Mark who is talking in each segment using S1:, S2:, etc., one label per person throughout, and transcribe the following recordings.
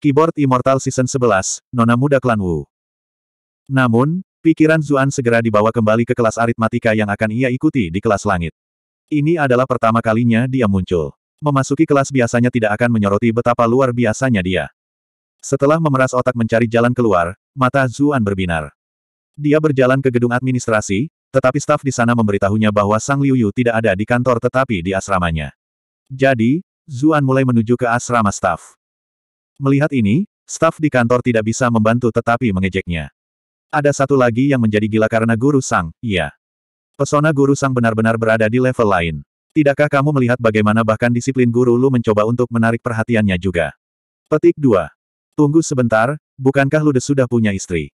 S1: Keyboard Immortal Season 11, Nona Muda Klan Wu. Namun, pikiran Zuan segera dibawa kembali ke kelas aritmatika yang akan ia ikuti di kelas langit. Ini adalah pertama kalinya dia muncul. Memasuki kelas biasanya tidak akan menyoroti betapa luar biasanya dia. Setelah memeras otak mencari jalan keluar, mata Zuan berbinar. Dia berjalan ke gedung administrasi, tetapi staf di sana memberitahunya bahwa Sang Liuyu tidak ada di kantor tetapi di asramanya. Jadi, Zuan mulai menuju ke asrama staf. Melihat ini, staf di kantor tidak bisa membantu tetapi mengejeknya. Ada satu lagi yang menjadi gila karena guru sang, iya. Pesona guru sang benar-benar berada di level lain. Tidakkah kamu melihat bagaimana bahkan disiplin guru lu mencoba untuk menarik perhatiannya juga? Petik 2. Tunggu sebentar, bukankah lu sudah punya istri?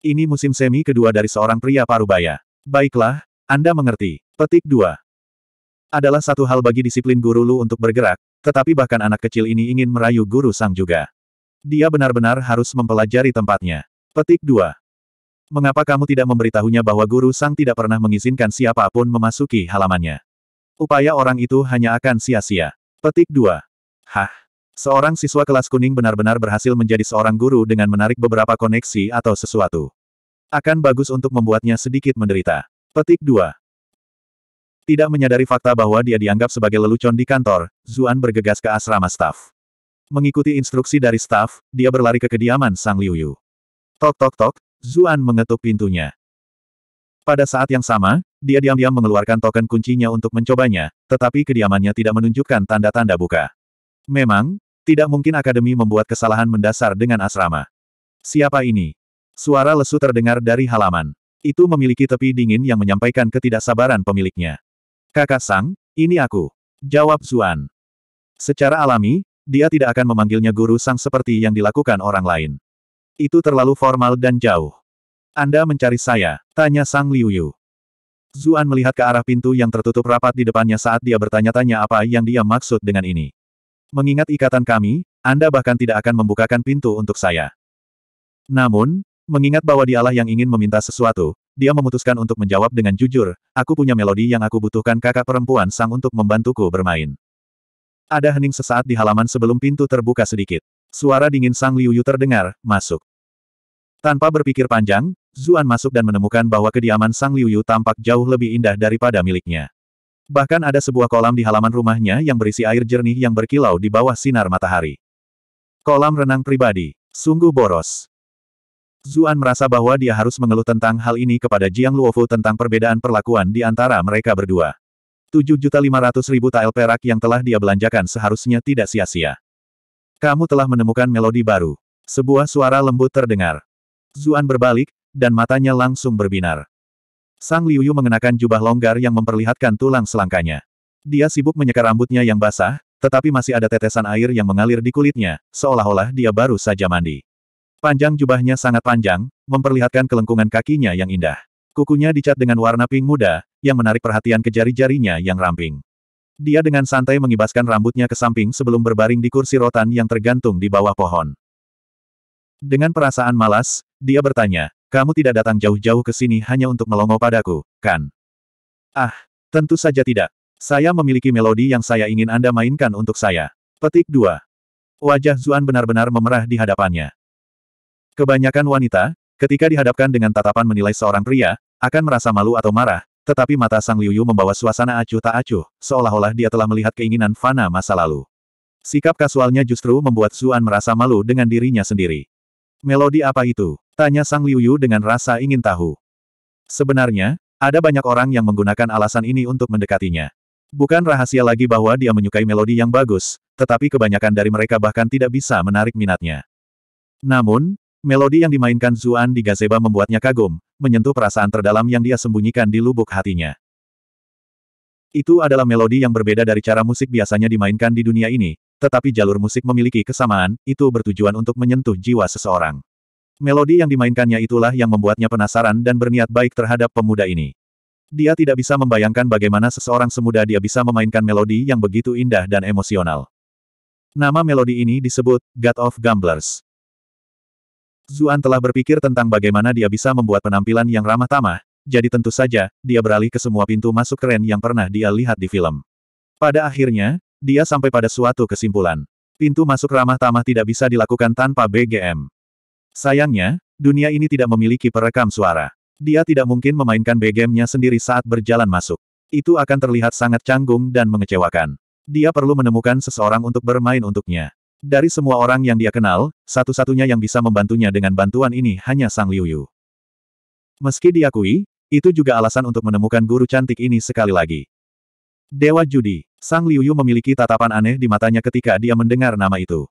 S1: Ini musim semi kedua dari seorang pria parubaya. Baiklah, Anda mengerti. Petik 2. Adalah satu hal bagi disiplin guru lu untuk bergerak, tetapi bahkan anak kecil ini ingin merayu guru sang juga. Dia benar-benar harus mempelajari tempatnya. Petik 2. Mengapa kamu tidak memberitahunya bahwa guru sang tidak pernah mengizinkan siapapun memasuki halamannya? Upaya orang itu hanya akan sia-sia. Petik 2. Hah? Seorang siswa kelas kuning benar-benar berhasil menjadi seorang guru dengan menarik beberapa koneksi atau sesuatu. Akan bagus untuk membuatnya sedikit menderita. Petik 2. Tidak menyadari fakta bahwa dia dianggap sebagai lelucon di kantor, Zuan bergegas ke asrama staf. Mengikuti instruksi dari staf, dia berlari ke kediaman Sang Liu Yu. Tok tok tok, Zuan mengetuk pintunya. Pada saat yang sama, dia diam-diam mengeluarkan token kuncinya untuk mencobanya, tetapi kediamannya tidak menunjukkan tanda-tanda buka. Memang, tidak mungkin akademi membuat kesalahan mendasar dengan asrama. Siapa ini? Suara lesu terdengar dari halaman. Itu memiliki tepi dingin yang menyampaikan ketidaksabaran pemiliknya. Kakak Sang, ini aku. Jawab Zuan. Secara alami, dia tidak akan memanggilnya guru Sang seperti yang dilakukan orang lain. Itu terlalu formal dan jauh. Anda mencari saya, tanya Sang Liuyu. Zuan melihat ke arah pintu yang tertutup rapat di depannya saat dia bertanya-tanya apa yang dia maksud dengan ini. Mengingat ikatan kami, Anda bahkan tidak akan membukakan pintu untuk saya. Namun, mengingat bahwa dialah yang ingin meminta sesuatu, dia memutuskan untuk menjawab dengan jujur, aku punya melodi yang aku butuhkan kakak perempuan sang untuk membantuku bermain. Ada hening sesaat di halaman sebelum pintu terbuka sedikit. Suara dingin sang Liuyu terdengar, masuk. Tanpa berpikir panjang, Zuan masuk dan menemukan bahwa kediaman sang Liuyu tampak jauh lebih indah daripada miliknya. Bahkan ada sebuah kolam di halaman rumahnya yang berisi air jernih yang berkilau di bawah sinar matahari. Kolam renang pribadi, sungguh boros. Zuan merasa bahwa dia harus mengeluh tentang hal ini kepada Jiang Luofu tentang perbedaan perlakuan di antara mereka berdua. 7.500.000 tael perak yang telah dia belanjakan seharusnya tidak sia-sia. Kamu telah menemukan melodi baru. Sebuah suara lembut terdengar. Zuan berbalik, dan matanya langsung berbinar. Sang Liuyu mengenakan jubah longgar yang memperlihatkan tulang selangkanya. Dia sibuk menyeka rambutnya yang basah, tetapi masih ada tetesan air yang mengalir di kulitnya, seolah-olah dia baru saja mandi. Panjang jubahnya sangat panjang, memperlihatkan kelengkungan kakinya yang indah. Kukunya dicat dengan warna pink muda, yang menarik perhatian ke jari-jarinya yang ramping. Dia dengan santai mengibaskan rambutnya ke samping sebelum berbaring di kursi rotan yang tergantung di bawah pohon. Dengan perasaan malas, dia bertanya, kamu tidak datang jauh-jauh ke sini hanya untuk melongo padaku, kan? Ah, tentu saja tidak. Saya memiliki melodi yang saya ingin Anda mainkan untuk saya. Petik 2. Wajah Zuan benar-benar memerah di hadapannya. Kebanyakan wanita, ketika dihadapkan dengan tatapan menilai seorang pria, akan merasa malu atau marah, tetapi mata Sang Liuyu membawa suasana acuh tak acuh, seolah-olah dia telah melihat keinginan Fana masa lalu. Sikap kasualnya justru membuat Zuan merasa malu dengan dirinya sendiri. Melodi apa itu? Tanya Sang Liuyu dengan rasa ingin tahu. Sebenarnya, ada banyak orang yang menggunakan alasan ini untuk mendekatinya. Bukan rahasia lagi bahwa dia menyukai melodi yang bagus, tetapi kebanyakan dari mereka bahkan tidak bisa menarik minatnya. Namun, Melodi yang dimainkan Zuan di gazeba membuatnya kagum, menyentuh perasaan terdalam yang dia sembunyikan di lubuk hatinya. Itu adalah melodi yang berbeda dari cara musik biasanya dimainkan di dunia ini, tetapi jalur musik memiliki kesamaan, itu bertujuan untuk menyentuh jiwa seseorang. Melodi yang dimainkannya itulah yang membuatnya penasaran dan berniat baik terhadap pemuda ini. Dia tidak bisa membayangkan bagaimana seseorang semuda dia bisa memainkan melodi yang begitu indah dan emosional. Nama melodi ini disebut God of Gamblers. Zuan telah berpikir tentang bagaimana dia bisa membuat penampilan yang ramah tamah, jadi tentu saja, dia beralih ke semua pintu masuk keren yang pernah dia lihat di film. Pada akhirnya, dia sampai pada suatu kesimpulan. Pintu masuk ramah tamah tidak bisa dilakukan tanpa BGM. Sayangnya, dunia ini tidak memiliki perekam suara. Dia tidak mungkin memainkan BGM-nya sendiri saat berjalan masuk. Itu akan terlihat sangat canggung dan mengecewakan. Dia perlu menemukan seseorang untuk bermain untuknya. Dari semua orang yang dia kenal, satu-satunya yang bisa membantunya dengan bantuan ini hanya Sang Liu Yu. Meski diakui, itu juga alasan untuk menemukan guru cantik ini sekali lagi. Dewa Judi, Sang Liu Yu memiliki tatapan aneh di matanya ketika dia mendengar nama itu.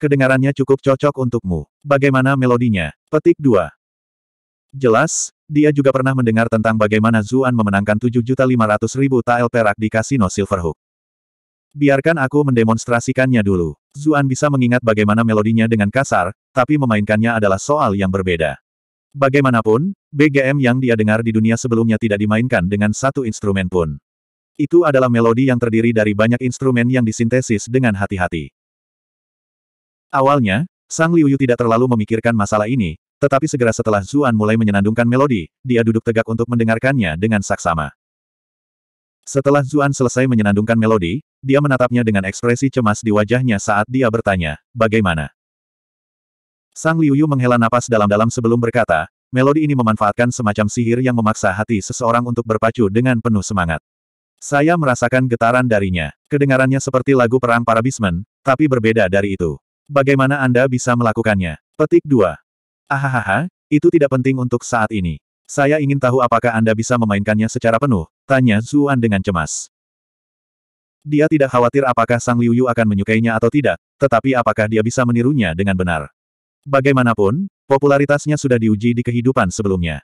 S1: Kedengarannya cukup cocok untukmu. Bagaimana melodinya? Petik 2. Jelas, dia juga pernah mendengar tentang bagaimana Zuan memenangkan 7.500.000 tael perak di kasino Silverhook. Biarkan aku mendemonstrasikannya dulu. Zuan bisa mengingat bagaimana melodinya dengan kasar, tapi memainkannya adalah soal yang berbeda. Bagaimanapun, BGM yang dia dengar di dunia sebelumnya tidak dimainkan dengan satu instrumen pun. Itu adalah melodi yang terdiri dari banyak instrumen yang disintesis dengan hati-hati. Awalnya, Sang Liuyu tidak terlalu memikirkan masalah ini, tetapi segera setelah Zuan mulai menyenandungkan melodi, dia duduk tegak untuk mendengarkannya dengan saksama. Setelah Zuan selesai menyenandungkan melodi, dia menatapnya dengan ekspresi cemas di wajahnya saat dia bertanya, bagaimana? Sang Liuyu menghela napas dalam-dalam sebelum berkata, melodi ini memanfaatkan semacam sihir yang memaksa hati seseorang untuk berpacu dengan penuh semangat. Saya merasakan getaran darinya. Kedengarannya seperti lagu perang para bismen, tapi berbeda dari itu. Bagaimana Anda bisa melakukannya? Petik 2. Ahahaha, itu tidak penting untuk saat ini. Saya ingin tahu apakah Anda bisa memainkannya secara penuh, tanya Zuan dengan cemas. Dia tidak khawatir apakah Sang Liuyu akan menyukainya atau tidak, tetapi apakah dia bisa menirunya dengan benar. Bagaimanapun, popularitasnya sudah diuji di kehidupan sebelumnya.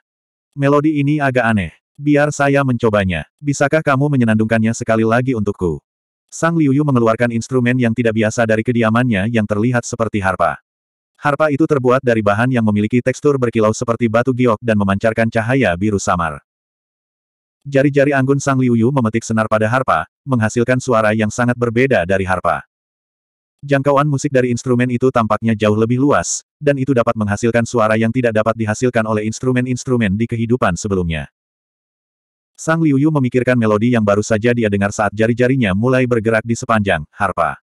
S1: Melodi ini agak aneh. Biar saya mencobanya. Bisakah kamu menyenandungkannya sekali lagi untukku? Sang Liuyu mengeluarkan instrumen yang tidak biasa dari kediamannya yang terlihat seperti harpa. Harpa itu terbuat dari bahan yang memiliki tekstur berkilau seperti batu giok dan memancarkan cahaya biru samar. Jari-jari anggun Sang Liuyu memetik senar pada harpa, menghasilkan suara yang sangat berbeda dari harpa. Jangkauan musik dari instrumen itu tampaknya jauh lebih luas, dan itu dapat menghasilkan suara yang tidak dapat dihasilkan oleh instrumen-instrumen di kehidupan sebelumnya. Sang Liuyu memikirkan melodi yang baru saja dia dengar saat jari-jarinya mulai bergerak di sepanjang harpa.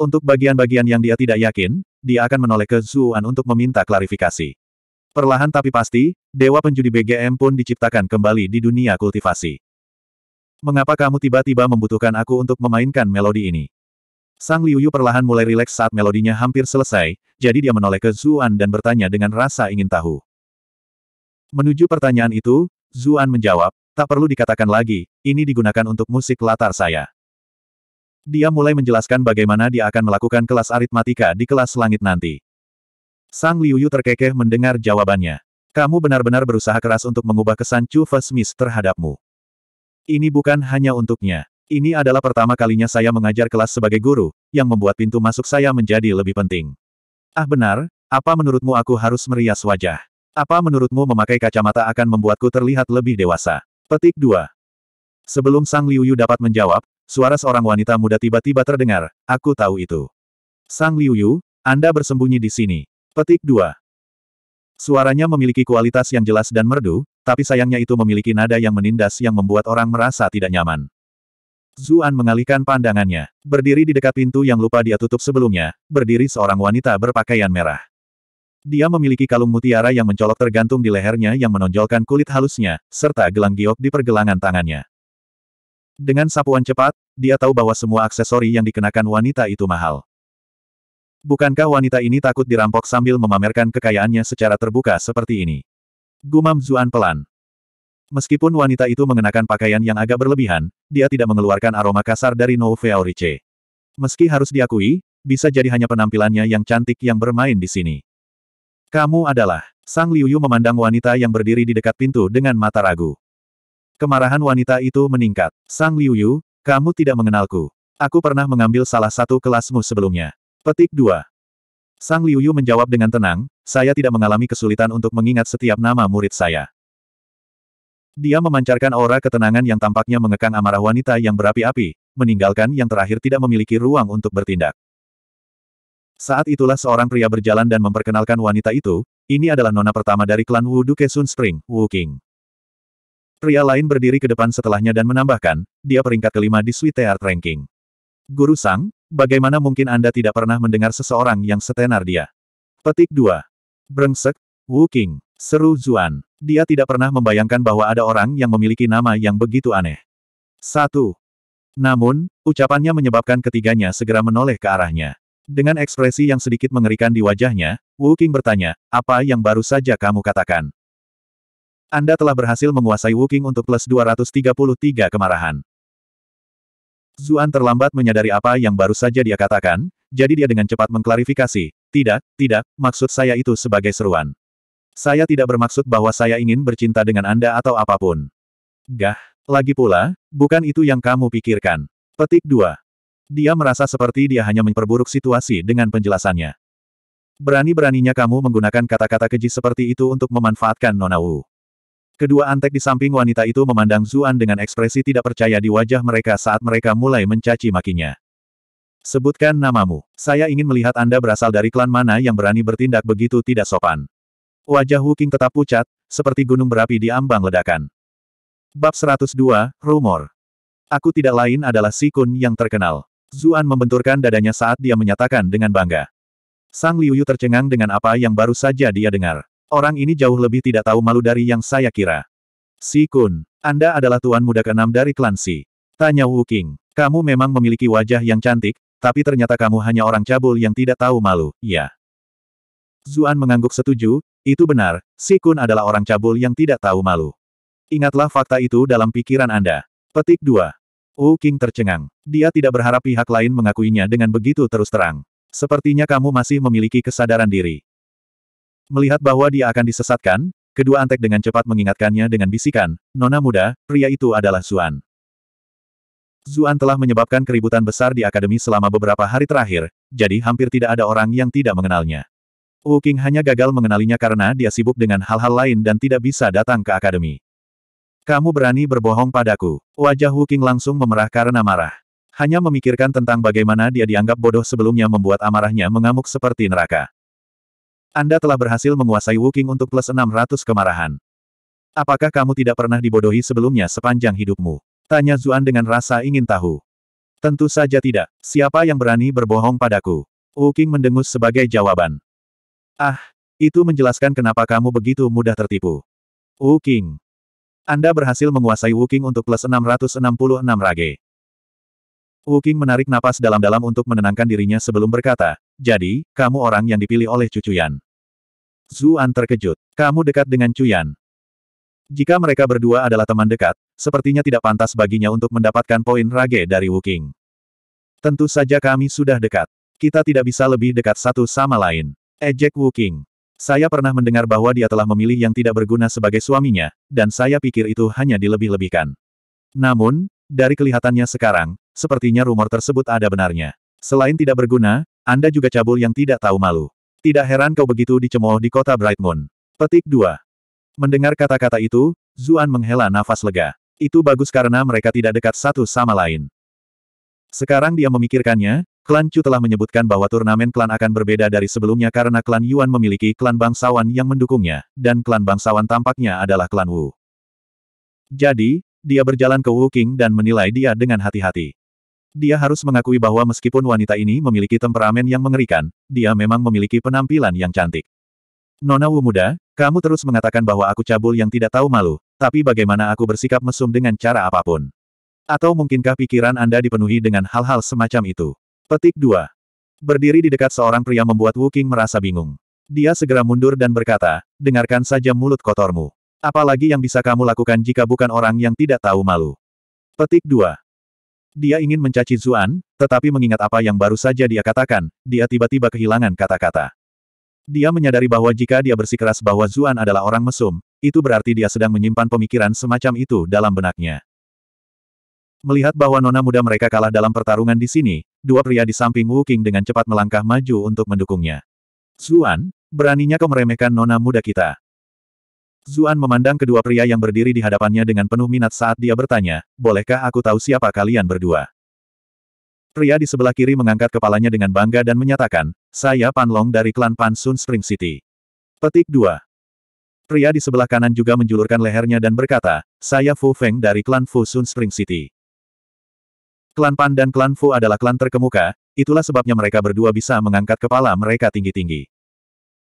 S1: Untuk bagian-bagian yang dia tidak yakin, dia akan menoleh ke Zuan untuk meminta klarifikasi. Perlahan tapi pasti, Dewa Penjudi BGM pun diciptakan kembali di dunia kultivasi. Mengapa kamu tiba-tiba membutuhkan aku untuk memainkan melodi ini? Sang Liuyu perlahan mulai rileks saat melodinya hampir selesai, jadi dia menoleh ke Zuan dan bertanya dengan rasa ingin tahu. Menuju pertanyaan itu, Zuan menjawab, tak perlu dikatakan lagi, ini digunakan untuk musik latar saya. Dia mulai menjelaskan bagaimana dia akan melakukan kelas aritmatika di kelas langit nanti. Sang Liu Yu terkekeh mendengar jawabannya. Kamu benar-benar berusaha keras untuk mengubah kesan Chu Fe terhadapmu. Ini bukan hanya untuknya. Ini adalah pertama kalinya saya mengajar kelas sebagai guru, yang membuat pintu masuk saya menjadi lebih penting. Ah benar, apa menurutmu aku harus merias wajah? Apa menurutmu memakai kacamata akan membuatku terlihat lebih dewasa? Petik 2. Sebelum Sang Liu Yu dapat menjawab, suara seorang wanita muda tiba-tiba terdengar, aku tahu itu. Sang Liu Yu, Anda bersembunyi di sini. Petik 2. Suaranya memiliki kualitas yang jelas dan merdu, tapi sayangnya itu memiliki nada yang menindas yang membuat orang merasa tidak nyaman. Zuan mengalihkan pandangannya. Berdiri di dekat pintu yang lupa dia tutup sebelumnya, berdiri seorang wanita berpakaian merah. Dia memiliki kalung mutiara yang mencolok tergantung di lehernya yang menonjolkan kulit halusnya, serta gelang giok di pergelangan tangannya. Dengan sapuan cepat, dia tahu bahwa semua aksesori yang dikenakan wanita itu mahal. Bukankah wanita ini takut dirampok sambil memamerkan kekayaannya secara terbuka seperti ini? Gumam Zuan pelan. Meskipun wanita itu mengenakan pakaian yang agak berlebihan, dia tidak mengeluarkan aroma kasar dari No Feaurice. Meski harus diakui, bisa jadi hanya penampilannya yang cantik yang bermain di sini. Kamu adalah, Sang Liuyu memandang wanita yang berdiri di dekat pintu dengan mata ragu. Kemarahan wanita itu meningkat. Sang Liuyu, kamu tidak mengenalku. Aku pernah mengambil salah satu kelasmu sebelumnya. Petik 2. Sang Liuyu menjawab dengan tenang, saya tidak mengalami kesulitan untuk mengingat setiap nama murid saya. Dia memancarkan aura ketenangan yang tampaknya mengekang amarah wanita yang berapi-api, meninggalkan yang terakhir tidak memiliki ruang untuk bertindak. Saat itulah seorang pria berjalan dan memperkenalkan wanita itu, ini adalah nona pertama dari klan Wudu Kesun Spring, Wu King. Pria lain berdiri ke depan setelahnya dan menambahkan, dia peringkat kelima di Sweetheart Ranking. Guru Sang, bagaimana mungkin Anda tidak pernah mendengar seseorang yang setenar dia? Petik 2. Brengsek, Wu King, seru Zuan. Dia tidak pernah membayangkan bahwa ada orang yang memiliki nama yang begitu aneh. 1. Namun, ucapannya menyebabkan ketiganya segera menoleh ke arahnya. Dengan ekspresi yang sedikit mengerikan di wajahnya, Wu King bertanya, apa yang baru saja kamu katakan? Anda telah berhasil menguasai Wuking untuk plus 233 kemarahan. Zuan terlambat menyadari apa yang baru saja dia katakan, jadi dia dengan cepat mengklarifikasi, tidak, tidak, maksud saya itu sebagai seruan. Saya tidak bermaksud bahwa saya ingin bercinta dengan Anda atau apapun. Gah, lagi pula, bukan itu yang kamu pikirkan. Petik 2. Dia merasa seperti dia hanya memperburuk situasi dengan penjelasannya. Berani-beraninya kamu menggunakan kata-kata keji seperti itu untuk memanfaatkan Nona Wu. Kedua antek di samping wanita itu memandang Zuan dengan ekspresi tidak percaya di wajah mereka saat mereka mulai mencaci makinya. Sebutkan namamu. Saya ingin melihat Anda berasal dari klan mana yang berani bertindak begitu tidak sopan. Wajah Wu tetap pucat, seperti gunung berapi di ambang ledakan. Bab 102, Rumor. Aku tidak lain adalah Si Kun yang terkenal. Zuan membenturkan dadanya saat dia menyatakan dengan bangga. Sang Liuyu tercengang dengan apa yang baru saja dia dengar. Orang ini jauh lebih tidak tahu malu dari yang saya kira. Si Kun, Anda adalah tuan muda keenam dari klan Si. Tanya Wu King. Kamu memang memiliki wajah yang cantik, tapi ternyata kamu hanya orang cabul yang tidak tahu malu, ya. Zuan mengangguk setuju, itu benar, Si Kun adalah orang cabul yang tidak tahu malu. Ingatlah fakta itu dalam pikiran Anda. Petik 2. Wu King tercengang. Dia tidak berharap pihak lain mengakuinya dengan begitu terus terang. Sepertinya kamu masih memiliki kesadaran diri. Melihat bahwa dia akan disesatkan, kedua antek dengan cepat mengingatkannya dengan bisikan, Nona muda, pria itu adalah Zuan. Zuan telah menyebabkan keributan besar di akademi selama beberapa hari terakhir, jadi hampir tidak ada orang yang tidak mengenalnya. Wu King hanya gagal mengenalinya karena dia sibuk dengan hal-hal lain dan tidak bisa datang ke akademi. Kamu berani berbohong padaku. Wajah Wu King langsung memerah karena marah. Hanya memikirkan tentang bagaimana dia dianggap bodoh sebelumnya membuat amarahnya mengamuk seperti neraka. Anda telah berhasil menguasai Wuking untuk plus 600 kemarahan. Apakah kamu tidak pernah dibodohi sebelumnya sepanjang hidupmu? Tanya Zuan dengan rasa ingin tahu. Tentu saja tidak. Siapa yang berani berbohong padaku? Wuking mendengus sebagai jawaban. Ah, itu menjelaskan kenapa kamu begitu mudah tertipu. Wuking. Anda berhasil menguasai Wuking untuk plus 666 rage. Wu King menarik napas dalam-dalam untuk menenangkan dirinya sebelum berkata, jadi, kamu orang yang dipilih oleh Cucu Cucuyan. Zuan terkejut. Kamu dekat dengan Cuyan. Jika mereka berdua adalah teman dekat, sepertinya tidak pantas baginya untuk mendapatkan poin rage dari Wu Wuking. Tentu saja kami sudah dekat. Kita tidak bisa lebih dekat satu sama lain. Ejek Wu Wuking. Saya pernah mendengar bahwa dia telah memilih yang tidak berguna sebagai suaminya, dan saya pikir itu hanya dilebih-lebihkan. Namun, dari kelihatannya sekarang, Sepertinya rumor tersebut ada benarnya. Selain tidak berguna, Anda juga cabul yang tidak tahu malu. Tidak heran kau begitu dicemooh di kota Bright Moon. Petik 2. Mendengar kata-kata itu, Zuan menghela nafas lega. Itu bagus karena mereka tidak dekat satu sama lain. Sekarang dia memikirkannya, klan Chu telah menyebutkan bahwa turnamen klan akan berbeda dari sebelumnya karena klan Yuan memiliki klan bangsawan yang mendukungnya, dan klan bangsawan tampaknya adalah klan Wu. Jadi, dia berjalan ke Wu King dan menilai dia dengan hati-hati. Dia harus mengakui bahwa meskipun wanita ini memiliki temperamen yang mengerikan, dia memang memiliki penampilan yang cantik. Nona Wu muda, kamu terus mengatakan bahwa aku cabul yang tidak tahu malu, tapi bagaimana aku bersikap mesum dengan cara apapun? Atau mungkinkah pikiran Anda dipenuhi dengan hal-hal semacam itu? Petik 2. Berdiri di dekat seorang pria membuat Wu King merasa bingung. Dia segera mundur dan berkata, dengarkan saja mulut kotormu. Apalagi yang bisa kamu lakukan jika bukan orang yang tidak tahu malu. Petik 2. Dia ingin mencaci Zuan, tetapi mengingat apa yang baru saja dia katakan, dia tiba-tiba kehilangan kata-kata. Dia menyadari bahwa jika dia bersikeras bahwa Zuan adalah orang mesum, itu berarti dia sedang menyimpan pemikiran semacam itu dalam benaknya. Melihat bahwa nona muda mereka kalah dalam pertarungan di sini, dua pria di samping Wu King dengan cepat melangkah maju untuk mendukungnya. Zuan, beraninya kau meremehkan nona muda kita. Zuan memandang kedua pria yang berdiri di hadapannya dengan penuh minat saat dia bertanya, bolehkah aku tahu siapa kalian berdua? Pria di sebelah kiri mengangkat kepalanya dengan bangga dan menyatakan, saya Pan Long dari klan Pan Sun Spring City. Petik 2. Pria di sebelah kanan juga menjulurkan lehernya dan berkata, saya Fu Feng dari klan Fu Sun Spring City. Klan Pan dan klan Fu adalah klan terkemuka, itulah sebabnya mereka berdua bisa mengangkat kepala mereka tinggi-tinggi.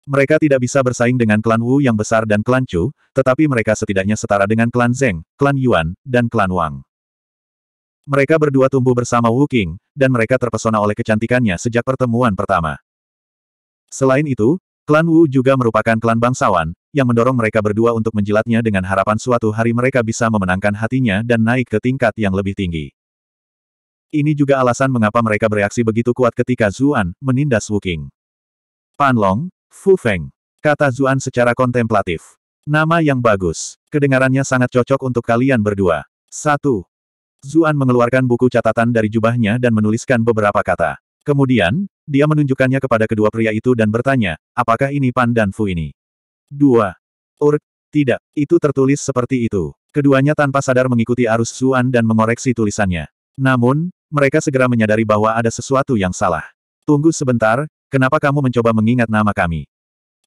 S1: Mereka tidak bisa bersaing dengan klan Wu yang besar dan klan Chu, tetapi mereka setidaknya setara dengan klan Zeng, klan Yuan, dan klan Wang. Mereka berdua tumbuh bersama Wu King, dan mereka terpesona oleh kecantikannya sejak pertemuan pertama. Selain itu, klan Wu juga merupakan klan bangsawan, yang mendorong mereka berdua untuk menjilatnya dengan harapan suatu hari mereka bisa memenangkan hatinya dan naik ke tingkat yang lebih tinggi. Ini juga alasan mengapa mereka bereaksi begitu kuat ketika Zuan menindas Wu King. Pan Long, Fu Feng. Kata Zuan secara kontemplatif. Nama yang bagus. Kedengarannya sangat cocok untuk kalian berdua. Satu. Zuan mengeluarkan buku catatan dari jubahnya dan menuliskan beberapa kata. Kemudian, dia menunjukkannya kepada kedua pria itu dan bertanya, apakah ini Pan dan Fu ini? Dua. Urk, tidak, itu tertulis seperti itu. Keduanya tanpa sadar mengikuti arus Zuan dan mengoreksi tulisannya. Namun, mereka segera menyadari bahwa ada sesuatu yang salah. Tunggu sebentar, Kenapa kamu mencoba mengingat nama kami?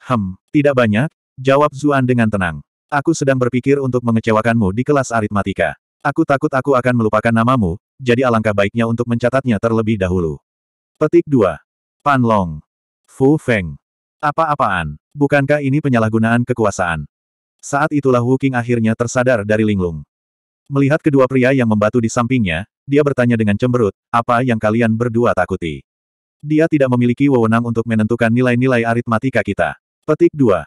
S1: Hem, tidak banyak, jawab Zuan dengan tenang. Aku sedang berpikir untuk mengecewakanmu di kelas aritmatika. Aku takut aku akan melupakan namamu, jadi alangkah baiknya untuk mencatatnya terlebih dahulu. Petik 2. Long, Fu Feng. Apa-apaan? Bukankah ini penyalahgunaan kekuasaan? Saat itulah Wu King akhirnya tersadar dari linglung. Melihat kedua pria yang membatu di sampingnya, dia bertanya dengan cemberut, apa yang kalian berdua takuti? Dia tidak memiliki wewenang untuk menentukan nilai-nilai aritmatika kita. Petik 2.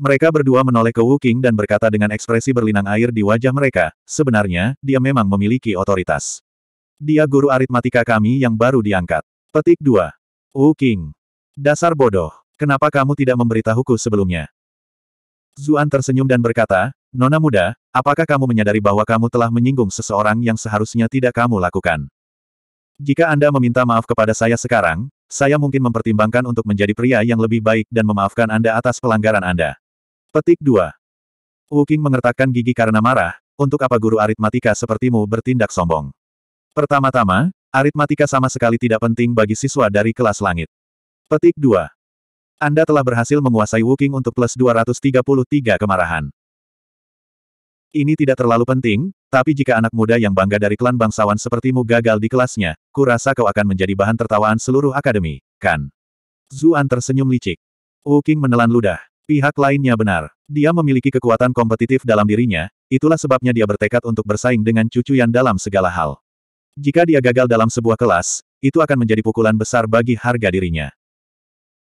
S1: Mereka berdua menoleh ke Wu King dan berkata dengan ekspresi berlinang air di wajah mereka, sebenarnya, dia memang memiliki otoritas. Dia guru aritmatika kami yang baru diangkat. Petik 2. Wu King. Dasar bodoh. Kenapa kamu tidak memberitahuku sebelumnya? Zuan tersenyum dan berkata, Nona muda, apakah kamu menyadari bahwa kamu telah menyinggung seseorang yang seharusnya tidak kamu lakukan? Jika Anda meminta maaf kepada saya sekarang, saya mungkin mempertimbangkan untuk menjadi pria yang lebih baik dan memaafkan Anda atas pelanggaran Anda. Petik 2. Wu King mengertakkan gigi karena marah, untuk apa guru aritmatika sepertimu bertindak sombong? Pertama-tama, aritmatika sama sekali tidak penting bagi siswa dari kelas langit. Petik 2. Anda telah berhasil menguasai Wu King untuk plus 233 kemarahan. Ini tidak terlalu penting, tapi jika anak muda yang bangga dari klan bangsawan sepertimu gagal di kelasnya, kurasa kau akan menjadi bahan tertawaan seluruh akademi, kan? Zuan tersenyum licik. Wu Uking menelan ludah. Pihak lainnya benar. Dia memiliki kekuatan kompetitif dalam dirinya, itulah sebabnya dia bertekad untuk bersaing dengan cucu yang dalam segala hal. Jika dia gagal dalam sebuah kelas, itu akan menjadi pukulan besar bagi harga dirinya.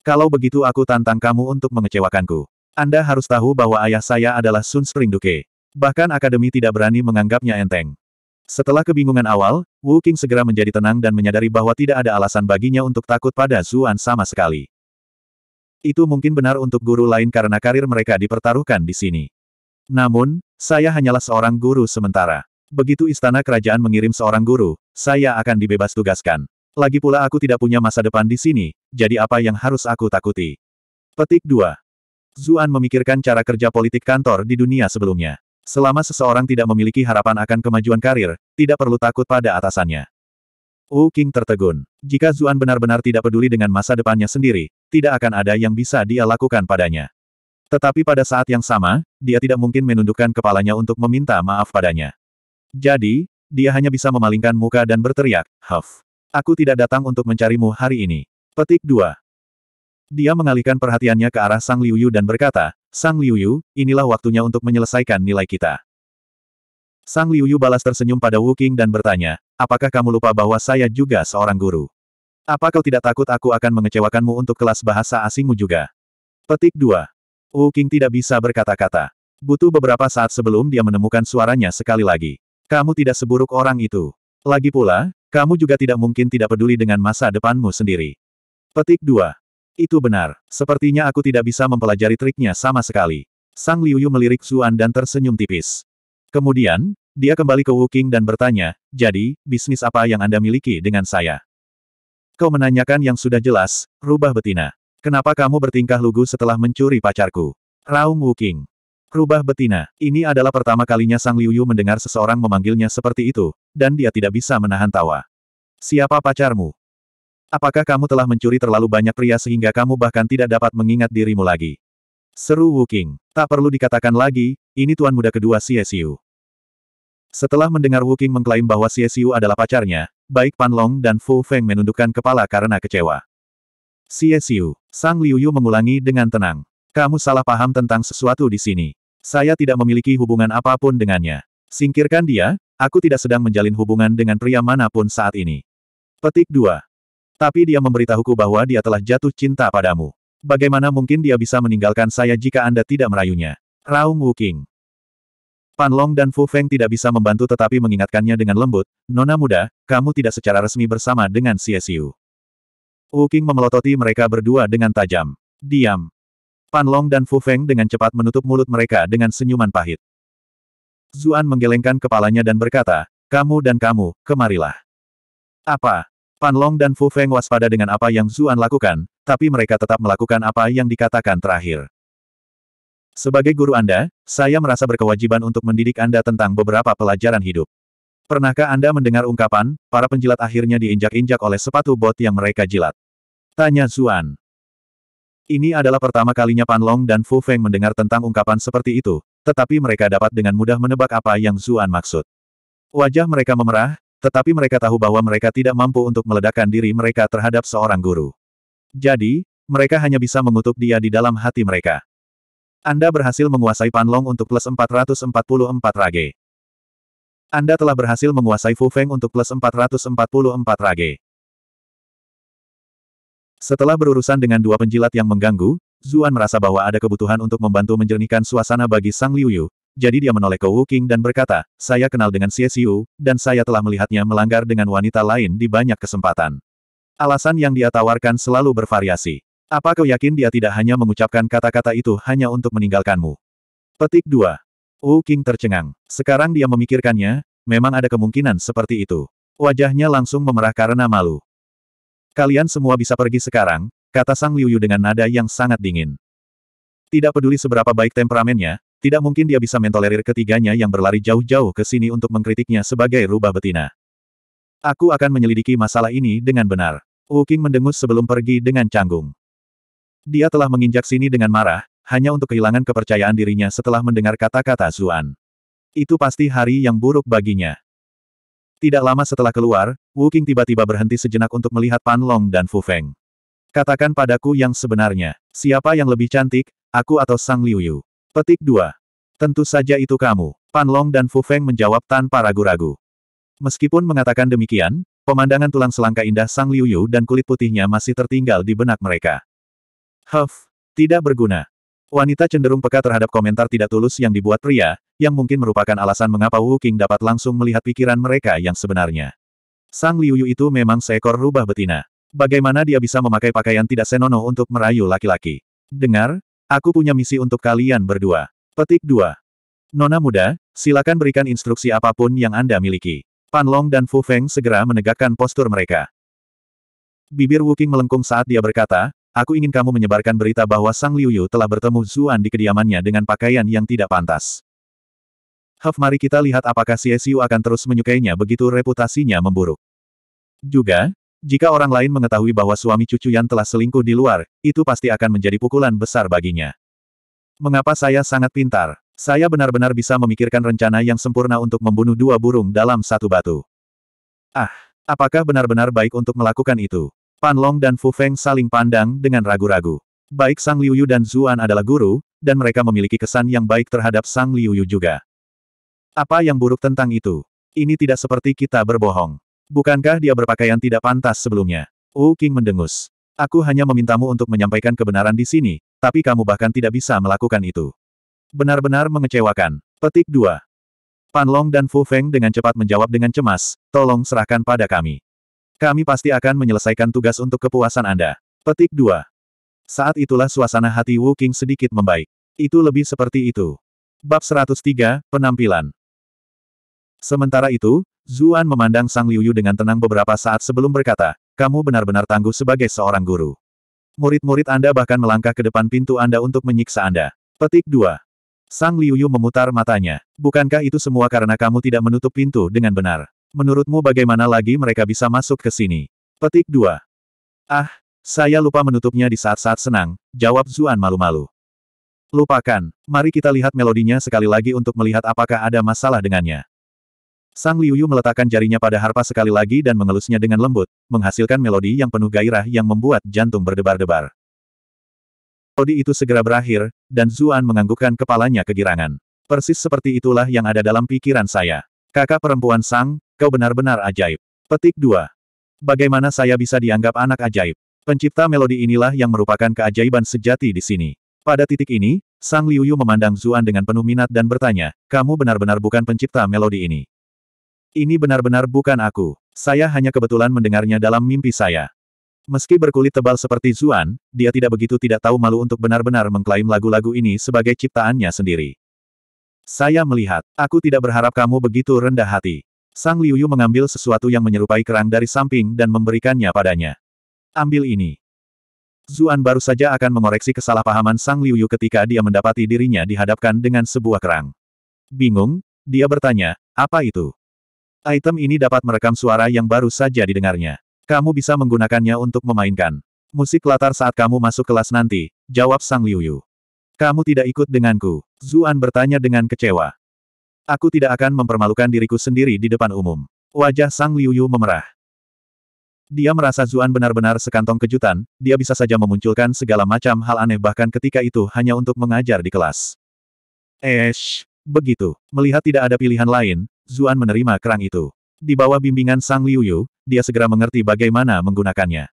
S1: Kalau begitu aku tantang kamu untuk mengecewakanku. Anda harus tahu bahwa ayah saya adalah Sun Spring Duke. Bahkan akademi tidak berani menganggapnya enteng. Setelah kebingungan awal, Wu King segera menjadi tenang dan menyadari bahwa tidak ada alasan baginya untuk takut pada Zuan sama sekali. Itu mungkin benar untuk guru lain karena karir mereka dipertaruhkan di sini. Namun, saya hanyalah seorang guru sementara. Begitu istana kerajaan mengirim seorang guru, saya akan dibebas tugaskan. Lagi pula aku tidak punya masa depan di sini, jadi apa yang harus aku takuti? Petik 2. Zuan memikirkan cara kerja politik kantor di dunia sebelumnya. Selama seseorang tidak memiliki harapan akan kemajuan karir, tidak perlu takut pada atasannya. Wu King tertegun. Jika Zuan benar-benar tidak peduli dengan masa depannya sendiri, tidak akan ada yang bisa dia lakukan padanya. Tetapi pada saat yang sama, dia tidak mungkin menundukkan kepalanya untuk meminta maaf padanya. Jadi, dia hanya bisa memalingkan muka dan berteriak, Huff. Aku tidak datang untuk mencarimu hari ini. Petik 2. Dia mengalihkan perhatiannya ke arah Sang Liuyu dan berkata, Sang Liuyu, inilah waktunya untuk menyelesaikan nilai kita. Sang Liuyu balas tersenyum pada Wu King dan bertanya, apakah kamu lupa bahwa saya juga seorang guru? Apa kau tidak takut aku akan mengecewakanmu untuk kelas bahasa asingmu juga? Petik 2. Wu King tidak bisa berkata-kata. Butuh beberapa saat sebelum dia menemukan suaranya sekali lagi. Kamu tidak seburuk orang itu. Lagi pula, kamu juga tidak mungkin tidak peduli dengan masa depanmu sendiri. Petik 2. Itu benar. Sepertinya aku tidak bisa mempelajari triknya sama sekali. Sang Liuyu melirik Zuan dan tersenyum tipis. Kemudian, dia kembali ke Wuking dan bertanya, jadi, bisnis apa yang Anda miliki dengan saya? Kau menanyakan yang sudah jelas, rubah betina. Kenapa kamu bertingkah lugu setelah mencuri pacarku? Raung Wuking. Rubah betina, ini adalah pertama kalinya Sang Liuyu mendengar seseorang memanggilnya seperti itu, dan dia tidak bisa menahan tawa. Siapa pacarmu? Apakah kamu telah mencuri terlalu banyak pria sehingga kamu bahkan tidak dapat mengingat dirimu lagi? Seru Wu King. Tak perlu dikatakan lagi, ini tuan muda kedua CSU. Setelah mendengar Wu King mengklaim bahwa CSU adalah pacarnya, baik Pan Long dan Fu Feng menundukkan kepala karena kecewa. CSU, Sang Liu Yu mengulangi dengan tenang. Kamu salah paham tentang sesuatu di sini. Saya tidak memiliki hubungan apapun dengannya. Singkirkan dia, aku tidak sedang menjalin hubungan dengan pria manapun saat ini. Petik 2. Tapi dia memberitahuku bahwa dia telah jatuh cinta padamu. Bagaimana mungkin dia bisa meninggalkan saya jika Anda tidak merayunya? Raung Wuking. Pan Long dan Fu Feng tidak bisa membantu tetapi mengingatkannya dengan lembut, Nona muda, kamu tidak secara resmi bersama dengan CSU. Wuking memelototi mereka berdua dengan tajam. Diam. Pan Long dan Fu Feng dengan cepat menutup mulut mereka dengan senyuman pahit. Zuan menggelengkan kepalanya dan berkata, kamu dan kamu, kemarilah. Apa? Pan Long dan Fu Feng waspada dengan apa yang Zuan lakukan, tapi mereka tetap melakukan apa yang dikatakan terakhir. Sebagai guru Anda, saya merasa berkewajiban untuk mendidik Anda tentang beberapa pelajaran hidup. Pernahkah Anda mendengar ungkapan, para penjilat akhirnya diinjak-injak oleh sepatu bot yang mereka jilat? Tanya Zuan. Ini adalah pertama kalinya Pan Long dan Fu Feng mendengar tentang ungkapan seperti itu, tetapi mereka dapat dengan mudah menebak apa yang Zuan maksud. Wajah mereka memerah, tetapi mereka tahu bahwa mereka tidak mampu untuk meledakkan diri mereka terhadap seorang guru. Jadi, mereka hanya bisa mengutuk dia di dalam hati mereka. Anda berhasil menguasai Panlong untuk plus 444 rage. Anda telah berhasil menguasai Fu Feng untuk plus 444 rage. Setelah berurusan dengan dua penjilat yang mengganggu, Zuan merasa bahwa ada kebutuhan untuk membantu menjernihkan suasana bagi Sang Liuyu. Jadi dia menoleh ke Wu King dan berkata, saya kenal dengan Xie Xiu, dan saya telah melihatnya melanggar dengan wanita lain di banyak kesempatan. Alasan yang dia tawarkan selalu bervariasi. Apa kau yakin dia tidak hanya mengucapkan kata-kata itu hanya untuk meninggalkanmu? Petik 2. Wu King tercengang. Sekarang dia memikirkannya, memang ada kemungkinan seperti itu. Wajahnya langsung memerah karena malu. Kalian semua bisa pergi sekarang, kata Sang Liuyu dengan nada yang sangat dingin. Tidak peduli seberapa baik temperamennya, tidak mungkin dia bisa mentolerir ketiganya yang berlari jauh-jauh ke sini untuk mengkritiknya sebagai rubah betina. Aku akan menyelidiki masalah ini dengan benar. Wu King mendengus sebelum pergi dengan canggung. Dia telah menginjak sini dengan marah, hanya untuk kehilangan kepercayaan dirinya setelah mendengar kata-kata Zuan. Itu pasti hari yang buruk baginya. Tidak lama setelah keluar, Wu King tiba-tiba berhenti sejenak untuk melihat Pan Long dan Fu Feng. Katakan padaku yang sebenarnya, siapa yang lebih cantik, aku atau Sang Liu Petik 2. Tentu saja itu kamu. Pan Long dan Fu Feng menjawab tanpa ragu-ragu. Meskipun mengatakan demikian, pemandangan tulang selangka indah Sang Liu Yu dan kulit putihnya masih tertinggal di benak mereka. Huff, tidak berguna. Wanita cenderung peka terhadap komentar tidak tulus yang dibuat pria, yang mungkin merupakan alasan mengapa Wu King dapat langsung melihat pikiran mereka yang sebenarnya. Sang Liu Yu itu memang seekor rubah betina. Bagaimana dia bisa memakai pakaian tidak senonoh untuk merayu laki-laki? Dengar, Aku punya misi untuk kalian berdua. Petik 2. Nona muda, silakan berikan instruksi apapun yang Anda miliki. Pan Long dan Fu Feng segera menegakkan postur mereka. Bibir Wuking melengkung saat dia berkata, Aku ingin kamu menyebarkan berita bahwa Sang Liu telah bertemu Zuan di kediamannya dengan pakaian yang tidak pantas. Huff mari kita lihat apakah Xie Xiu akan terus menyukainya begitu reputasinya memburuk. Juga, jika orang lain mengetahui bahwa suami cucu Yan telah selingkuh di luar, itu pasti akan menjadi pukulan besar baginya. Mengapa saya sangat pintar? Saya benar-benar bisa memikirkan rencana yang sempurna untuk membunuh dua burung dalam satu batu. Ah, apakah benar-benar baik untuk melakukan itu? Pan Long dan Fu Feng saling pandang dengan ragu-ragu. Baik Sang Liu dan Zuan adalah guru, dan mereka memiliki kesan yang baik terhadap Sang Liu juga. Apa yang buruk tentang itu? Ini tidak seperti kita berbohong. Bukankah dia berpakaian tidak pantas sebelumnya? Wu King mendengus. Aku hanya memintamu untuk menyampaikan kebenaran di sini, tapi kamu bahkan tidak bisa melakukan itu. Benar-benar mengecewakan. Petik 2. Pan Long dan Fu Feng dengan cepat menjawab dengan cemas, tolong serahkan pada kami. Kami pasti akan menyelesaikan tugas untuk kepuasan Anda. Petik 2. Saat itulah suasana hati Wu King sedikit membaik. Itu lebih seperti itu. Bab 103, Penampilan. Sementara itu, Zuan memandang Sang Liuyu dengan tenang beberapa saat sebelum berkata, kamu benar-benar tangguh sebagai seorang guru. Murid-murid Anda bahkan melangkah ke depan pintu Anda untuk menyiksa Anda. Petik 2. Sang Liuyu memutar matanya. Bukankah itu semua karena kamu tidak menutup pintu dengan benar? Menurutmu bagaimana lagi mereka bisa masuk ke sini? Petik 2. Ah, saya lupa menutupnya di saat-saat senang, jawab Zuan malu-malu. Lupakan, mari kita lihat melodinya sekali lagi untuk melihat apakah ada masalah dengannya. Sang Liuyu meletakkan jarinya pada harpa sekali lagi dan mengelusnya dengan lembut, menghasilkan melodi yang penuh gairah yang membuat jantung berdebar-debar. Melodi itu segera berakhir, dan Zuan menganggukkan kepalanya kegirangan. Persis seperti itulah yang ada dalam pikiran saya. Kakak perempuan Sang, kau benar-benar ajaib. Petik 2. Bagaimana saya bisa dianggap anak ajaib? Pencipta melodi inilah yang merupakan keajaiban sejati di sini. Pada titik ini, Sang Liuyu memandang Zuan dengan penuh minat dan bertanya, kamu benar-benar bukan pencipta melodi ini. Ini benar-benar bukan aku. Saya hanya kebetulan mendengarnya dalam mimpi saya. Meski berkulit tebal seperti Zuan, dia tidak begitu tidak tahu malu untuk benar-benar mengklaim lagu-lagu ini sebagai ciptaannya sendiri. Saya melihat, aku tidak berharap kamu begitu rendah hati. Sang Liuyu mengambil sesuatu yang menyerupai kerang dari samping dan memberikannya padanya. Ambil ini. Zuan baru saja akan mengoreksi kesalahpahaman Sang Liuyu ketika dia mendapati dirinya dihadapkan dengan sebuah kerang. Bingung, dia bertanya, apa itu? Item ini dapat merekam suara yang baru saja didengarnya. Kamu bisa menggunakannya untuk memainkan musik latar saat kamu masuk kelas nanti, jawab Sang Liuyu. Kamu tidak ikut denganku, Zuan bertanya dengan kecewa. Aku tidak akan mempermalukan diriku sendiri di depan umum. Wajah Sang Liuyu memerah. Dia merasa Zuan benar-benar sekantong kejutan, dia bisa saja memunculkan segala macam hal aneh bahkan ketika itu hanya untuk mengajar di kelas. Esh, Begitu, melihat tidak ada pilihan lain, Zuan menerima kerang itu. Di bawah bimbingan Sang Liuyu, dia segera mengerti bagaimana menggunakannya.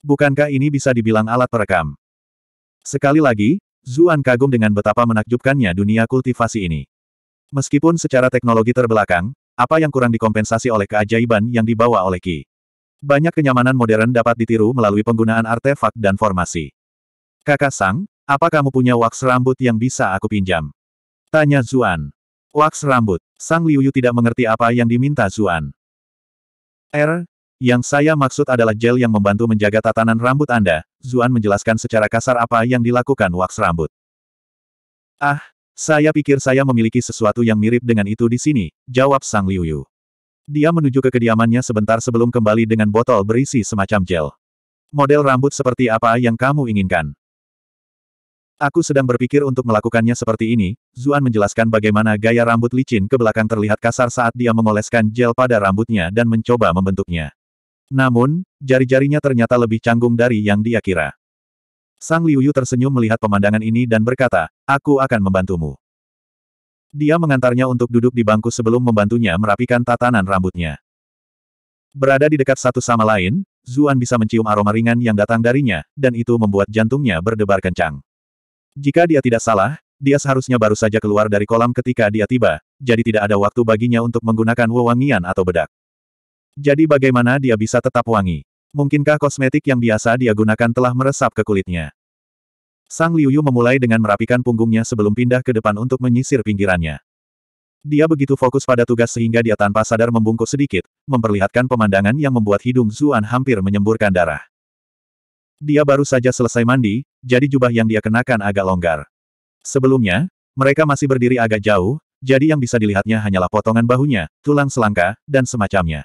S1: Bukankah ini bisa dibilang alat perekam? Sekali lagi, Zuan kagum dengan betapa menakjubkannya dunia kultivasi ini. Meskipun secara teknologi terbelakang, apa yang kurang dikompensasi oleh keajaiban yang dibawa oleh Ki. Banyak kenyamanan modern dapat ditiru melalui penggunaan artefak dan formasi. Kakak Sang, apa kamu punya waks rambut yang bisa aku pinjam? Tanya Zuan. Waks rambut. Sang Liuyu tidak mengerti apa yang diminta Zuan. R. Er, yang saya maksud adalah gel yang membantu menjaga tatanan rambut Anda. Zuan menjelaskan secara kasar apa yang dilakukan waks rambut. Ah, saya pikir saya memiliki sesuatu yang mirip dengan itu di sini, jawab Sang Liuyu. Dia menuju ke kediamannya sebentar sebelum kembali dengan botol berisi semacam gel. Model rambut seperti apa yang kamu inginkan? Aku sedang berpikir untuk melakukannya seperti ini, Zuan menjelaskan bagaimana gaya rambut licin ke belakang terlihat kasar saat dia mengoleskan gel pada rambutnya dan mencoba membentuknya. Namun, jari-jarinya ternyata lebih canggung dari yang dia kira. Sang Liuyu tersenyum melihat pemandangan ini dan berkata, aku akan membantumu. Dia mengantarnya untuk duduk di bangku sebelum membantunya merapikan tatanan rambutnya. Berada di dekat satu sama lain, Zuan bisa mencium aroma ringan yang datang darinya, dan itu membuat jantungnya berdebar kencang. Jika dia tidak salah, dia seharusnya baru saja keluar dari kolam ketika dia tiba, jadi tidak ada waktu baginya untuk menggunakan wewangian atau bedak. Jadi bagaimana dia bisa tetap wangi? Mungkinkah kosmetik yang biasa dia gunakan telah meresap ke kulitnya? Sang Liuyu memulai dengan merapikan punggungnya sebelum pindah ke depan untuk menyisir pinggirannya. Dia begitu fokus pada tugas sehingga dia tanpa sadar membungkuk sedikit, memperlihatkan pemandangan yang membuat hidung Zuan hampir menyemburkan darah. Dia baru saja selesai mandi, jadi jubah yang dia kenakan agak longgar. Sebelumnya, mereka masih berdiri agak jauh, jadi yang bisa dilihatnya hanyalah potongan bahunya, tulang selangka, dan semacamnya.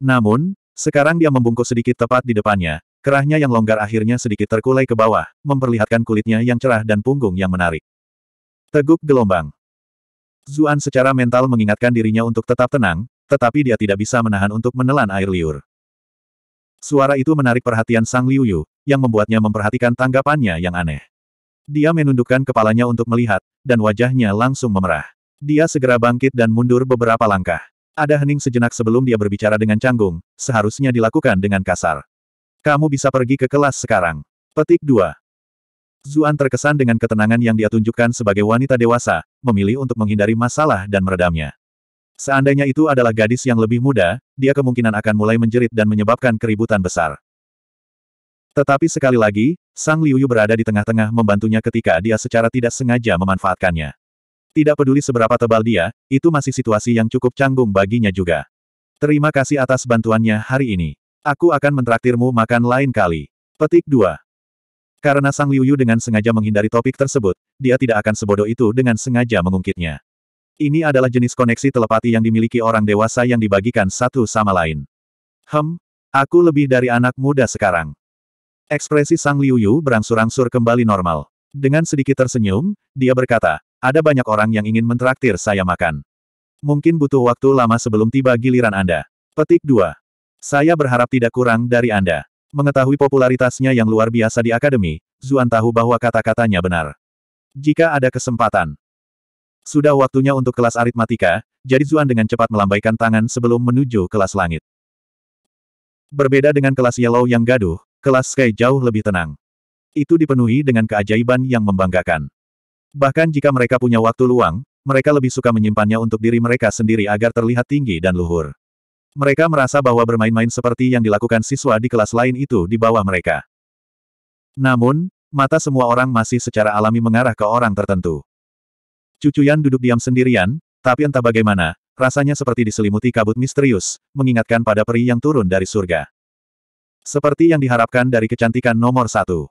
S1: Namun, sekarang dia membungkuk sedikit tepat di depannya, kerahnya yang longgar akhirnya sedikit terkulai ke bawah, memperlihatkan kulitnya yang cerah dan punggung yang menarik. Teguk gelombang. Zuan secara mental mengingatkan dirinya untuk tetap tenang, tetapi dia tidak bisa menahan untuk menelan air liur. Suara itu menarik perhatian Sang Liuyu, yang membuatnya memperhatikan tanggapannya yang aneh. Dia menundukkan kepalanya untuk melihat, dan wajahnya langsung memerah. Dia segera bangkit dan mundur beberapa langkah. Ada hening sejenak sebelum dia berbicara dengan canggung, seharusnya dilakukan dengan kasar. Kamu bisa pergi ke kelas sekarang. Petik 2. Zuan terkesan dengan ketenangan yang dia tunjukkan sebagai wanita dewasa, memilih untuk menghindari masalah dan meredamnya. Seandainya itu adalah gadis yang lebih muda, dia kemungkinan akan mulai menjerit dan menyebabkan keributan besar. Tetapi sekali lagi, Sang Liuyu berada di tengah-tengah membantunya ketika dia secara tidak sengaja memanfaatkannya. Tidak peduli seberapa tebal dia, itu masih situasi yang cukup canggung baginya juga. Terima kasih atas bantuannya hari ini. Aku akan mentraktirmu makan lain kali. Petik 2. Karena Sang Liuyu dengan sengaja menghindari topik tersebut, dia tidak akan sebodoh itu dengan sengaja mengungkitnya. Ini adalah jenis koneksi telepati yang dimiliki orang dewasa yang dibagikan satu sama lain. Hem, aku lebih dari anak muda sekarang. Ekspresi Sang Liu Yu berangsur-angsur kembali normal. Dengan sedikit tersenyum, dia berkata, ada banyak orang yang ingin mentraktir saya makan. Mungkin butuh waktu lama sebelum tiba giliran Anda. Petik 2. Saya berharap tidak kurang dari Anda. Mengetahui popularitasnya yang luar biasa di akademi, Zuan tahu bahwa kata-katanya benar. Jika ada kesempatan, sudah waktunya untuk kelas aritmatika, jadi Zuan dengan cepat melambaikan tangan sebelum menuju kelas langit. Berbeda dengan kelas Yellow yang gaduh, kelas Sky jauh lebih tenang. Itu dipenuhi dengan keajaiban yang membanggakan. Bahkan jika mereka punya waktu luang, mereka lebih suka menyimpannya untuk diri mereka sendiri agar terlihat tinggi dan luhur. Mereka merasa bahwa bermain-main seperti yang dilakukan siswa di kelas lain itu di bawah mereka. Namun, mata semua orang masih secara alami mengarah ke orang tertentu. Cucu Yan duduk diam sendirian, tapi entah bagaimana, rasanya seperti diselimuti kabut misterius, mengingatkan pada peri yang turun dari surga. Seperti yang diharapkan dari kecantikan nomor satu.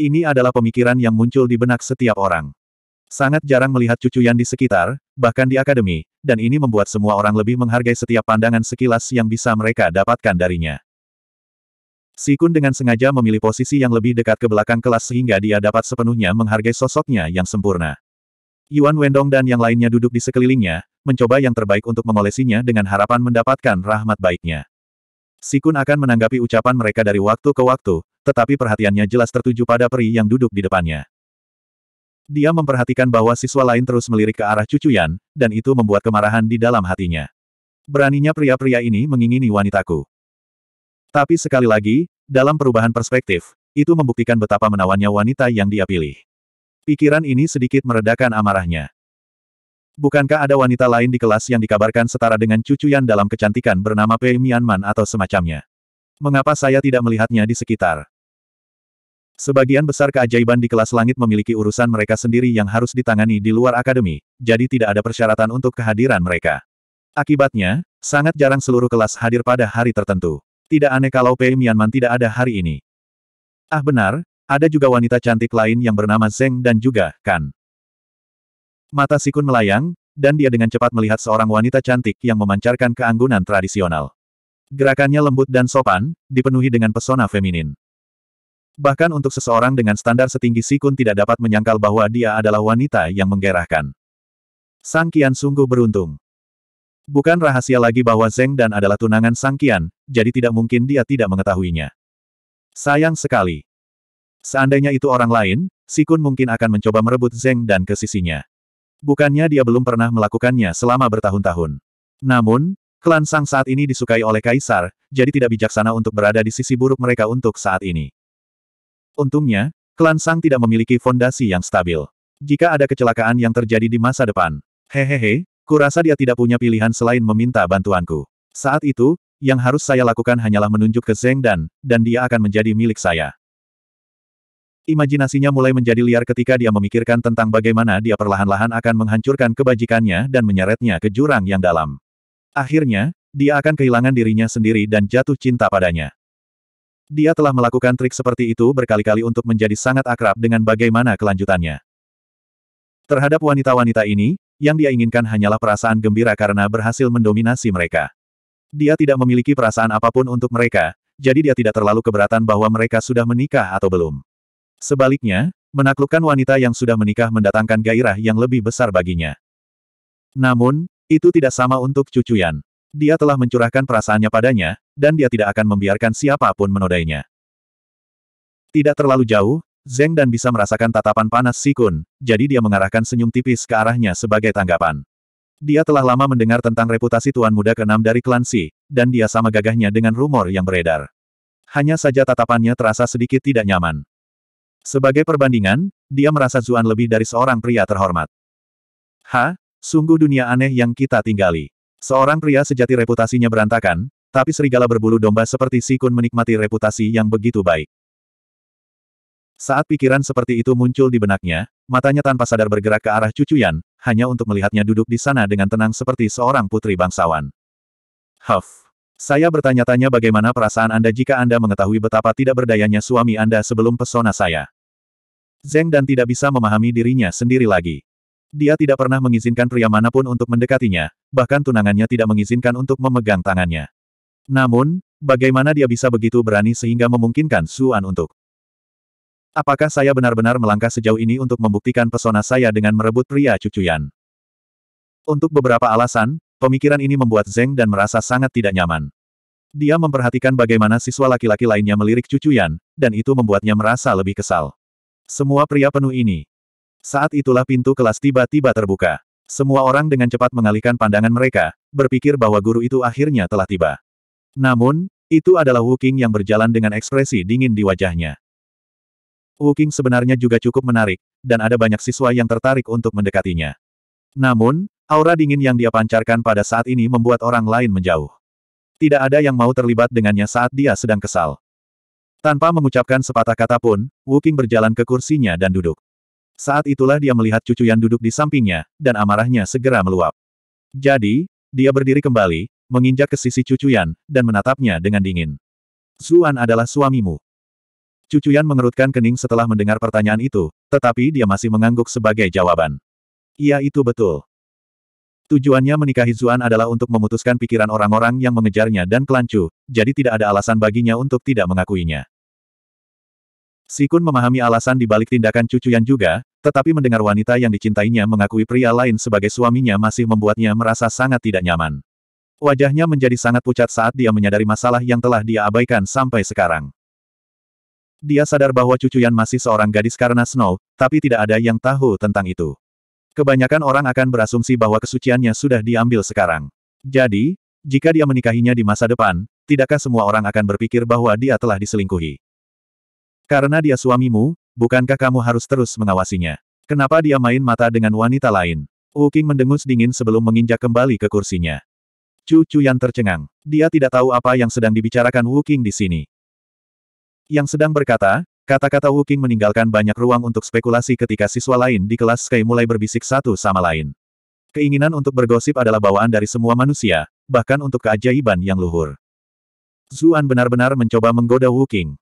S1: Ini adalah pemikiran yang muncul di benak setiap orang. Sangat jarang melihat cucu Yan di sekitar, bahkan di akademi, dan ini membuat semua orang lebih menghargai setiap pandangan sekilas yang bisa mereka dapatkan darinya. Sikun dengan sengaja memilih posisi yang lebih dekat ke belakang kelas sehingga dia dapat sepenuhnya menghargai sosoknya yang sempurna. Yuan Wendong dan yang lainnya duduk di sekelilingnya, mencoba yang terbaik untuk mengolesinya dengan harapan mendapatkan rahmat baiknya. Sikun akan menanggapi ucapan mereka dari waktu ke waktu, tetapi perhatiannya jelas tertuju pada peri yang duduk di depannya. Dia memperhatikan bahwa siswa lain terus melirik ke arah cucuyan, dan itu membuat kemarahan di dalam hatinya. Beraninya pria-pria ini mengingini wanitaku. Tapi sekali lagi, dalam perubahan perspektif, itu membuktikan betapa menawannya wanita yang dia pilih. Pikiran ini sedikit meredakan amarahnya. Bukankah ada wanita lain di kelas yang dikabarkan setara dengan cucu cucuyan dalam kecantikan bernama Pei Mianman atau semacamnya? Mengapa saya tidak melihatnya di sekitar? Sebagian besar keajaiban di kelas langit memiliki urusan mereka sendiri yang harus ditangani di luar akademi, jadi tidak ada persyaratan untuk kehadiran mereka. Akibatnya, sangat jarang seluruh kelas hadir pada hari tertentu. Tidak aneh kalau Pei Mianman tidak ada hari ini. Ah benar, ada juga wanita cantik lain yang bernama Zeng dan juga Kan. Mata Sikun melayang, dan dia dengan cepat melihat seorang wanita cantik yang memancarkan keanggunan tradisional. Gerakannya lembut dan sopan, dipenuhi dengan pesona feminin. Bahkan untuk seseorang dengan standar setinggi Sikun tidak dapat menyangkal bahwa dia adalah wanita yang menggerahkan. Sang Kian sungguh beruntung. Bukan rahasia lagi bahwa Zeng dan adalah tunangan Sang Kian, jadi tidak mungkin dia tidak mengetahuinya. Sayang sekali. Seandainya itu orang lain, Sikun mungkin akan mencoba merebut Zeng dan ke sisinya. Bukannya dia belum pernah melakukannya selama bertahun-tahun. Namun, klan Sang saat ini disukai oleh Kaisar, jadi tidak bijaksana untuk berada di sisi buruk mereka untuk saat ini. Untungnya, klan Sang tidak memiliki fondasi yang stabil. Jika ada kecelakaan yang terjadi di masa depan, hehehe, kurasa dia tidak punya pilihan selain meminta bantuanku. Saat itu, yang harus saya lakukan hanyalah menunjuk ke Zeng Dan, dan dia akan menjadi milik saya. Imajinasinya mulai menjadi liar ketika dia memikirkan tentang bagaimana dia perlahan-lahan akan menghancurkan kebajikannya dan menyeretnya ke jurang yang dalam. Akhirnya, dia akan kehilangan dirinya sendiri dan jatuh cinta padanya. Dia telah melakukan trik seperti itu berkali-kali untuk menjadi sangat akrab dengan bagaimana kelanjutannya. Terhadap wanita-wanita ini, yang dia inginkan hanyalah perasaan gembira karena berhasil mendominasi mereka. Dia tidak memiliki perasaan apapun untuk mereka, jadi dia tidak terlalu keberatan bahwa mereka sudah menikah atau belum. Sebaliknya, menaklukkan wanita yang sudah menikah mendatangkan gairah yang lebih besar baginya. Namun, itu tidak sama untuk Cucuyan. Dia telah mencurahkan perasaannya padanya, dan dia tidak akan membiarkan siapapun menodainya. Tidak terlalu jauh, Zeng dan bisa merasakan tatapan panas Sikun, jadi dia mengarahkan senyum tipis ke arahnya sebagai tanggapan. Dia telah lama mendengar tentang reputasi Tuan Muda keenam dari klan Si, dan dia sama gagahnya dengan rumor yang beredar. Hanya saja tatapannya terasa sedikit tidak nyaman. Sebagai perbandingan, dia merasa Zuan lebih dari seorang pria terhormat. Ha, sungguh dunia aneh yang kita tinggali. Seorang pria sejati reputasinya berantakan, tapi serigala berbulu domba seperti Sikun menikmati reputasi yang begitu baik. Saat pikiran seperti itu muncul di benaknya, matanya tanpa sadar bergerak ke arah cucuyan, hanya untuk melihatnya duduk di sana dengan tenang seperti seorang putri bangsawan. Huff. Saya bertanya-tanya bagaimana perasaan Anda jika Anda mengetahui betapa tidak berdayanya suami Anda sebelum pesona saya. Zeng dan tidak bisa memahami dirinya sendiri lagi. Dia tidak pernah mengizinkan pria manapun untuk mendekatinya, bahkan tunangannya tidak mengizinkan untuk memegang tangannya. Namun, bagaimana dia bisa begitu berani sehingga memungkinkan Suan untuk Apakah saya benar-benar melangkah sejauh ini untuk membuktikan pesona saya dengan merebut pria cucuyan? Untuk beberapa alasan, pemikiran ini membuat Zeng dan merasa sangat tidak nyaman. Dia memperhatikan bagaimana siswa laki-laki lainnya melirik cucuyan, dan itu membuatnya merasa lebih kesal. Semua pria penuh ini. Saat itulah pintu kelas tiba-tiba terbuka. Semua orang dengan cepat mengalihkan pandangan mereka, berpikir bahwa guru itu akhirnya telah tiba. Namun, itu adalah Wuking yang berjalan dengan ekspresi dingin di wajahnya. Wuking sebenarnya juga cukup menarik, dan ada banyak siswa yang tertarik untuk mendekatinya. Namun, aura dingin yang dia pancarkan pada saat ini membuat orang lain menjauh. Tidak ada yang mau terlibat dengannya saat dia sedang kesal. Tanpa mengucapkan sepatah kata pun, Wu Qing berjalan ke kursinya dan duduk. Saat itulah dia melihat cucu yang duduk di sampingnya, dan amarahnya segera meluap. Jadi, dia berdiri kembali, menginjak ke sisi cucu cucuyan, dan menatapnya dengan dingin. Zuan adalah suamimu. Cucu Cucuyan mengerutkan kening setelah mendengar pertanyaan itu, tetapi dia masih mengangguk sebagai jawaban. Iya itu betul. Tujuannya menikahi Zuan adalah untuk memutuskan pikiran orang-orang yang mengejarnya dan kelancu, jadi tidak ada alasan baginya untuk tidak mengakuinya. Sikun memahami alasan di balik tindakan cucu yang juga, tetapi mendengar wanita yang dicintainya mengakui pria lain sebagai suaminya masih membuatnya merasa sangat tidak nyaman. Wajahnya menjadi sangat pucat saat dia menyadari masalah yang telah dia abaikan sampai sekarang. Dia sadar bahwa cucu yang masih seorang gadis karena Snow, tapi tidak ada yang tahu tentang itu. Kebanyakan orang akan berasumsi bahwa kesuciannya sudah diambil sekarang. Jadi, jika dia menikahinya di masa depan, tidakkah semua orang akan berpikir bahwa dia telah diselingkuhi? Karena dia suamimu, bukankah kamu harus terus mengawasinya? Kenapa dia main mata dengan wanita lain? Wu Qing mendengus dingin sebelum menginjak kembali ke kursinya. Cu yang tercengang. Dia tidak tahu apa yang sedang dibicarakan Wu King di sini. Yang sedang berkata, Kata-kata Wu King meninggalkan banyak ruang untuk spekulasi ketika siswa lain di kelas Sky mulai berbisik satu sama lain. Keinginan untuk bergosip adalah bawaan dari semua manusia, bahkan untuk keajaiban yang luhur. Zuan benar-benar mencoba menggoda Wu King.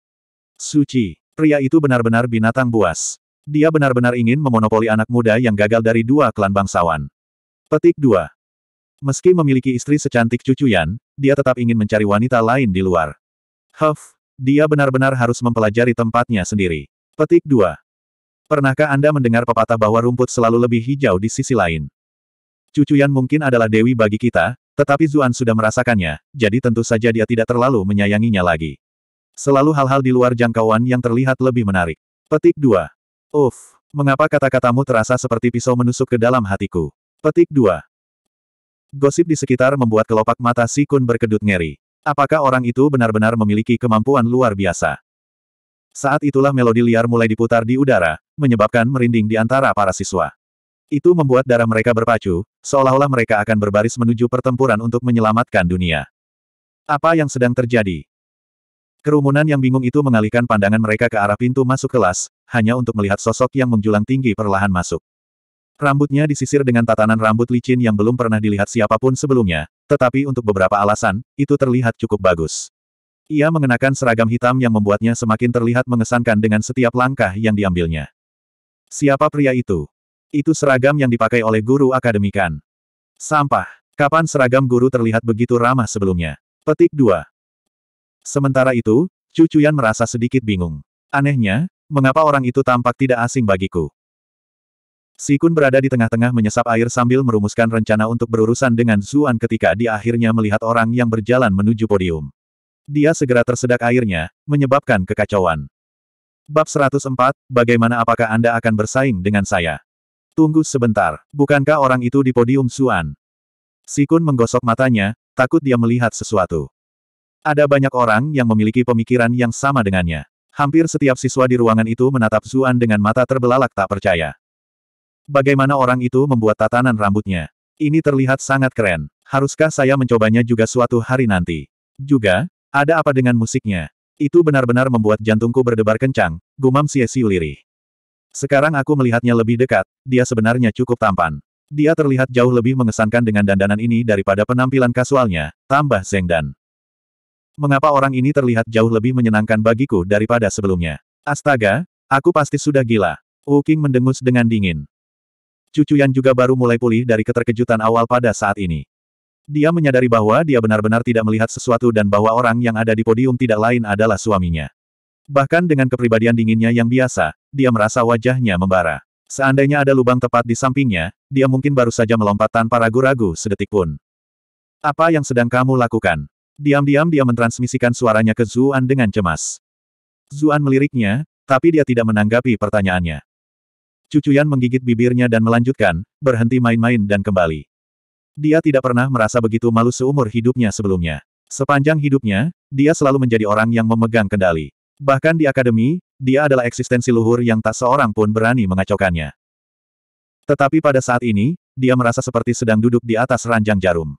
S1: Suci, pria itu benar-benar binatang buas. Dia benar-benar ingin memonopoli anak muda yang gagal dari dua klan bangsawan. Petik 2. Meski memiliki istri secantik cucuyan, dia tetap ingin mencari wanita lain di luar. Huff, dia benar-benar harus mempelajari tempatnya sendiri. Petik 2. Pernahkah Anda mendengar pepatah bahwa rumput selalu lebih hijau di sisi lain? Cucuyan mungkin adalah dewi bagi kita, tetapi Zuan sudah merasakannya, jadi tentu saja dia tidak terlalu menyayanginya lagi. Selalu hal-hal di luar jangkauan yang terlihat lebih menarik. Petik 2. Uff, mengapa kata-katamu terasa seperti pisau menusuk ke dalam hatiku? Petik 2. Gosip di sekitar membuat kelopak mata Si Kun berkedut ngeri. Apakah orang itu benar-benar memiliki kemampuan luar biasa? Saat itulah melodi liar mulai diputar di udara, menyebabkan merinding di antara para siswa. Itu membuat darah mereka berpacu, seolah-olah mereka akan berbaris menuju pertempuran untuk menyelamatkan dunia. Apa yang sedang terjadi? Kerumunan yang bingung itu mengalihkan pandangan mereka ke arah pintu masuk kelas, hanya untuk melihat sosok yang menjulang tinggi perlahan masuk. Rambutnya disisir dengan tatanan rambut licin yang belum pernah dilihat siapapun sebelumnya, tetapi untuk beberapa alasan, itu terlihat cukup bagus. Ia mengenakan seragam hitam yang membuatnya semakin terlihat mengesankan dengan setiap langkah yang diambilnya. Siapa pria itu? Itu seragam yang dipakai oleh guru akademikan. Sampah. Kapan seragam guru terlihat begitu ramah sebelumnya? Petik 2. Sementara itu, Cucuyan merasa sedikit bingung. Anehnya, mengapa orang itu tampak tidak asing bagiku? Sikun berada di tengah-tengah menyesap air sambil merumuskan rencana untuk berurusan dengan Zuan ketika dia akhirnya melihat orang yang berjalan menuju podium. Dia segera tersedak airnya, menyebabkan kekacauan. Bab 104, bagaimana apakah Anda akan bersaing dengan saya? Tunggu sebentar, bukankah orang itu di podium Zuan? Sikun menggosok matanya, takut dia melihat sesuatu. Ada banyak orang yang memiliki pemikiran yang sama dengannya. Hampir setiap siswa di ruangan itu menatap Zuan dengan mata terbelalak tak percaya. Bagaimana orang itu membuat tatanan rambutnya? Ini terlihat sangat keren. Haruskah saya mencobanya juga suatu hari nanti? Juga, ada apa dengan musiknya? Itu benar-benar membuat jantungku berdebar kencang, gumam Xiu lirih. Sekarang aku melihatnya lebih dekat, dia sebenarnya cukup tampan. Dia terlihat jauh lebih mengesankan dengan dandanan ini daripada penampilan kasualnya, tambah Zeng Dan. Mengapa orang ini terlihat jauh lebih menyenangkan bagiku daripada sebelumnya? Astaga, aku pasti sudah gila. Wu King mendengus dengan dingin. Cucu Yan juga baru mulai pulih dari keterkejutan awal pada saat ini. Dia menyadari bahwa dia benar-benar tidak melihat sesuatu dan bahwa orang yang ada di podium tidak lain adalah suaminya. Bahkan dengan kepribadian dinginnya yang biasa, dia merasa wajahnya membara. Seandainya ada lubang tepat di sampingnya, dia mungkin baru saja melompat tanpa ragu-ragu sedetik pun. Apa yang sedang kamu lakukan? Diam-diam dia mentransmisikan suaranya ke Zuan dengan cemas. Zuan meliriknya, tapi dia tidak menanggapi pertanyaannya. Cucuyan menggigit bibirnya dan melanjutkan, berhenti main-main dan kembali. Dia tidak pernah merasa begitu malu seumur hidupnya sebelumnya. Sepanjang hidupnya, dia selalu menjadi orang yang memegang kendali. Bahkan di akademi, dia adalah eksistensi luhur yang tak seorang pun berani mengacaukannya. Tetapi pada saat ini, dia merasa seperti sedang duduk di atas ranjang jarum.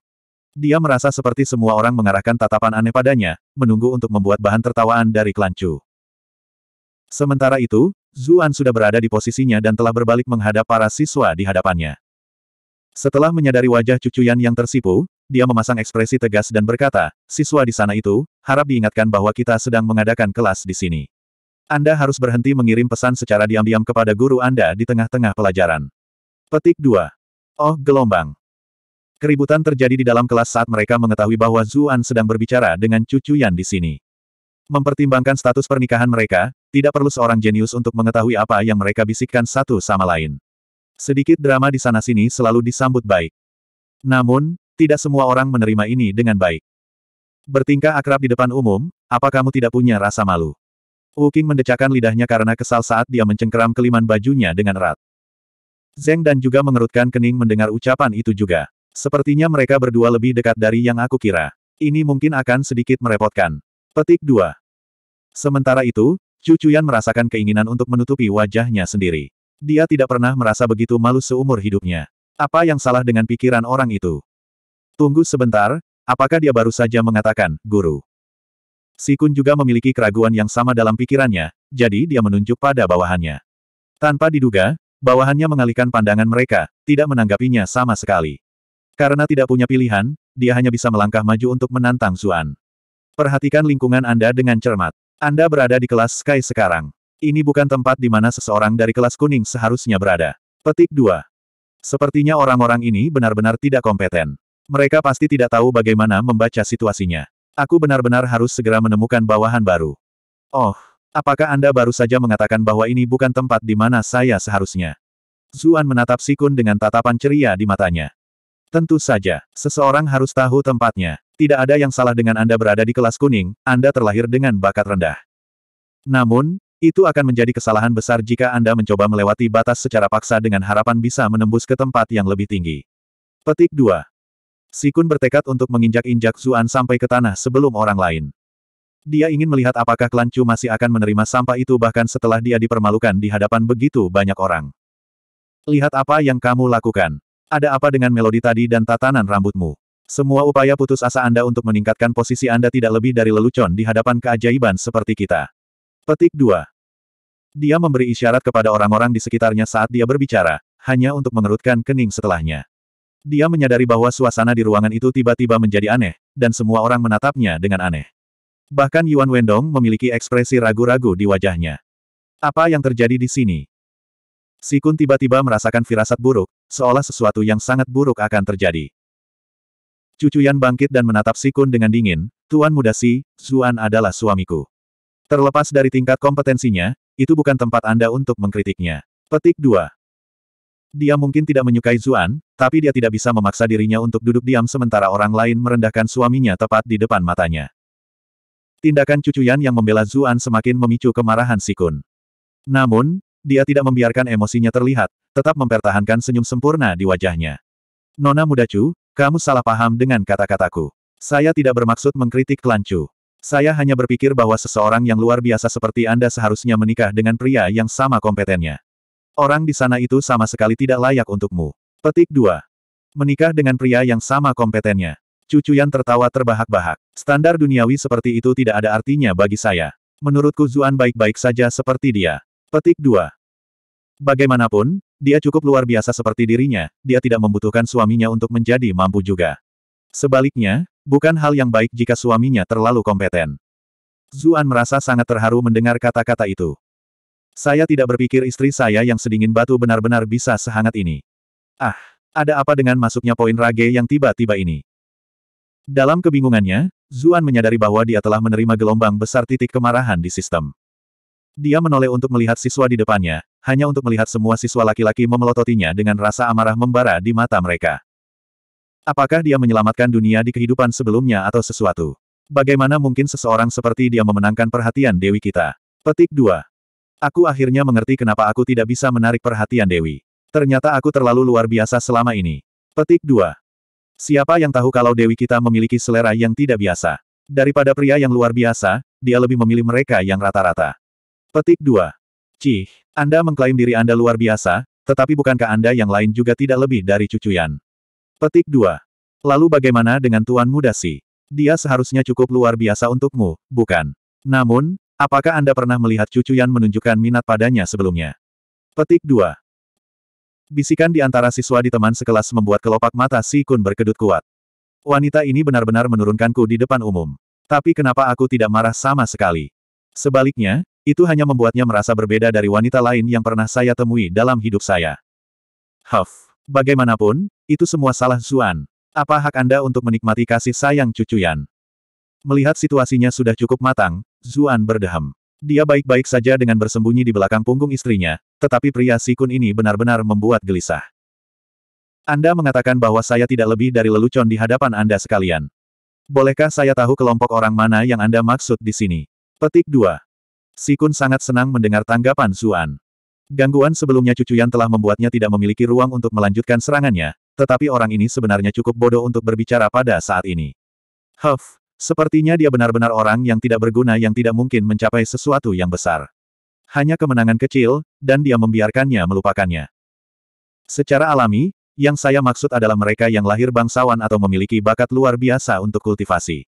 S1: Dia merasa seperti semua orang mengarahkan tatapan aneh padanya, menunggu untuk membuat bahan tertawaan dari klancu. Sementara itu, Zuan sudah berada di posisinya dan telah berbalik menghadap para siswa di hadapannya. Setelah menyadari wajah cucu Yan yang tersipu, dia memasang ekspresi tegas dan berkata, siswa di sana itu, harap diingatkan bahwa kita sedang mengadakan kelas di sini. Anda harus berhenti mengirim pesan secara diam-diam kepada guru Anda di tengah-tengah pelajaran. Petik 2. Oh, gelombang. Keributan terjadi di dalam kelas saat mereka mengetahui bahwa Zuan sedang berbicara dengan cucu Yan di sini. Mempertimbangkan status pernikahan mereka, tidak perlu seorang jenius untuk mengetahui apa yang mereka bisikkan satu sama lain. Sedikit drama di sana-sini selalu disambut baik. Namun, tidak semua orang menerima ini dengan baik. Bertingkah akrab di depan umum, apa kamu tidak punya rasa malu? Wuking mendecakkan lidahnya karena kesal saat dia mencengkeram keliman bajunya dengan erat. Zeng dan juga mengerutkan kening mendengar ucapan itu juga. Sepertinya mereka berdua lebih dekat dari yang aku kira. Ini mungkin akan sedikit merepotkan. Petik 2. Sementara itu, Chuyan merasakan keinginan untuk menutupi wajahnya sendiri. Dia tidak pernah merasa begitu malu seumur hidupnya. Apa yang salah dengan pikiran orang itu? Tunggu sebentar, apakah dia baru saja mengatakan, guru? Sikun juga memiliki keraguan yang sama dalam pikirannya, jadi dia menunjuk pada bawahannya. Tanpa diduga, bawahannya mengalihkan pandangan mereka, tidak menanggapinya sama sekali. Karena tidak punya pilihan, dia hanya bisa melangkah maju untuk menantang Zuan. Perhatikan lingkungan Anda dengan cermat. Anda berada di kelas Sky sekarang. Ini bukan tempat di mana seseorang dari kelas kuning seharusnya berada. Petik 2. Sepertinya orang-orang ini benar-benar tidak kompeten. Mereka pasti tidak tahu bagaimana membaca situasinya. Aku benar-benar harus segera menemukan bawahan baru. Oh, apakah Anda baru saja mengatakan bahwa ini bukan tempat di mana saya seharusnya? Zuan menatap Sikun dengan tatapan ceria di matanya. Tentu saja, seseorang harus tahu tempatnya. Tidak ada yang salah dengan Anda berada di kelas kuning, Anda terlahir dengan bakat rendah. Namun, itu akan menjadi kesalahan besar jika Anda mencoba melewati batas secara paksa dengan harapan bisa menembus ke tempat yang lebih tinggi. Petik 2. Sikun bertekad untuk menginjak-injak Zuan sampai ke tanah sebelum orang lain. Dia ingin melihat apakah klan Chu masih akan menerima sampah itu bahkan setelah dia dipermalukan di hadapan begitu banyak orang. Lihat apa yang kamu lakukan. Ada apa dengan melodi tadi dan tatanan rambutmu? Semua upaya putus asa Anda untuk meningkatkan posisi Anda tidak lebih dari lelucon di hadapan keajaiban seperti kita. Petik 2. Dia memberi isyarat kepada orang-orang di sekitarnya saat dia berbicara, hanya untuk mengerutkan kening setelahnya. Dia menyadari bahwa suasana di ruangan itu tiba-tiba menjadi aneh, dan semua orang menatapnya dengan aneh. Bahkan Yuan Wendong memiliki ekspresi ragu-ragu di wajahnya. Apa yang terjadi di sini? Sikun tiba-tiba merasakan firasat buruk, seolah sesuatu yang sangat buruk akan terjadi. Cucuyan bangkit dan menatap Sikun dengan dingin, Tuan Muda Si, Zuan adalah suamiku. Terlepas dari tingkat kompetensinya, itu bukan tempat Anda untuk mengkritiknya. Petik 2. Dia mungkin tidak menyukai Zuan, tapi dia tidak bisa memaksa dirinya untuk duduk diam sementara orang lain merendahkan suaminya tepat di depan matanya. Tindakan cucuyan yang membela Zuan semakin memicu kemarahan Sikun. Namun, dia tidak membiarkan emosinya terlihat, tetap mempertahankan senyum sempurna di wajahnya. Nona muda Chu, kamu salah paham dengan kata-kataku. Saya tidak bermaksud mengkritik klan Chu. Saya hanya berpikir bahwa seseorang yang luar biasa seperti Anda seharusnya menikah dengan pria yang sama kompetennya. Orang di sana itu sama sekali tidak layak untukmu. Petik 2. Menikah dengan pria yang sama kompetennya. Cucu yang tertawa terbahak-bahak. Standar duniawi seperti itu tidak ada artinya bagi saya. Menurutku Zuan baik-baik saja seperti dia. Petik 2. Bagaimanapun, dia cukup luar biasa seperti dirinya, dia tidak membutuhkan suaminya untuk menjadi mampu juga. Sebaliknya, bukan hal yang baik jika suaminya terlalu kompeten. Zuan merasa sangat terharu mendengar kata-kata itu. Saya tidak berpikir istri saya yang sedingin batu benar-benar bisa sehangat ini. Ah, ada apa dengan masuknya poin rage yang tiba-tiba ini? Dalam kebingungannya, Zuan menyadari bahwa dia telah menerima gelombang besar titik kemarahan di sistem. Dia menoleh untuk melihat siswa di depannya, hanya untuk melihat semua siswa laki-laki memelototinya dengan rasa amarah membara di mata mereka. Apakah dia menyelamatkan dunia di kehidupan sebelumnya atau sesuatu? Bagaimana mungkin seseorang seperti dia memenangkan perhatian Dewi kita? Petik 2. Aku akhirnya mengerti kenapa aku tidak bisa menarik perhatian Dewi. Ternyata aku terlalu luar biasa selama ini. Petik 2. Siapa yang tahu kalau Dewi kita memiliki selera yang tidak biasa? Daripada pria yang luar biasa, dia lebih memilih mereka yang rata-rata. Petik 2. Cih, Anda mengklaim diri Anda luar biasa, tetapi bukankah Anda yang lain juga tidak lebih dari cucuyan? Petik 2. Lalu bagaimana dengan Tuan Muda Si? Dia seharusnya cukup luar biasa untukmu, bukan? Namun, apakah Anda pernah melihat cucuyan menunjukkan minat padanya sebelumnya? Petik 2. Bisikan di antara siswa di teman sekelas membuat kelopak mata Si Kun berkedut kuat. Wanita ini benar-benar menurunkanku di depan umum. Tapi kenapa aku tidak marah sama sekali? Sebaliknya, itu hanya membuatnya merasa berbeda dari wanita lain yang pernah saya temui dalam hidup saya. Huff. Bagaimanapun, itu semua salah Zuan. Apa hak Anda untuk menikmati kasih sayang cucuyan? Melihat situasinya sudah cukup matang, Zuan berdeham. Dia baik-baik saja dengan bersembunyi di belakang punggung istrinya, tetapi pria sikun ini benar-benar membuat gelisah. Anda mengatakan bahwa saya tidak lebih dari lelucon di hadapan Anda sekalian. Bolehkah saya tahu kelompok orang mana yang Anda maksud di sini? Petik 2. Sikun sangat senang mendengar tanggapan Suan. Gangguan sebelumnya Cucu Yan telah membuatnya tidak memiliki ruang untuk melanjutkan serangannya, tetapi orang ini sebenarnya cukup bodoh untuk berbicara pada saat ini. Huff, sepertinya dia benar-benar orang yang tidak berguna yang tidak mungkin mencapai sesuatu yang besar. Hanya kemenangan kecil, dan dia membiarkannya melupakannya. Secara alami, yang saya maksud adalah mereka yang lahir bangsawan atau memiliki bakat luar biasa untuk kultivasi.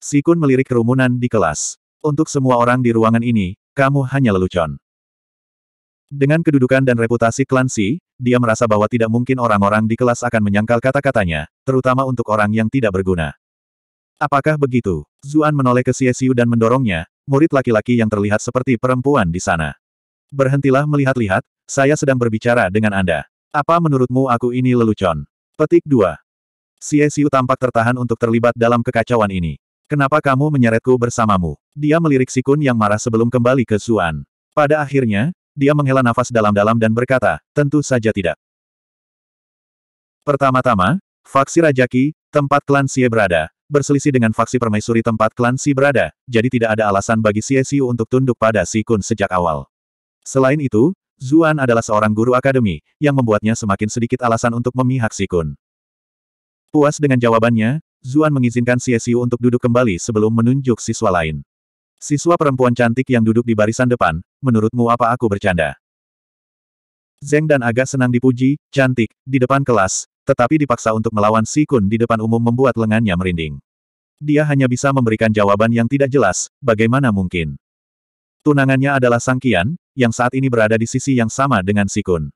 S1: Sikun melirik kerumunan di kelas. Untuk semua orang di ruangan ini, kamu hanya lelucon. Dengan kedudukan dan reputasi klan Si, dia merasa bahwa tidak mungkin orang-orang di kelas akan menyangkal kata-katanya, terutama untuk orang yang tidak berguna. Apakah begitu? Zuan menoleh ke Xiu dan mendorongnya, murid laki-laki yang terlihat seperti perempuan di sana. Berhentilah melihat-lihat, saya sedang berbicara dengan Anda. Apa menurutmu aku ini lelucon? Petik 2. Xiu tampak tertahan untuk terlibat dalam kekacauan ini. Kenapa kamu menyeretku bersamamu? Dia melirik Sikun yang marah sebelum kembali ke Zuan. Pada akhirnya, dia menghela nafas dalam-dalam dan berkata, tentu saja tidak. Pertama-tama, faksi Rajaki, tempat klan Xie berada, berselisih dengan faksi permaisuri tempat klan Xie berada, jadi tidak ada alasan bagi Xie Xiu untuk tunduk pada Sikun sejak awal. Selain itu, Zuan adalah seorang guru akademi, yang membuatnya semakin sedikit alasan untuk memihak Sikun. Puas dengan jawabannya, Zuan mengizinkan Xie Xiu untuk duduk kembali sebelum menunjuk siswa lain. Siswa perempuan cantik yang duduk di barisan depan, menurutmu apa aku bercanda? Zeng dan agak senang dipuji, cantik, di depan kelas, tetapi dipaksa untuk melawan Si Kun di depan umum membuat lengannya merinding. Dia hanya bisa memberikan jawaban yang tidak jelas, bagaimana mungkin? Tunangannya adalah Sang Kian, yang saat ini berada di sisi yang sama dengan Si Kun.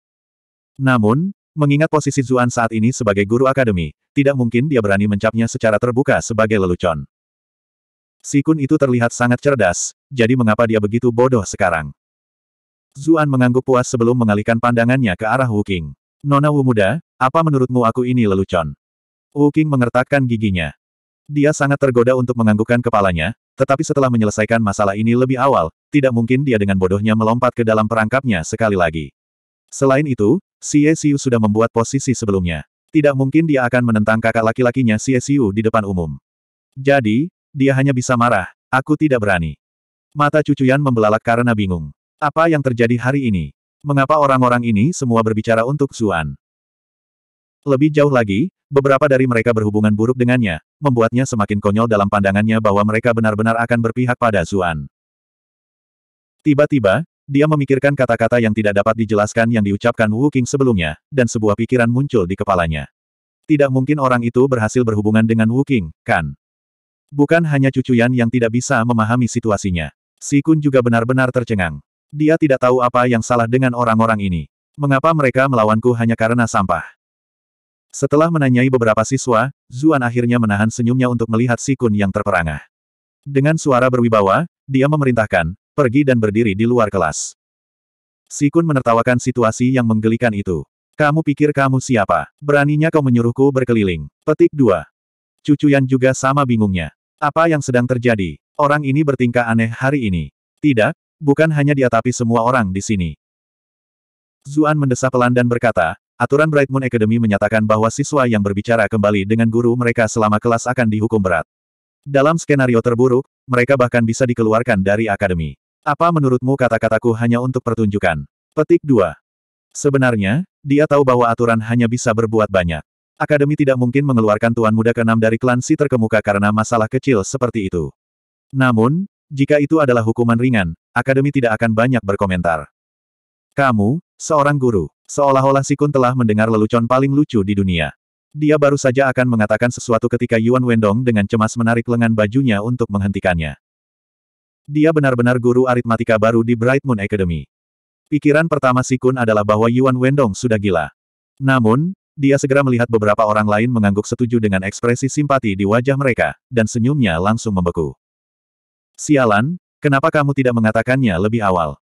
S1: Namun, mengingat posisi Zuan saat ini sebagai guru akademi, tidak mungkin dia berani mencapnya secara terbuka sebagai lelucon. Sikun itu terlihat sangat cerdas, jadi mengapa dia begitu bodoh sekarang? Zuan mengangguk puas sebelum mengalihkan pandangannya ke arah Wu King. Nona Wu muda, apa menurutmu aku ini lelucon? Wu King mengertakkan giginya. Dia sangat tergoda untuk menganggukkan kepalanya, tetapi setelah menyelesaikan masalah ini lebih awal, tidak mungkin dia dengan bodohnya melompat ke dalam perangkapnya sekali lagi. Selain itu, Xie Siu sudah membuat posisi sebelumnya. Tidak mungkin dia akan menentang kakak laki-lakinya Xie Siu di depan umum. Jadi, dia hanya bisa marah, aku tidak berani. Mata cucuyan membelalak karena bingung. Apa yang terjadi hari ini? Mengapa orang-orang ini semua berbicara untuk Zuan? Lebih jauh lagi, beberapa dari mereka berhubungan buruk dengannya, membuatnya semakin konyol dalam pandangannya bahwa mereka benar-benar akan berpihak pada Zuan. Tiba-tiba, dia memikirkan kata-kata yang tidak dapat dijelaskan yang diucapkan Wu King sebelumnya, dan sebuah pikiran muncul di kepalanya. Tidak mungkin orang itu berhasil berhubungan dengan Wu King, kan? Bukan hanya cucuyan yang tidak bisa memahami situasinya. Sikun juga benar-benar tercengang. Dia tidak tahu apa yang salah dengan orang-orang ini. Mengapa mereka melawanku hanya karena sampah? Setelah menanyai beberapa siswa, Zuan akhirnya menahan senyumnya untuk melihat Sikun yang terperangah. Dengan suara berwibawa, dia memerintahkan, pergi dan berdiri di luar kelas. Sikun menertawakan situasi yang menggelikan itu. Kamu pikir kamu siapa? Beraninya kau menyuruhku berkeliling. Petik 2. Cucuyan juga sama bingungnya. Apa yang sedang terjadi? Orang ini bertingkah aneh hari ini. Tidak, bukan hanya dia tapi semua orang di sini. Zuan mendesah pelan dan berkata, aturan Bright Moon Academy menyatakan bahwa siswa yang berbicara kembali dengan guru mereka selama kelas akan dihukum berat. Dalam skenario terburuk, mereka bahkan bisa dikeluarkan dari akademi. Apa menurutmu kata-kataku hanya untuk pertunjukan? Petik 2. Sebenarnya, dia tahu bahwa aturan hanya bisa berbuat banyak. Akademi tidak mungkin mengeluarkan Tuan Muda keenam dari klan si terkemuka karena masalah kecil seperti itu. Namun, jika itu adalah hukuman ringan, Akademi tidak akan banyak berkomentar. Kamu, seorang guru, seolah-olah Sikun telah mendengar lelucon paling lucu di dunia. Dia baru saja akan mengatakan sesuatu ketika Yuan Wendong dengan cemas menarik lengan bajunya untuk menghentikannya. Dia benar-benar guru aritmatika baru di Bright Moon Academy. Pikiran pertama Sikun adalah bahwa Yuan Wendong sudah gila. Namun, dia segera melihat beberapa orang lain mengangguk setuju dengan ekspresi simpati di wajah mereka, dan senyumnya langsung membeku. Sialan, kenapa kamu tidak mengatakannya lebih awal?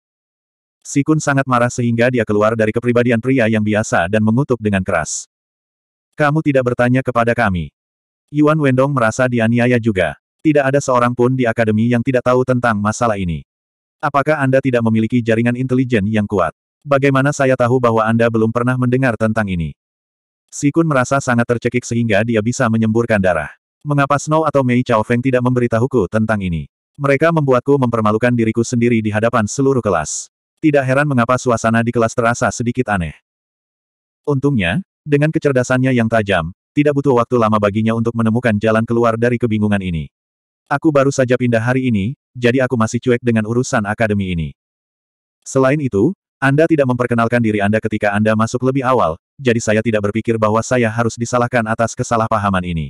S1: Sikun sangat marah sehingga dia keluar dari kepribadian pria yang biasa dan mengutuk dengan keras. Kamu tidak bertanya kepada kami. Yuan Wendong merasa dianiaya juga. Tidak ada seorang pun di akademi yang tidak tahu tentang masalah ini. Apakah Anda tidak memiliki jaringan intelijen yang kuat? Bagaimana saya tahu bahwa Anda belum pernah mendengar tentang ini? Sikun merasa sangat tercekik sehingga dia bisa menyemburkan darah. Mengapa Snow atau Mei Chao Feng tidak memberitahuku tentang ini? Mereka membuatku mempermalukan diriku sendiri di hadapan seluruh kelas. Tidak heran mengapa suasana di kelas terasa sedikit aneh. Untungnya, dengan kecerdasannya yang tajam, tidak butuh waktu lama baginya untuk menemukan jalan keluar dari kebingungan ini. Aku baru saja pindah hari ini, jadi aku masih cuek dengan urusan akademi ini. Selain itu, Anda tidak memperkenalkan diri Anda ketika Anda masuk lebih awal, jadi saya tidak berpikir bahwa saya harus disalahkan atas kesalahpahaman ini.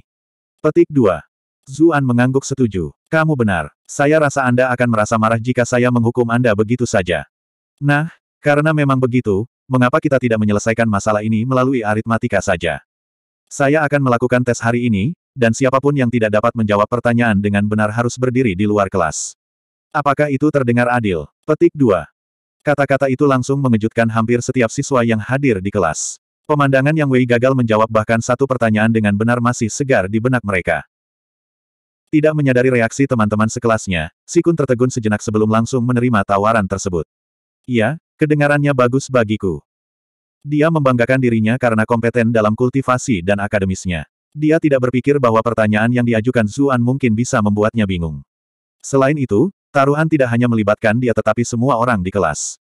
S1: Petik 2. Zuan mengangguk setuju. Kamu benar. Saya rasa Anda akan merasa marah jika saya menghukum Anda begitu saja. Nah, karena memang begitu, mengapa kita tidak menyelesaikan masalah ini melalui aritmatika saja? Saya akan melakukan tes hari ini, dan siapapun yang tidak dapat menjawab pertanyaan dengan benar harus berdiri di luar kelas. Apakah itu terdengar adil? Petik 2. Kata-kata itu langsung mengejutkan hampir setiap siswa yang hadir di kelas. Pemandangan yang Wei gagal menjawab bahkan satu pertanyaan dengan benar masih segar di benak mereka. Tidak menyadari reaksi teman-teman sekelasnya, Sikun tertegun sejenak sebelum langsung menerima tawaran tersebut. Iya, kedengarannya bagus bagiku. Dia membanggakan dirinya karena kompeten dalam kultivasi dan akademisnya. Dia tidak berpikir bahwa pertanyaan yang diajukan Zuan mungkin bisa membuatnya bingung. Selain itu, taruhan tidak hanya melibatkan dia tetapi semua orang di kelas.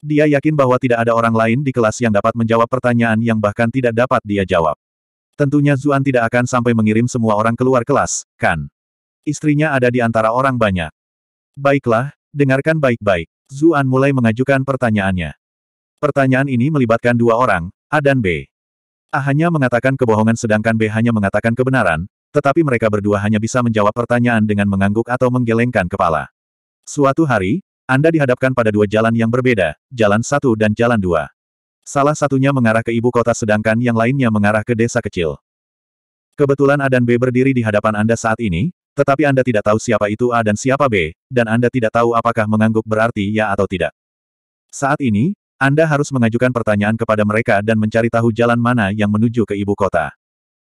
S1: Dia yakin bahwa tidak ada orang lain di kelas yang dapat menjawab pertanyaan yang bahkan tidak dapat dia jawab. Tentunya Zuan tidak akan sampai mengirim semua orang keluar kelas, kan? Istrinya ada di antara orang banyak. Baiklah, dengarkan baik-baik. Zuan mulai mengajukan pertanyaannya. Pertanyaan ini melibatkan dua orang, A dan B. A hanya mengatakan kebohongan sedangkan B hanya mengatakan kebenaran, tetapi mereka berdua hanya bisa menjawab pertanyaan dengan mengangguk atau menggelengkan kepala. Suatu hari, anda dihadapkan pada dua jalan yang berbeda, jalan satu dan jalan dua. Salah satunya mengarah ke ibu kota sedangkan yang lainnya mengarah ke desa kecil. Kebetulan A dan B berdiri di hadapan Anda saat ini, tetapi Anda tidak tahu siapa itu A dan siapa B, dan Anda tidak tahu apakah mengangguk berarti ya atau tidak. Saat ini, Anda harus mengajukan pertanyaan kepada mereka dan mencari tahu jalan mana yang menuju ke ibu kota.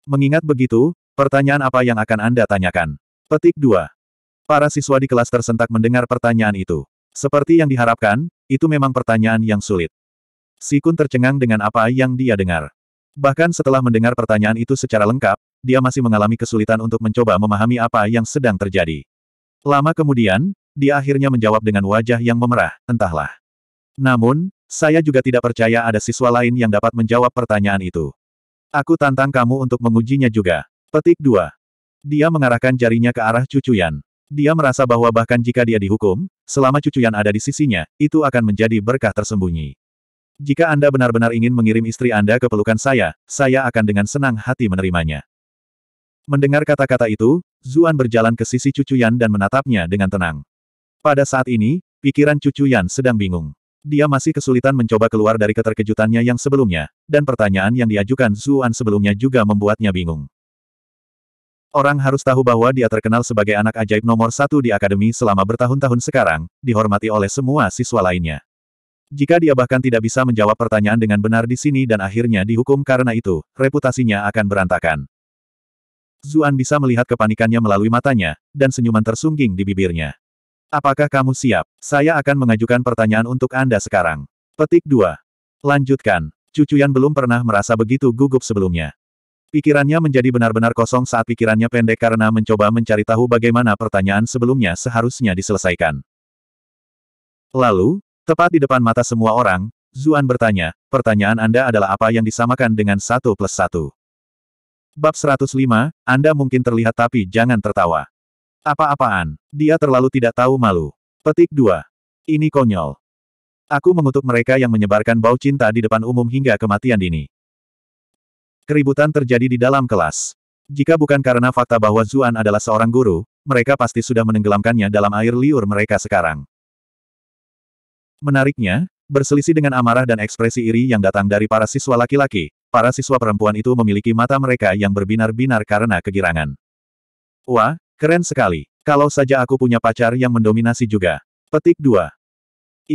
S1: Mengingat begitu, pertanyaan apa yang akan Anda tanyakan? Petik 2. Para siswa di kelas tersentak mendengar pertanyaan itu. Seperti yang diharapkan, itu memang pertanyaan yang sulit. Sikun tercengang dengan apa yang dia dengar. Bahkan setelah mendengar pertanyaan itu secara lengkap, dia masih mengalami kesulitan untuk mencoba memahami apa yang sedang terjadi. Lama kemudian, dia akhirnya menjawab dengan wajah yang memerah, entahlah. Namun, saya juga tidak percaya ada siswa lain yang dapat menjawab pertanyaan itu. Aku tantang kamu untuk mengujinya juga. Petik 2. Dia mengarahkan jarinya ke arah cucuyan. Dia merasa bahwa bahkan jika dia dihukum, selama cucu cucuyan ada di sisinya, itu akan menjadi berkah tersembunyi. Jika Anda benar-benar ingin mengirim istri Anda ke pelukan saya, saya akan dengan senang hati menerimanya. Mendengar kata-kata itu, Zuan berjalan ke sisi cucu Yan dan menatapnya dengan tenang. Pada saat ini, pikiran cucu Yan sedang bingung. Dia masih kesulitan mencoba keluar dari keterkejutannya yang sebelumnya, dan pertanyaan yang diajukan Zuan sebelumnya juga membuatnya bingung. Orang harus tahu bahwa dia terkenal sebagai anak ajaib nomor satu di akademi selama bertahun-tahun sekarang, dihormati oleh semua siswa lainnya. Jika dia bahkan tidak bisa menjawab pertanyaan dengan benar di sini dan akhirnya dihukum karena itu, reputasinya akan berantakan. Zuan bisa melihat kepanikannya melalui matanya, dan senyuman tersungging di bibirnya. Apakah kamu siap? Saya akan mengajukan pertanyaan untuk Anda sekarang. Petik 2. Lanjutkan. Cucuyan belum pernah merasa begitu gugup sebelumnya. Pikirannya menjadi benar-benar kosong saat pikirannya pendek karena mencoba mencari tahu bagaimana pertanyaan sebelumnya seharusnya diselesaikan. Lalu, tepat di depan mata semua orang, Zuan bertanya, pertanyaan Anda adalah apa yang disamakan dengan satu plus satu? Bab 105, Anda mungkin terlihat tapi jangan tertawa. Apa-apaan, dia terlalu tidak tahu malu. Petik 2. Ini konyol. Aku mengutuk mereka yang menyebarkan bau cinta di depan umum hingga kematian dini. Keributan terjadi di dalam kelas. Jika bukan karena fakta bahwa Zuan adalah seorang guru, mereka pasti sudah menenggelamkannya dalam air liur mereka sekarang. Menariknya, berselisih dengan amarah dan ekspresi iri yang datang dari para siswa laki-laki, para siswa perempuan itu memiliki mata mereka yang berbinar-binar karena kegirangan. Wah, keren sekali. Kalau saja aku punya pacar yang mendominasi juga. Petik 2.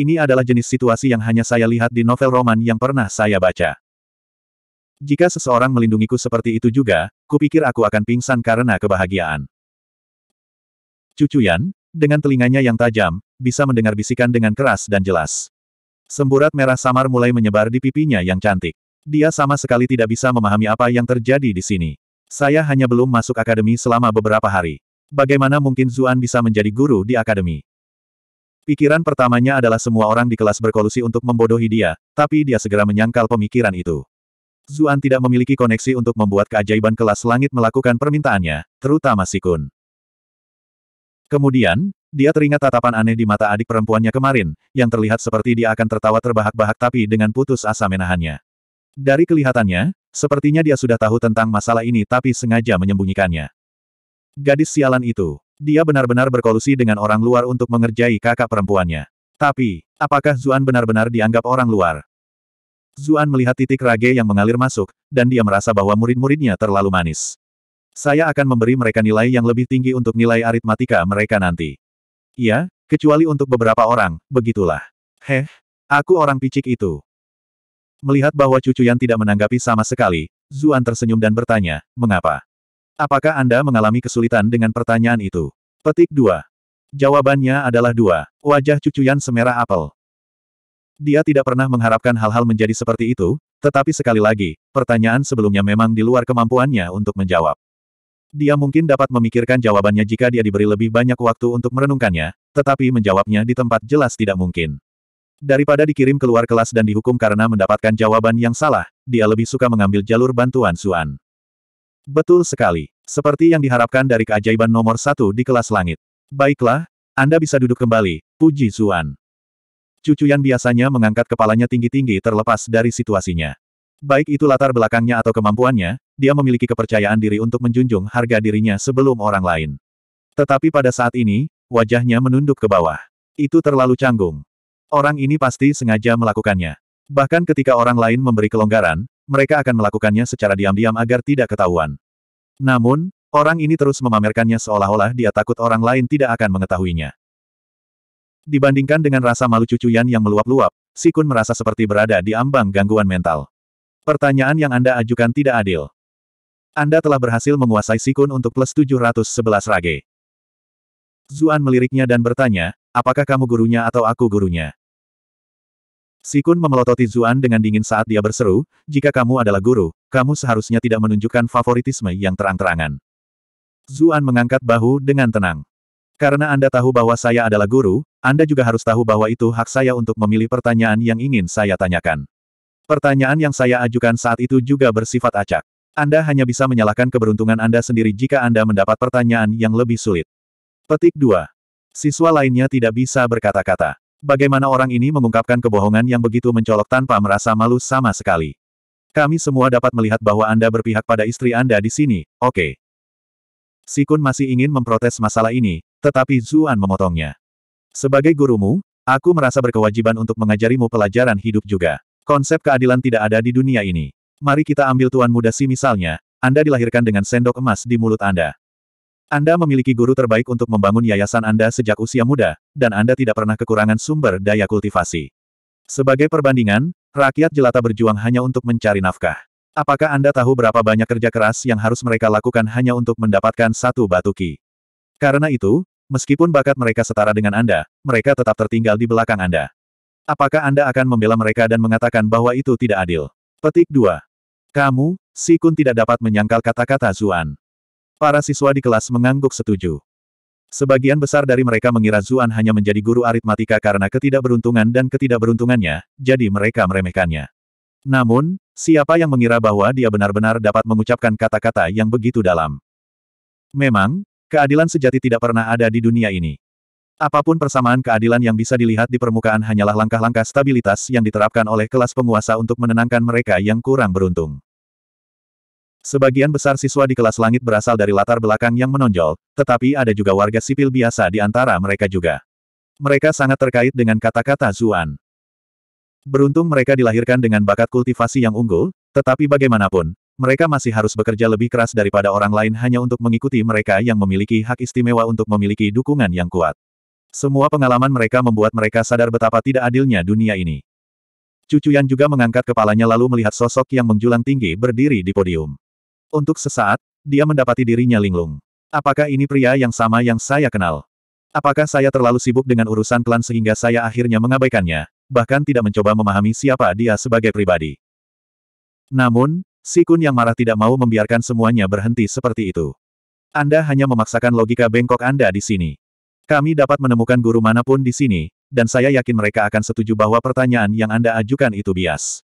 S1: Ini adalah jenis situasi yang hanya saya lihat di novel roman yang pernah saya baca. Jika seseorang melindungiku seperti itu juga, kupikir aku akan pingsan karena kebahagiaan. Cucuyan, dengan telinganya yang tajam, bisa mendengar bisikan dengan keras dan jelas. Semburat merah samar mulai menyebar di pipinya yang cantik. Dia sama sekali tidak bisa memahami apa yang terjadi di sini. Saya hanya belum masuk akademi selama beberapa hari. Bagaimana mungkin Zuan bisa menjadi guru di akademi? Pikiran pertamanya adalah semua orang di kelas berkolusi untuk membodohi dia, tapi dia segera menyangkal pemikiran itu. Zuan tidak memiliki koneksi untuk membuat keajaiban kelas langit melakukan permintaannya, terutama Sikun. Kemudian, dia teringat tatapan aneh di mata adik perempuannya kemarin, yang terlihat seperti dia akan tertawa terbahak-bahak tapi dengan putus asa menahannya. Dari kelihatannya, sepertinya dia sudah tahu tentang masalah ini tapi sengaja menyembunyikannya. Gadis sialan itu, dia benar-benar berkolusi dengan orang luar untuk mengerjai kakak perempuannya. Tapi, apakah Zuan benar-benar dianggap orang luar? Zuan melihat titik rage yang mengalir masuk, dan dia merasa bahwa murid-muridnya terlalu manis. Saya akan memberi mereka nilai yang lebih tinggi untuk nilai aritmatika mereka nanti. Ya, kecuali untuk beberapa orang, begitulah. Heh, aku orang picik itu. Melihat bahwa cucu yang tidak menanggapi sama sekali, Zuan tersenyum dan bertanya, mengapa? Apakah Anda mengalami kesulitan dengan pertanyaan itu? Petik 2. Jawabannya adalah dua. Wajah cucu cucuyan semerah apel. Dia tidak pernah mengharapkan hal-hal menjadi seperti itu, tetapi sekali lagi, pertanyaan sebelumnya memang di luar kemampuannya untuk menjawab. Dia mungkin dapat memikirkan jawabannya jika dia diberi lebih banyak waktu untuk merenungkannya, tetapi menjawabnya di tempat jelas tidak mungkin. Daripada dikirim keluar kelas dan dihukum karena mendapatkan jawaban yang salah, dia lebih suka mengambil jalur bantuan Suan. Betul sekali. Seperti yang diharapkan dari keajaiban nomor satu di kelas langit. Baiklah, Anda bisa duduk kembali, puji Suan. Cucu Yan biasanya mengangkat kepalanya tinggi-tinggi terlepas dari situasinya. Baik itu latar belakangnya atau kemampuannya, dia memiliki kepercayaan diri untuk menjunjung harga dirinya sebelum orang lain. Tetapi pada saat ini, wajahnya menunduk ke bawah. Itu terlalu canggung. Orang ini pasti sengaja melakukannya. Bahkan ketika orang lain memberi kelonggaran, mereka akan melakukannya secara diam-diam agar tidak ketahuan. Namun, orang ini terus memamerkannya seolah-olah dia takut orang lain tidak akan mengetahuinya. Dibandingkan dengan rasa malu cucuyan yang meluap-luap, Sikun merasa seperti berada di ambang gangguan mental. Pertanyaan yang Anda ajukan tidak adil. Anda telah berhasil menguasai Sikun untuk plus 711 rage. Zuan meliriknya dan bertanya, apakah kamu gurunya atau aku gurunya? Sikun memelototi Zuan dengan dingin saat dia berseru, jika kamu adalah guru, kamu seharusnya tidak menunjukkan favoritisme yang terang-terangan. Zuan mengangkat bahu dengan tenang. Karena Anda tahu bahwa saya adalah guru, Anda juga harus tahu bahwa itu hak saya untuk memilih pertanyaan yang ingin saya tanyakan. Pertanyaan yang saya ajukan saat itu juga bersifat acak. Anda hanya bisa menyalahkan keberuntungan Anda sendiri jika Anda mendapat pertanyaan yang lebih sulit. Petik 2. Siswa lainnya tidak bisa berkata-kata. Bagaimana orang ini mengungkapkan kebohongan yang begitu mencolok tanpa merasa malu sama sekali. Kami semua dapat melihat bahwa Anda berpihak pada istri Anda di sini, oke. Okay. Sikun masih ingin memprotes masalah ini, tetapi Zuan memotongnya. Sebagai gurumu, aku merasa berkewajiban untuk mengajarimu pelajaran hidup juga. Konsep keadilan tidak ada di dunia ini. Mari kita ambil tuan muda si misalnya, Anda dilahirkan dengan sendok emas di mulut Anda. Anda memiliki guru terbaik untuk membangun yayasan Anda sejak usia muda, dan Anda tidak pernah kekurangan sumber daya kultivasi. Sebagai perbandingan, rakyat jelata berjuang hanya untuk mencari nafkah. Apakah Anda tahu berapa banyak kerja keras yang harus mereka lakukan hanya untuk mendapatkan satu batu ki? Karena itu, meskipun bakat mereka setara dengan Anda, mereka tetap tertinggal di belakang Anda. Apakah Anda akan membela mereka dan mengatakan bahwa itu tidak adil? Petik 2. Kamu, si Kun tidak dapat menyangkal kata-kata Zuan. Para siswa di kelas mengangguk setuju. Sebagian besar dari mereka mengira Zuan hanya menjadi guru aritmatika karena ketidakberuntungan dan ketidakberuntungannya, jadi mereka meremehkannya. Namun, Siapa yang mengira bahwa dia benar-benar dapat mengucapkan kata-kata yang begitu dalam? Memang, keadilan sejati tidak pernah ada di dunia ini. Apapun persamaan keadilan yang bisa dilihat di permukaan hanyalah langkah-langkah stabilitas yang diterapkan oleh kelas penguasa untuk menenangkan mereka yang kurang beruntung. Sebagian besar siswa di kelas langit berasal dari latar belakang yang menonjol, tetapi ada juga warga sipil biasa di antara mereka juga. Mereka sangat terkait dengan kata-kata Zuan. Beruntung mereka dilahirkan dengan bakat kultivasi yang unggul, tetapi bagaimanapun, mereka masih harus bekerja lebih keras daripada orang lain hanya untuk mengikuti mereka yang memiliki hak istimewa untuk memiliki dukungan yang kuat. Semua pengalaman mereka membuat mereka sadar betapa tidak adilnya dunia ini. Cucu Yan juga mengangkat kepalanya lalu melihat sosok yang menjulang tinggi berdiri di podium. Untuk sesaat, dia mendapati dirinya linglung. Apakah ini pria yang sama yang saya kenal? Apakah saya terlalu sibuk dengan urusan klan sehingga saya akhirnya mengabaikannya? bahkan tidak mencoba memahami siapa dia sebagai pribadi. Namun, Si Kun yang marah tidak mau membiarkan semuanya berhenti seperti itu. Anda hanya memaksakan logika bengkok Anda di sini. Kami dapat menemukan guru manapun di sini, dan saya yakin mereka akan setuju bahwa pertanyaan yang Anda ajukan itu bias.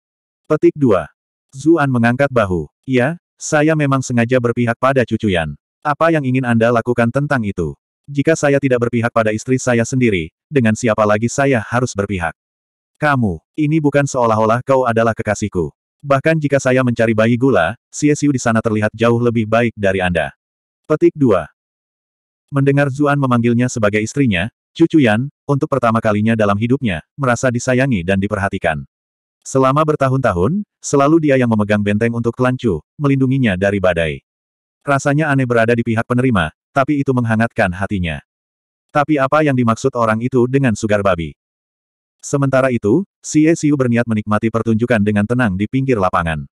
S1: Petik 2. Zuan mengangkat bahu. Ya, saya memang sengaja berpihak pada cucu Yan. Apa yang ingin Anda lakukan tentang itu? Jika saya tidak berpihak pada istri saya sendiri, dengan siapa lagi saya harus berpihak? Kamu, ini bukan seolah-olah kau adalah kekasihku. Bahkan jika saya mencari bayi gula, CSU di sana terlihat jauh lebih baik dari Anda. Petik 2. Mendengar Zuan memanggilnya sebagai istrinya, Cucu Yan, untuk pertama kalinya dalam hidupnya, merasa disayangi dan diperhatikan. Selama bertahun-tahun, selalu dia yang memegang benteng untuk Kelancu, melindunginya dari badai. Rasanya aneh berada di pihak penerima, tapi itu menghangatkan hatinya. Tapi apa yang dimaksud orang itu dengan sugar babi? Sementara itu, Xie Xiu berniat menikmati pertunjukan dengan tenang di pinggir lapangan.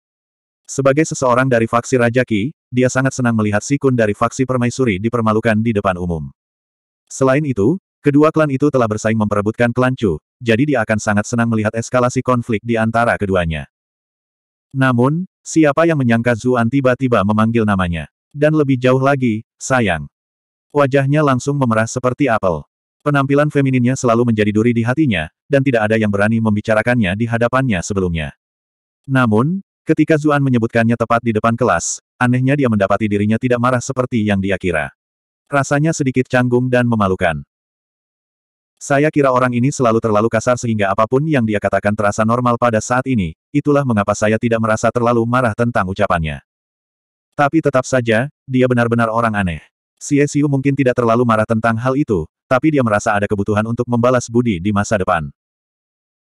S1: Sebagai seseorang dari faksi Rajaki, dia sangat senang melihat Sikun dari faksi permaisuri dipermalukan di depan umum. Selain itu, kedua klan itu telah bersaing memperebutkan klan Chu, jadi dia akan sangat senang melihat eskalasi konflik di antara keduanya. Namun, siapa yang menyangka Zuan tiba-tiba memanggil namanya? Dan lebih jauh lagi, sayang. Wajahnya langsung memerah seperti apel. Penampilan femininnya selalu menjadi duri di hatinya, dan tidak ada yang berani membicarakannya di hadapannya sebelumnya. Namun, ketika Zuan menyebutkannya tepat di depan kelas, anehnya dia mendapati dirinya tidak marah seperti yang dia kira. Rasanya sedikit canggung dan memalukan. Saya kira orang ini selalu terlalu kasar sehingga apapun yang dia katakan terasa normal pada saat ini, itulah mengapa saya tidak merasa terlalu marah tentang ucapannya. Tapi tetap saja, dia benar-benar orang aneh. Xie Xiu mungkin tidak terlalu marah tentang hal itu, tapi dia merasa ada kebutuhan untuk membalas budi di masa depan.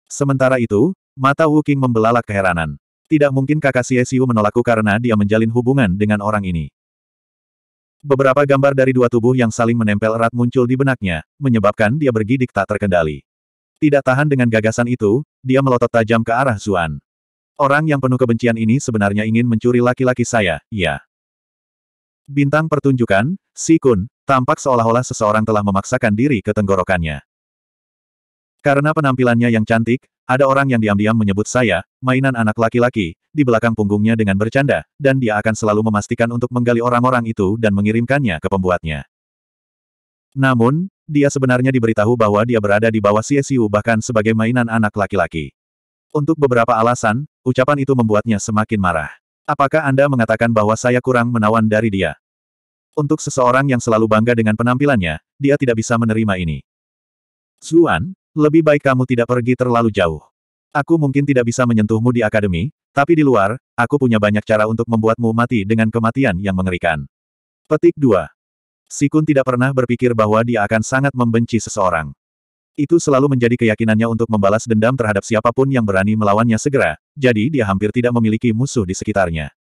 S1: Sementara itu, mata Wu King membelalak keheranan. Tidak mungkin kakak Xiu menolakku karena dia menjalin hubungan dengan orang ini. Beberapa gambar dari dua tubuh yang saling menempel erat muncul di benaknya, menyebabkan dia bergidik tak terkendali. Tidak tahan dengan gagasan itu, dia melotot tajam ke arah Zuan. Orang yang penuh kebencian ini sebenarnya ingin mencuri laki-laki saya, ya. Bintang pertunjukan, Si Kun, tampak seolah-olah seseorang telah memaksakan diri ke tenggorokannya. Karena penampilannya yang cantik, ada orang yang diam-diam menyebut saya, mainan anak laki-laki, di belakang punggungnya dengan bercanda, dan dia akan selalu memastikan untuk menggali orang-orang itu dan mengirimkannya ke pembuatnya. Namun, dia sebenarnya diberitahu bahwa dia berada di bawah CSU bahkan sebagai mainan anak laki-laki. Untuk beberapa alasan, ucapan itu membuatnya semakin marah. Apakah Anda mengatakan bahwa saya kurang menawan dari dia? Untuk seseorang yang selalu bangga dengan penampilannya, dia tidak bisa menerima ini. Zuan, lebih baik kamu tidak pergi terlalu jauh. Aku mungkin tidak bisa menyentuhmu di akademi, tapi di luar, aku punya banyak cara untuk membuatmu mati dengan kematian yang mengerikan. Petik 2. Sikun tidak pernah berpikir bahwa dia akan sangat membenci seseorang. Itu selalu menjadi keyakinannya untuk membalas dendam terhadap siapapun yang berani melawannya segera, jadi dia hampir tidak memiliki musuh di sekitarnya.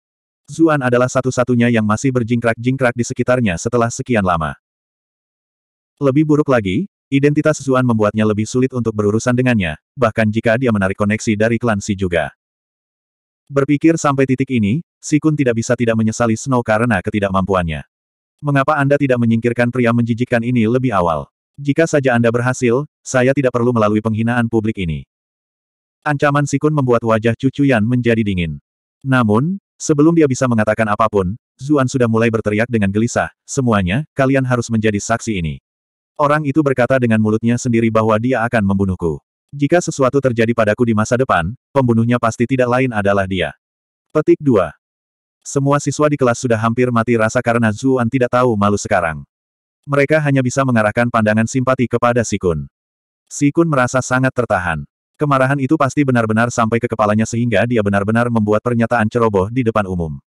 S1: Zuan adalah satu-satunya yang masih berjingkrak-jingkrak di sekitarnya setelah sekian lama. Lebih buruk lagi, identitas Zuan membuatnya lebih sulit untuk berurusan dengannya, bahkan jika dia menarik koneksi dari klan Si juga. Berpikir sampai titik ini, Sikun tidak bisa tidak menyesali Snow karena ketidakmampuannya. Mengapa Anda tidak menyingkirkan pria menjijikkan ini lebih awal? Jika saja Anda berhasil, saya tidak perlu melalui penghinaan publik ini. Ancaman Sikun membuat wajah cucu Yan menjadi dingin. Namun, sebelum dia bisa mengatakan apapun, Zuan sudah mulai berteriak dengan gelisah, semuanya, kalian harus menjadi saksi ini. Orang itu berkata dengan mulutnya sendiri bahwa dia akan membunuhku. Jika sesuatu terjadi padaku di masa depan, pembunuhnya pasti tidak lain adalah dia. Petik 2. Semua siswa di kelas sudah hampir mati rasa karena Zuan tidak tahu malu sekarang. Mereka hanya bisa mengarahkan pandangan simpati kepada Sikun. Sikun merasa sangat tertahan. Kemarahan itu pasti benar-benar sampai ke kepalanya sehingga dia benar-benar membuat pernyataan ceroboh di depan umum.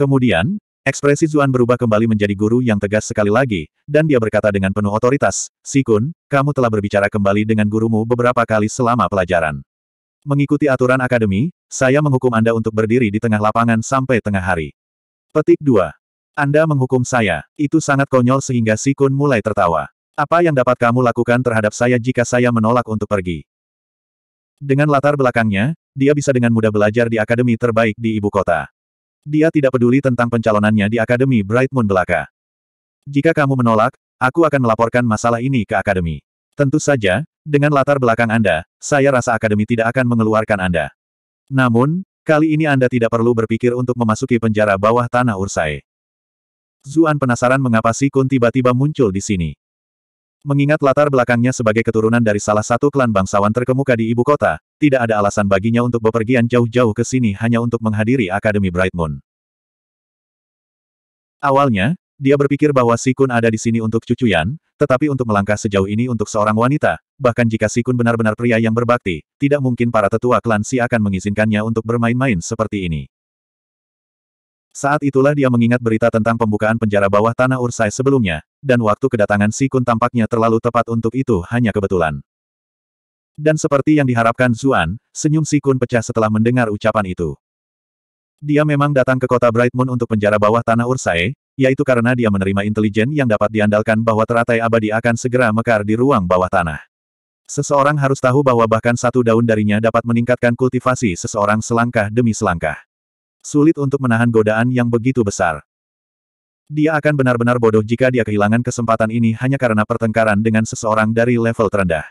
S1: Kemudian, ekspresi Zuan berubah kembali menjadi guru yang tegas sekali lagi, dan dia berkata dengan penuh otoritas, Sikun, kamu telah berbicara kembali dengan gurumu beberapa kali selama pelajaran. Mengikuti aturan akademi, saya menghukum Anda untuk berdiri di tengah lapangan sampai tengah hari. Petik 2. Anda menghukum saya. Itu sangat konyol sehingga Si Kun mulai tertawa. Apa yang dapat kamu lakukan terhadap saya jika saya menolak untuk pergi? Dengan latar belakangnya, dia bisa dengan mudah belajar di akademi terbaik di ibu kota. Dia tidak peduli tentang pencalonannya di akademi Bright Moon belaka. Jika kamu menolak, aku akan melaporkan masalah ini ke akademi. Tentu saja, dengan latar belakang Anda, saya rasa akademi tidak akan mengeluarkan Anda. Namun, kali ini Anda tidak perlu berpikir untuk memasuki penjara bawah tanah Ursae. Zuan penasaran mengapa Si Kun tiba-tiba muncul di sini. Mengingat latar belakangnya sebagai keturunan dari salah satu klan bangsawan terkemuka di ibu kota, tidak ada alasan baginya untuk bepergian jauh-jauh ke sini hanya untuk menghadiri Akademi Bright Moon. Awalnya, dia berpikir bahwa Si Kun ada di sini untuk cucuyan, tetapi untuk melangkah sejauh ini untuk seorang wanita, bahkan jika Si Kun benar-benar pria yang berbakti, tidak mungkin para tetua klan Si akan mengizinkannya untuk bermain-main seperti ini. Saat itulah dia mengingat berita tentang pembukaan penjara bawah tanah Ursai sebelumnya, dan waktu kedatangan Si Kun tampaknya terlalu tepat untuk itu hanya kebetulan. Dan seperti yang diharapkan Zuan, senyum Si Kun pecah setelah mendengar ucapan itu. Dia memang datang ke kota Bright Moon untuk penjara bawah tanah Ursae, yaitu karena dia menerima intelijen yang dapat diandalkan bahwa teratai abadi akan segera mekar di ruang bawah tanah. Seseorang harus tahu bahwa bahkan satu daun darinya dapat meningkatkan kultivasi seseorang selangkah demi selangkah sulit untuk menahan godaan yang begitu besar. Dia akan benar-benar bodoh jika dia kehilangan kesempatan ini hanya karena pertengkaran dengan seseorang dari level terendah.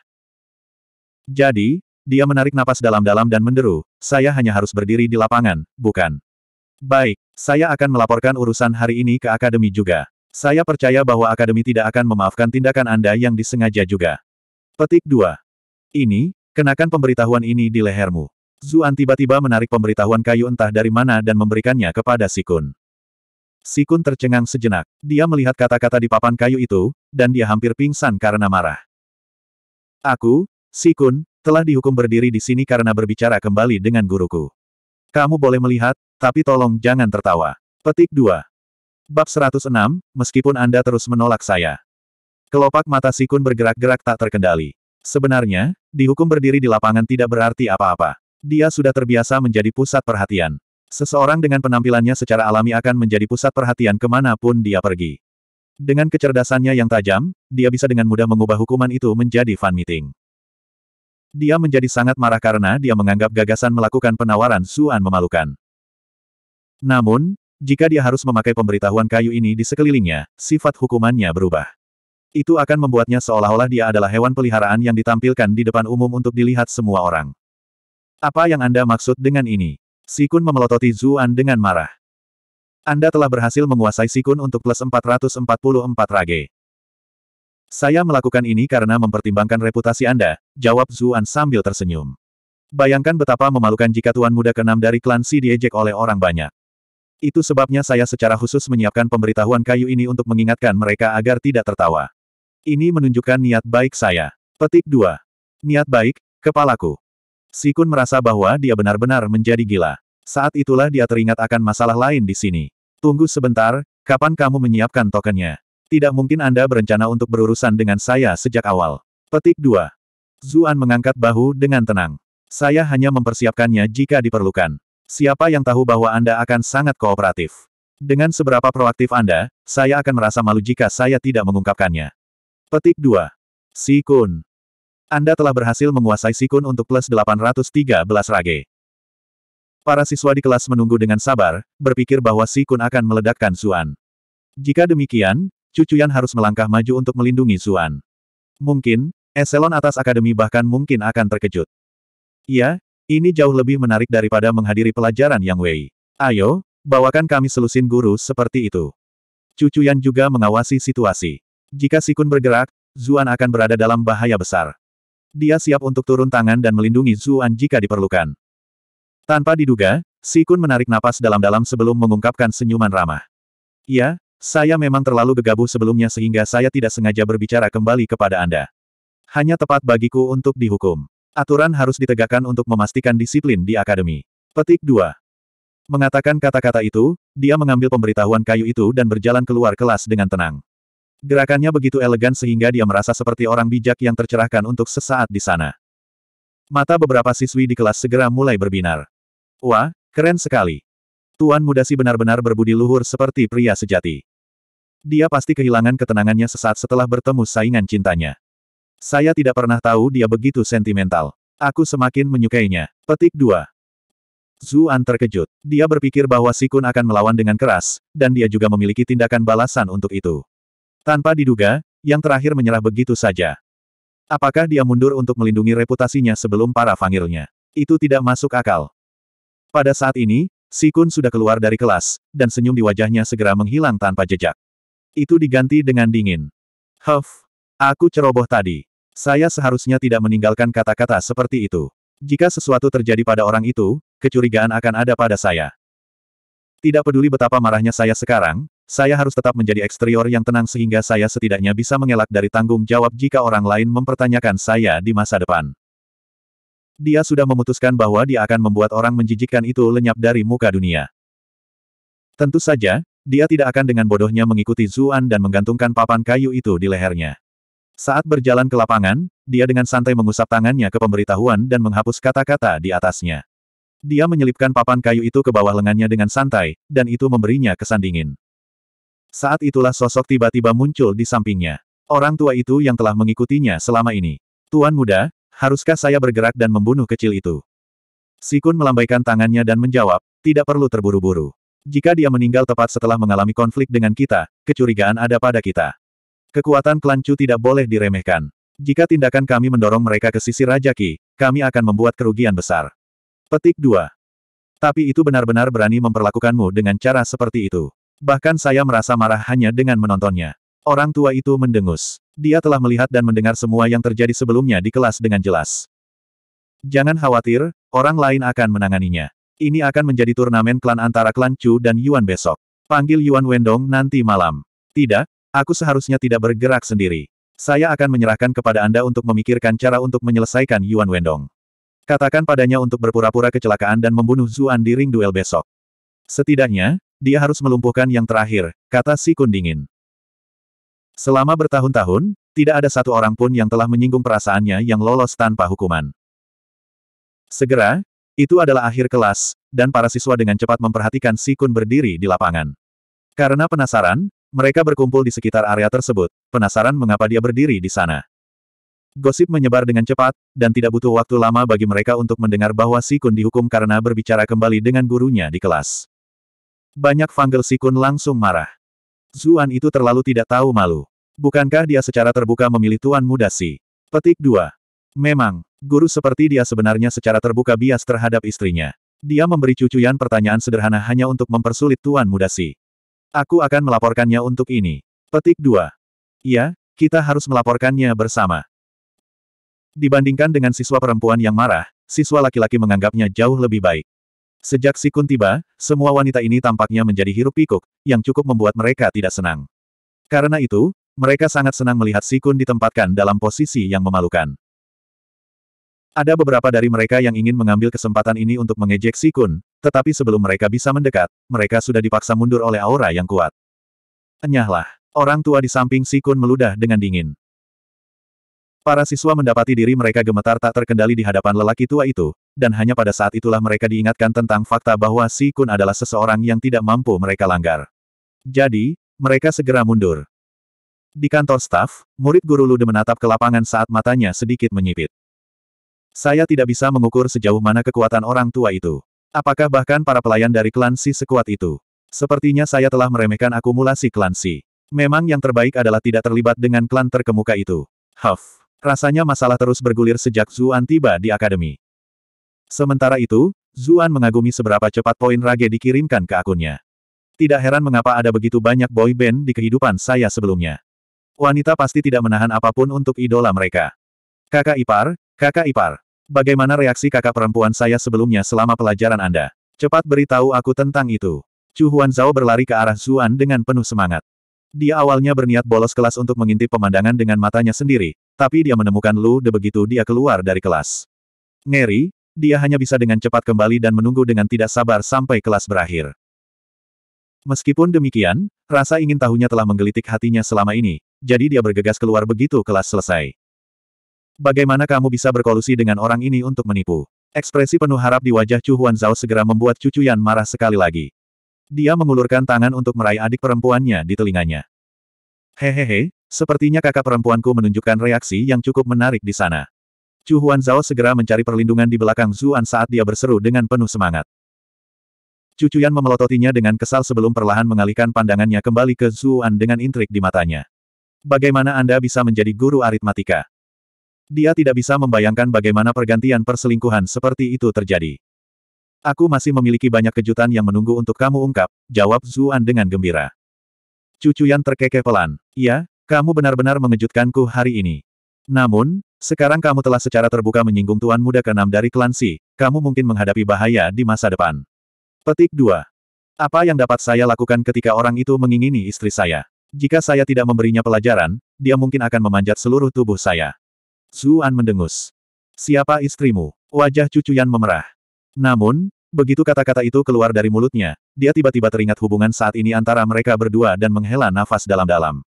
S1: Jadi, dia menarik napas dalam-dalam dan menderu, saya hanya harus berdiri di lapangan, bukan? Baik, saya akan melaporkan urusan hari ini ke Akademi juga. Saya percaya bahwa Akademi tidak akan memaafkan tindakan Anda yang disengaja juga. Petik 2. Ini, kenakan pemberitahuan ini di lehermu. Zuan tiba-tiba menarik pemberitahuan kayu entah dari mana dan memberikannya kepada Sikun. Sikun tercengang sejenak. Dia melihat kata-kata di papan kayu itu, dan dia hampir pingsan karena marah. Aku, Sikun, telah dihukum berdiri di sini karena berbicara kembali dengan guruku. Kamu boleh melihat, tapi tolong jangan tertawa. Petik 2. Bab 106, meskipun Anda terus menolak saya. Kelopak mata Sikun bergerak-gerak tak terkendali. Sebenarnya, dihukum berdiri di lapangan tidak berarti apa-apa. Dia sudah terbiasa menjadi pusat perhatian. Seseorang dengan penampilannya secara alami akan menjadi pusat perhatian kemanapun dia pergi. Dengan kecerdasannya yang tajam, dia bisa dengan mudah mengubah hukuman itu menjadi fan meeting. Dia menjadi sangat marah karena dia menganggap gagasan melakukan penawaran Suan memalukan. Namun, jika dia harus memakai pemberitahuan kayu ini di sekelilingnya, sifat hukumannya berubah. Itu akan membuatnya seolah-olah dia adalah hewan peliharaan yang ditampilkan di depan umum untuk dilihat semua orang. Apa yang Anda maksud dengan ini? Sikun memelototi Zuan dengan marah. Anda telah berhasil menguasai Sikun untuk plus 444 rage. Saya melakukan ini karena mempertimbangkan reputasi Anda, jawab Zuan sambil tersenyum. Bayangkan betapa memalukan jika Tuan Muda keenam dari klan Si diejek oleh orang banyak. Itu sebabnya saya secara khusus menyiapkan pemberitahuan kayu ini untuk mengingatkan mereka agar tidak tertawa. Ini menunjukkan niat baik saya. Petik 2. Niat baik, kepalaku. Si Kun merasa bahwa dia benar-benar menjadi gila. Saat itulah dia teringat akan masalah lain di sini. Tunggu sebentar, kapan kamu menyiapkan tokennya? Tidak mungkin Anda berencana untuk berurusan dengan saya sejak awal. Petik 2. Zuan mengangkat bahu dengan tenang. Saya hanya mempersiapkannya jika diperlukan. Siapa yang tahu bahwa Anda akan sangat kooperatif? Dengan seberapa proaktif Anda, saya akan merasa malu jika saya tidak mengungkapkannya. Petik 2. Si Kun, anda telah berhasil menguasai sikun untuk plus 813 rage. Para siswa di kelas menunggu dengan sabar, berpikir bahwa sikun akan meledakkan Zuan. Jika demikian, Cucuyan harus melangkah maju untuk melindungi Zuan. Mungkin, eselon atas akademi bahkan mungkin akan terkejut. Iya, ini jauh lebih menarik daripada menghadiri pelajaran Yang Wei. Ayo, bawakan kami selusin guru seperti itu. Cucuyan juga mengawasi situasi. Jika Sikun bergerak, Zuan akan berada dalam bahaya besar. Dia siap untuk turun tangan dan melindungi Zuan jika diperlukan. Tanpa diduga, Si Kun menarik napas dalam-dalam sebelum mengungkapkan senyuman ramah. Ya, saya memang terlalu gegabah sebelumnya sehingga saya tidak sengaja berbicara kembali kepada Anda. Hanya tepat bagiku untuk dihukum. Aturan harus ditegakkan untuk memastikan disiplin di akademi. Petik 2. Mengatakan kata-kata itu, dia mengambil pemberitahuan kayu itu dan berjalan keluar kelas dengan tenang. Gerakannya begitu elegan sehingga dia merasa seperti orang bijak yang tercerahkan untuk sesaat di sana. Mata beberapa siswi di kelas segera mulai berbinar. Wah, keren sekali. Tuan si benar-benar berbudi luhur seperti pria sejati. Dia pasti kehilangan ketenangannya sesaat setelah bertemu saingan cintanya. Saya tidak pernah tahu dia begitu sentimental. Aku semakin menyukainya. Petik 2. Zuan terkejut. Dia berpikir bahwa Sikun akan melawan dengan keras, dan dia juga memiliki tindakan balasan untuk itu. Tanpa diduga, yang terakhir menyerah begitu saja. Apakah dia mundur untuk melindungi reputasinya sebelum para fangirnya? Itu tidak masuk akal. Pada saat ini, Sikun sudah keluar dari kelas, dan senyum di wajahnya segera menghilang tanpa jejak. Itu diganti dengan dingin. Huff, aku ceroboh tadi. Saya seharusnya tidak meninggalkan kata-kata seperti itu. Jika sesuatu terjadi pada orang itu, kecurigaan akan ada pada saya. Tidak peduli betapa marahnya saya sekarang, saya harus tetap menjadi eksterior yang tenang sehingga saya setidaknya bisa mengelak dari tanggung jawab jika orang lain mempertanyakan saya di masa depan. Dia sudah memutuskan bahwa dia akan membuat orang menjijikkan itu lenyap dari muka dunia. Tentu saja, dia tidak akan dengan bodohnya mengikuti Zuan dan menggantungkan papan kayu itu di lehernya. Saat berjalan ke lapangan, dia dengan santai mengusap tangannya ke pemberitahuan dan menghapus kata-kata di atasnya. Dia menyelipkan papan kayu itu ke bawah lengannya dengan santai, dan itu memberinya kesan dingin. Saat itulah sosok tiba-tiba muncul di sampingnya. Orang tua itu yang telah mengikutinya selama ini. Tuan muda, haruskah saya bergerak dan membunuh kecil itu? Sikun melambaikan tangannya dan menjawab, tidak perlu terburu-buru. Jika dia meninggal tepat setelah mengalami konflik dengan kita, kecurigaan ada pada kita. Kekuatan klan Chu tidak boleh diremehkan. Jika tindakan kami mendorong mereka ke sisi Raja Ki, kami akan membuat kerugian besar. Petik 2. Tapi itu benar-benar berani memperlakukanmu dengan cara seperti itu. Bahkan saya merasa marah hanya dengan menontonnya. Orang tua itu mendengus. Dia telah melihat dan mendengar semua yang terjadi sebelumnya di kelas dengan jelas. Jangan khawatir, orang lain akan menanganinya. Ini akan menjadi turnamen klan antara klan Chu dan Yuan besok. Panggil Yuan Wendong nanti malam. Tidak, aku seharusnya tidak bergerak sendiri. Saya akan menyerahkan kepada Anda untuk memikirkan cara untuk menyelesaikan Yuan Wendong. Katakan padanya untuk berpura-pura kecelakaan dan membunuh Zuan di ring duel besok. Setidaknya, dia harus melumpuhkan yang terakhir, kata si kundingin. dingin. Selama bertahun-tahun, tidak ada satu orang pun yang telah menyinggung perasaannya yang lolos tanpa hukuman. Segera, itu adalah akhir kelas, dan para siswa dengan cepat memperhatikan si Kun berdiri di lapangan. Karena penasaran, mereka berkumpul di sekitar area tersebut, penasaran mengapa dia berdiri di sana. Gosip menyebar dengan cepat, dan tidak butuh waktu lama bagi mereka untuk mendengar bahwa Sikun dihukum karena berbicara kembali dengan gurunya di kelas. Banyak Fanggel Sikun langsung marah. Zuan itu terlalu tidak tahu malu. Bukankah dia secara terbuka memilih Tuan Muda Si? Petik 2. Memang, guru seperti dia sebenarnya secara terbuka bias terhadap istrinya. Dia memberi cucuyan pertanyaan sederhana hanya untuk mempersulit Tuan Muda Si. Aku akan melaporkannya untuk ini. Petik 2. Ya, kita harus melaporkannya bersama. Dibandingkan dengan siswa perempuan yang marah, siswa laki-laki menganggapnya jauh lebih baik. Sejak Sikun tiba, semua wanita ini tampaknya menjadi hirup pikuk, yang cukup membuat mereka tidak senang. Karena itu, mereka sangat senang melihat Sikun ditempatkan dalam posisi yang memalukan. Ada beberapa dari mereka yang ingin mengambil kesempatan ini untuk mengejek Sikun, tetapi sebelum mereka bisa mendekat, mereka sudah dipaksa mundur oleh aura yang kuat. Enyahlah, orang tua di samping Sikun meludah dengan dingin. Para siswa mendapati diri mereka gemetar tak terkendali di hadapan lelaki tua itu, dan hanya pada saat itulah mereka diingatkan tentang fakta bahwa Si Kun adalah seseorang yang tidak mampu mereka langgar. Jadi, mereka segera mundur. Di kantor staf, murid guru Lude menatap ke lapangan saat matanya sedikit menyipit. Saya tidak bisa mengukur sejauh mana kekuatan orang tua itu. Apakah bahkan para pelayan dari klan Si sekuat itu? Sepertinya saya telah meremehkan akumulasi klan Si. Memang yang terbaik adalah tidak terlibat dengan klan terkemuka itu. Huff. Rasanya masalah terus bergulir sejak Zuan tiba di akademi. Sementara itu, Zuan mengagumi seberapa cepat poin Rage dikirimkan ke akunnya. Tidak heran mengapa ada begitu banyak boy band di kehidupan saya sebelumnya. Wanita pasti tidak menahan apapun untuk idola mereka. Kakak ipar, kakak ipar. Bagaimana reaksi kakak perempuan saya sebelumnya selama pelajaran Anda? Cepat beritahu aku tentang itu. Chu Zhao berlari ke arah Zuan dengan penuh semangat. Dia awalnya berniat bolos kelas untuk mengintip pemandangan dengan matanya sendiri, tapi dia menemukan Lu De begitu dia keluar dari kelas. Ngeri, dia hanya bisa dengan cepat kembali dan menunggu dengan tidak sabar sampai kelas berakhir. Meskipun demikian, rasa ingin tahunya telah menggelitik hatinya selama ini, jadi dia bergegas keluar begitu kelas selesai. Bagaimana kamu bisa berkolusi dengan orang ini untuk menipu? Ekspresi penuh harap di wajah Chu Huan Zhao segera membuat Chu Chuyan marah sekali lagi. Dia mengulurkan tangan untuk meraih adik perempuannya di telinganya. Hehehe, Sepertinya kakak perempuanku menunjukkan reaksi yang cukup menarik di sana. Chu Zhao segera mencari perlindungan di belakang Zuan saat dia berseru dengan penuh semangat. Cucuyan memelototinya dengan kesal sebelum perlahan mengalihkan pandangannya kembali ke Zuan dengan intrik di matanya. Bagaimana Anda bisa menjadi guru aritmatika? Dia tidak bisa membayangkan bagaimana pergantian perselingkuhan seperti itu terjadi. Aku masih memiliki banyak kejutan yang menunggu untuk kamu ungkap, jawab Zuan dengan gembira. Cucuyan terkekeh pelan. Iya, kamu benar-benar mengejutkanku hari ini. Namun, sekarang kamu telah secara terbuka menyinggung Tuan Muda ke-6 dari klan Si, kamu mungkin menghadapi bahaya di masa depan. Petik 2. Apa yang dapat saya lakukan ketika orang itu mengingini istri saya? Jika saya tidak memberinya pelajaran, dia mungkin akan memanjat seluruh tubuh saya. Zuan mendengus. Siapa istrimu? Wajah cucu Yan memerah. Namun, begitu kata-kata itu keluar dari mulutnya, dia tiba-tiba teringat hubungan saat ini antara mereka berdua dan menghela nafas dalam-dalam.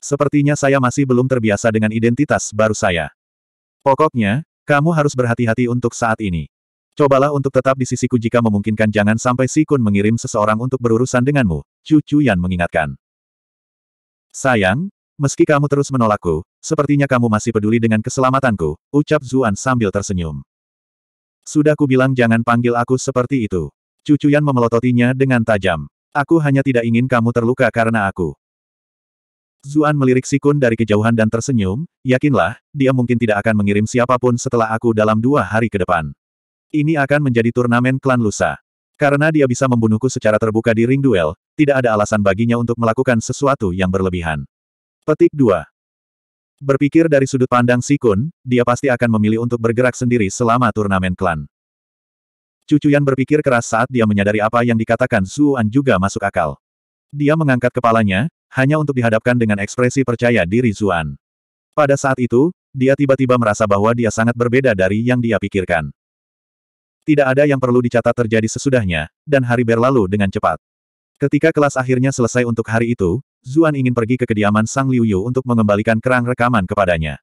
S1: Sepertinya saya masih belum terbiasa dengan identitas baru saya. Pokoknya, kamu harus berhati-hati untuk saat ini. Cobalah untuk tetap di sisiku jika memungkinkan jangan sampai si Kun mengirim seseorang untuk berurusan denganmu, Cucu Yan mengingatkan. Sayang, meski kamu terus menolakku, sepertinya kamu masih peduli dengan keselamatanku, ucap Zuan sambil tersenyum. Sudah kubilang jangan panggil aku seperti itu. Cucu Yan memelototinya dengan tajam. Aku hanya tidak ingin kamu terluka karena aku. Zuan melirik Sikun dari kejauhan dan tersenyum, yakinlah, dia mungkin tidak akan mengirim siapapun setelah aku dalam dua hari ke depan. Ini akan menjadi turnamen klan Lusa. Karena dia bisa membunuhku secara terbuka di ring duel, tidak ada alasan baginya untuk melakukan sesuatu yang berlebihan. Petik 2. Berpikir dari sudut pandang Sikun, dia pasti akan memilih untuk bergerak sendiri selama turnamen klan. Cucuyan berpikir keras saat dia menyadari apa yang dikatakan Zuan juga masuk akal. Dia mengangkat kepalanya, hanya untuk dihadapkan dengan ekspresi percaya diri Zuan. Pada saat itu, dia tiba-tiba merasa bahwa dia sangat berbeda dari yang dia pikirkan. Tidak ada yang perlu dicatat terjadi sesudahnya, dan hari berlalu dengan cepat. Ketika kelas akhirnya selesai untuk hari itu, Zuan ingin pergi ke kediaman Sang Liu Yu untuk mengembalikan kerang rekaman kepadanya.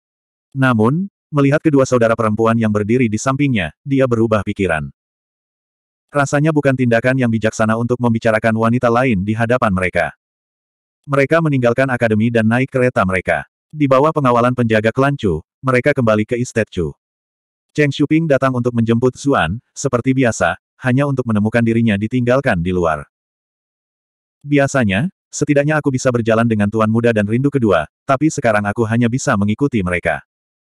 S1: Namun, melihat kedua saudara perempuan yang berdiri di sampingnya, dia berubah pikiran. Rasanya bukan tindakan yang bijaksana untuk membicarakan wanita lain di hadapan mereka. Mereka meninggalkan akademi dan naik kereta mereka. Di bawah pengawalan penjaga klan Chu, mereka kembali ke Estate Chu. Cheng Shuping datang untuk menjemput Zuan, seperti biasa, hanya untuk menemukan dirinya ditinggalkan di luar. Biasanya, setidaknya aku bisa berjalan dengan tuan muda dan rindu kedua, tapi sekarang aku hanya bisa mengikuti mereka.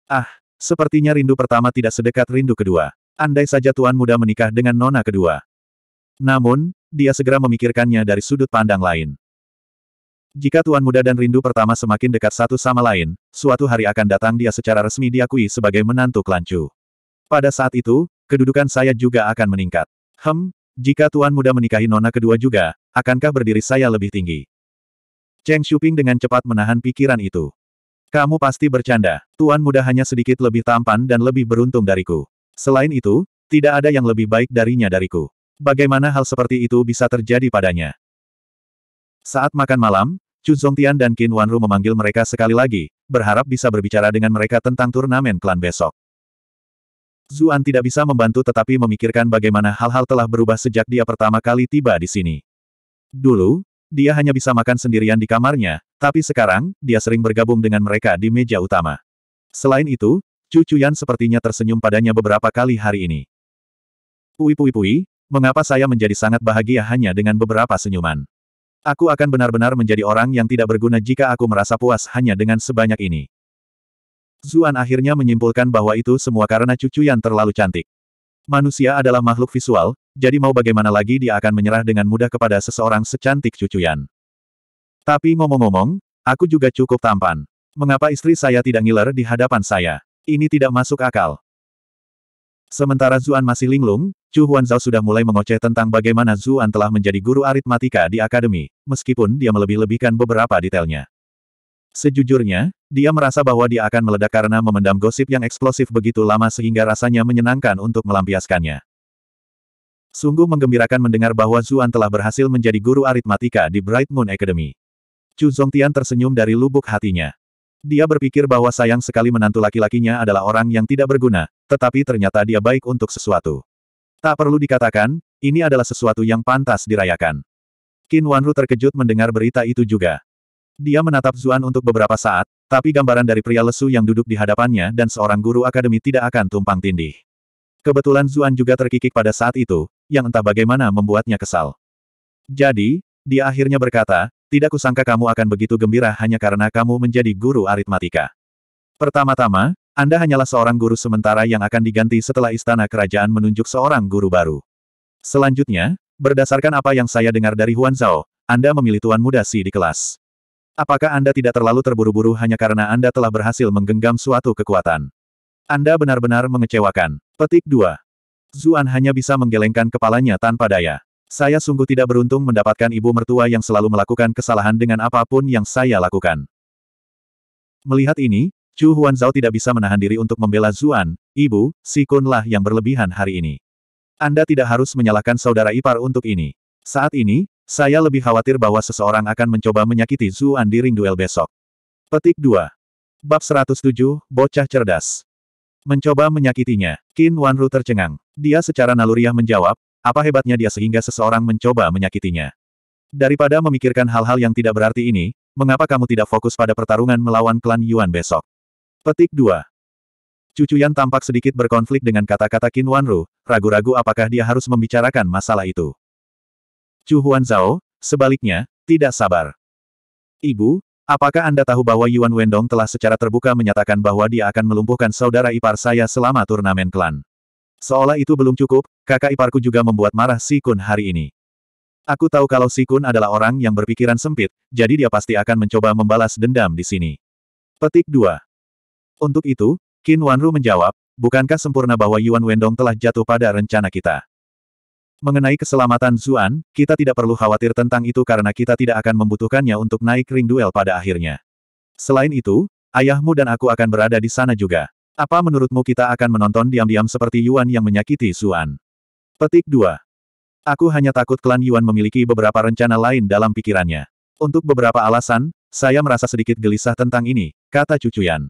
S1: Ah, sepertinya rindu pertama tidak sedekat rindu kedua. Andai saja tuan muda menikah dengan nona kedua. Namun, dia segera memikirkannya dari sudut pandang lain. Jika tuan muda dan rindu pertama semakin dekat satu sama lain, suatu hari akan datang dia secara resmi diakui sebagai menantu kelancu. Pada saat itu, kedudukan saya juga akan meningkat. Hem, jika tuan muda menikahi nona kedua juga, akankah berdiri saya lebih tinggi? Cheng Shuping dengan cepat menahan pikiran itu. Kamu pasti bercanda, tuan muda hanya sedikit lebih tampan dan lebih beruntung dariku. Selain itu, tidak ada yang lebih baik darinya dariku. Bagaimana hal seperti itu bisa terjadi padanya? Saat makan malam, Chu Zongtian dan Qin Wanru memanggil mereka sekali lagi, berharap bisa berbicara dengan mereka tentang turnamen klan besok. Zuan tidak bisa membantu tetapi memikirkan bagaimana hal-hal telah berubah sejak dia pertama kali tiba di sini. Dulu, dia hanya bisa makan sendirian di kamarnya, tapi sekarang, dia sering bergabung dengan mereka di meja utama. Selain itu, Cu Yan sepertinya tersenyum padanya beberapa kali hari ini. Pui pui pui, mengapa saya menjadi sangat bahagia hanya dengan beberapa senyuman? Aku akan benar-benar menjadi orang yang tidak berguna jika aku merasa puas hanya dengan sebanyak ini. Zuan akhirnya menyimpulkan bahwa itu semua karena Cucuyan Yan terlalu cantik. Manusia adalah makhluk visual, jadi mau bagaimana lagi dia akan menyerah dengan mudah kepada seseorang secantik Cucuyan. Yan. Tapi ngomong-ngomong, aku juga cukup tampan. Mengapa istri saya tidak ngiler di hadapan saya? Ini tidak masuk akal. Sementara Zuan masih linglung, Chu Huanzao sudah mulai mengoceh tentang bagaimana Zuan telah menjadi guru aritmatika di akademi, meskipun dia melebih-lebihkan beberapa detailnya. Sejujurnya, dia merasa bahwa dia akan meledak karena memendam gosip yang eksplosif begitu lama sehingga rasanya menyenangkan untuk melampiaskannya. Sungguh menggembirakan mendengar bahwa Zuan telah berhasil menjadi guru aritmatika di Bright Moon Academy. Chu Zongtian tersenyum dari lubuk hatinya. Dia berpikir bahwa sayang sekali menantu laki-lakinya adalah orang yang tidak berguna, tetapi ternyata dia baik untuk sesuatu. Tak perlu dikatakan, ini adalah sesuatu yang pantas dirayakan. Qin Wanru terkejut mendengar berita itu juga. Dia menatap Zuan untuk beberapa saat, tapi gambaran dari pria lesu yang duduk di hadapannya dan seorang guru akademi tidak akan tumpang tindih. Kebetulan Zuan juga terkikik pada saat itu, yang entah bagaimana membuatnya kesal. Jadi, dia akhirnya berkata, tidak kusangka kamu akan begitu gembira hanya karena kamu menjadi guru aritmatika. Pertama-tama, Anda hanyalah seorang guru sementara yang akan diganti setelah istana kerajaan menunjuk seorang guru baru. Selanjutnya, berdasarkan apa yang saya dengar dari Huan Zhao, Anda memilih tuan muda Si di kelas. Apakah Anda tidak terlalu terburu-buru hanya karena Anda telah berhasil menggenggam suatu kekuatan? Anda benar-benar mengecewakan. Petik 2. Zuan hanya bisa menggelengkan kepalanya tanpa daya. Saya sungguh tidak beruntung mendapatkan ibu mertua yang selalu melakukan kesalahan dengan apapun yang saya lakukan. Melihat ini, Chu Huan Zhao tidak bisa menahan diri untuk membela Zuan, ibu, si Kunlah yang berlebihan hari ini. Anda tidak harus menyalahkan saudara ipar untuk ini. Saat ini, saya lebih khawatir bahwa seseorang akan mencoba menyakiti Zuan di ring duel besok. Petik 2. Bab 107, Bocah Cerdas. Mencoba menyakitinya, Qin Wanru tercengang. Dia secara naluriah menjawab, apa hebatnya dia sehingga seseorang mencoba menyakitinya? Daripada memikirkan hal-hal yang tidak berarti ini, mengapa kamu tidak fokus pada pertarungan melawan klan Yuan besok? Petik 2. Cucu Yan tampak sedikit berkonflik dengan kata-kata Qin Wanru, ragu-ragu apakah dia harus membicarakan masalah itu. Chu Huanzao, sebaliknya, tidak sabar. Ibu, apakah Anda tahu bahwa Yuan Wendong telah secara terbuka menyatakan bahwa dia akan melumpuhkan saudara ipar saya selama turnamen klan? Seolah itu belum cukup, kakak iparku juga membuat marah Si Kun hari ini. Aku tahu kalau Si Kun adalah orang yang berpikiran sempit, jadi dia pasti akan mencoba membalas dendam di sini. Petik 2. Untuk itu, Qin Wanru menjawab, bukankah sempurna bahwa Yuan Wendong telah jatuh pada rencana kita? Mengenai keselamatan Zuan, kita tidak perlu khawatir tentang itu karena kita tidak akan membutuhkannya untuk naik ring duel pada akhirnya. Selain itu, ayahmu dan aku akan berada di sana juga. Apa menurutmu kita akan menonton diam-diam seperti Yuan yang menyakiti Suan? Petik 2. Aku hanya takut klan Yuan memiliki beberapa rencana lain dalam pikirannya. Untuk beberapa alasan, saya merasa sedikit gelisah tentang ini, kata Yan.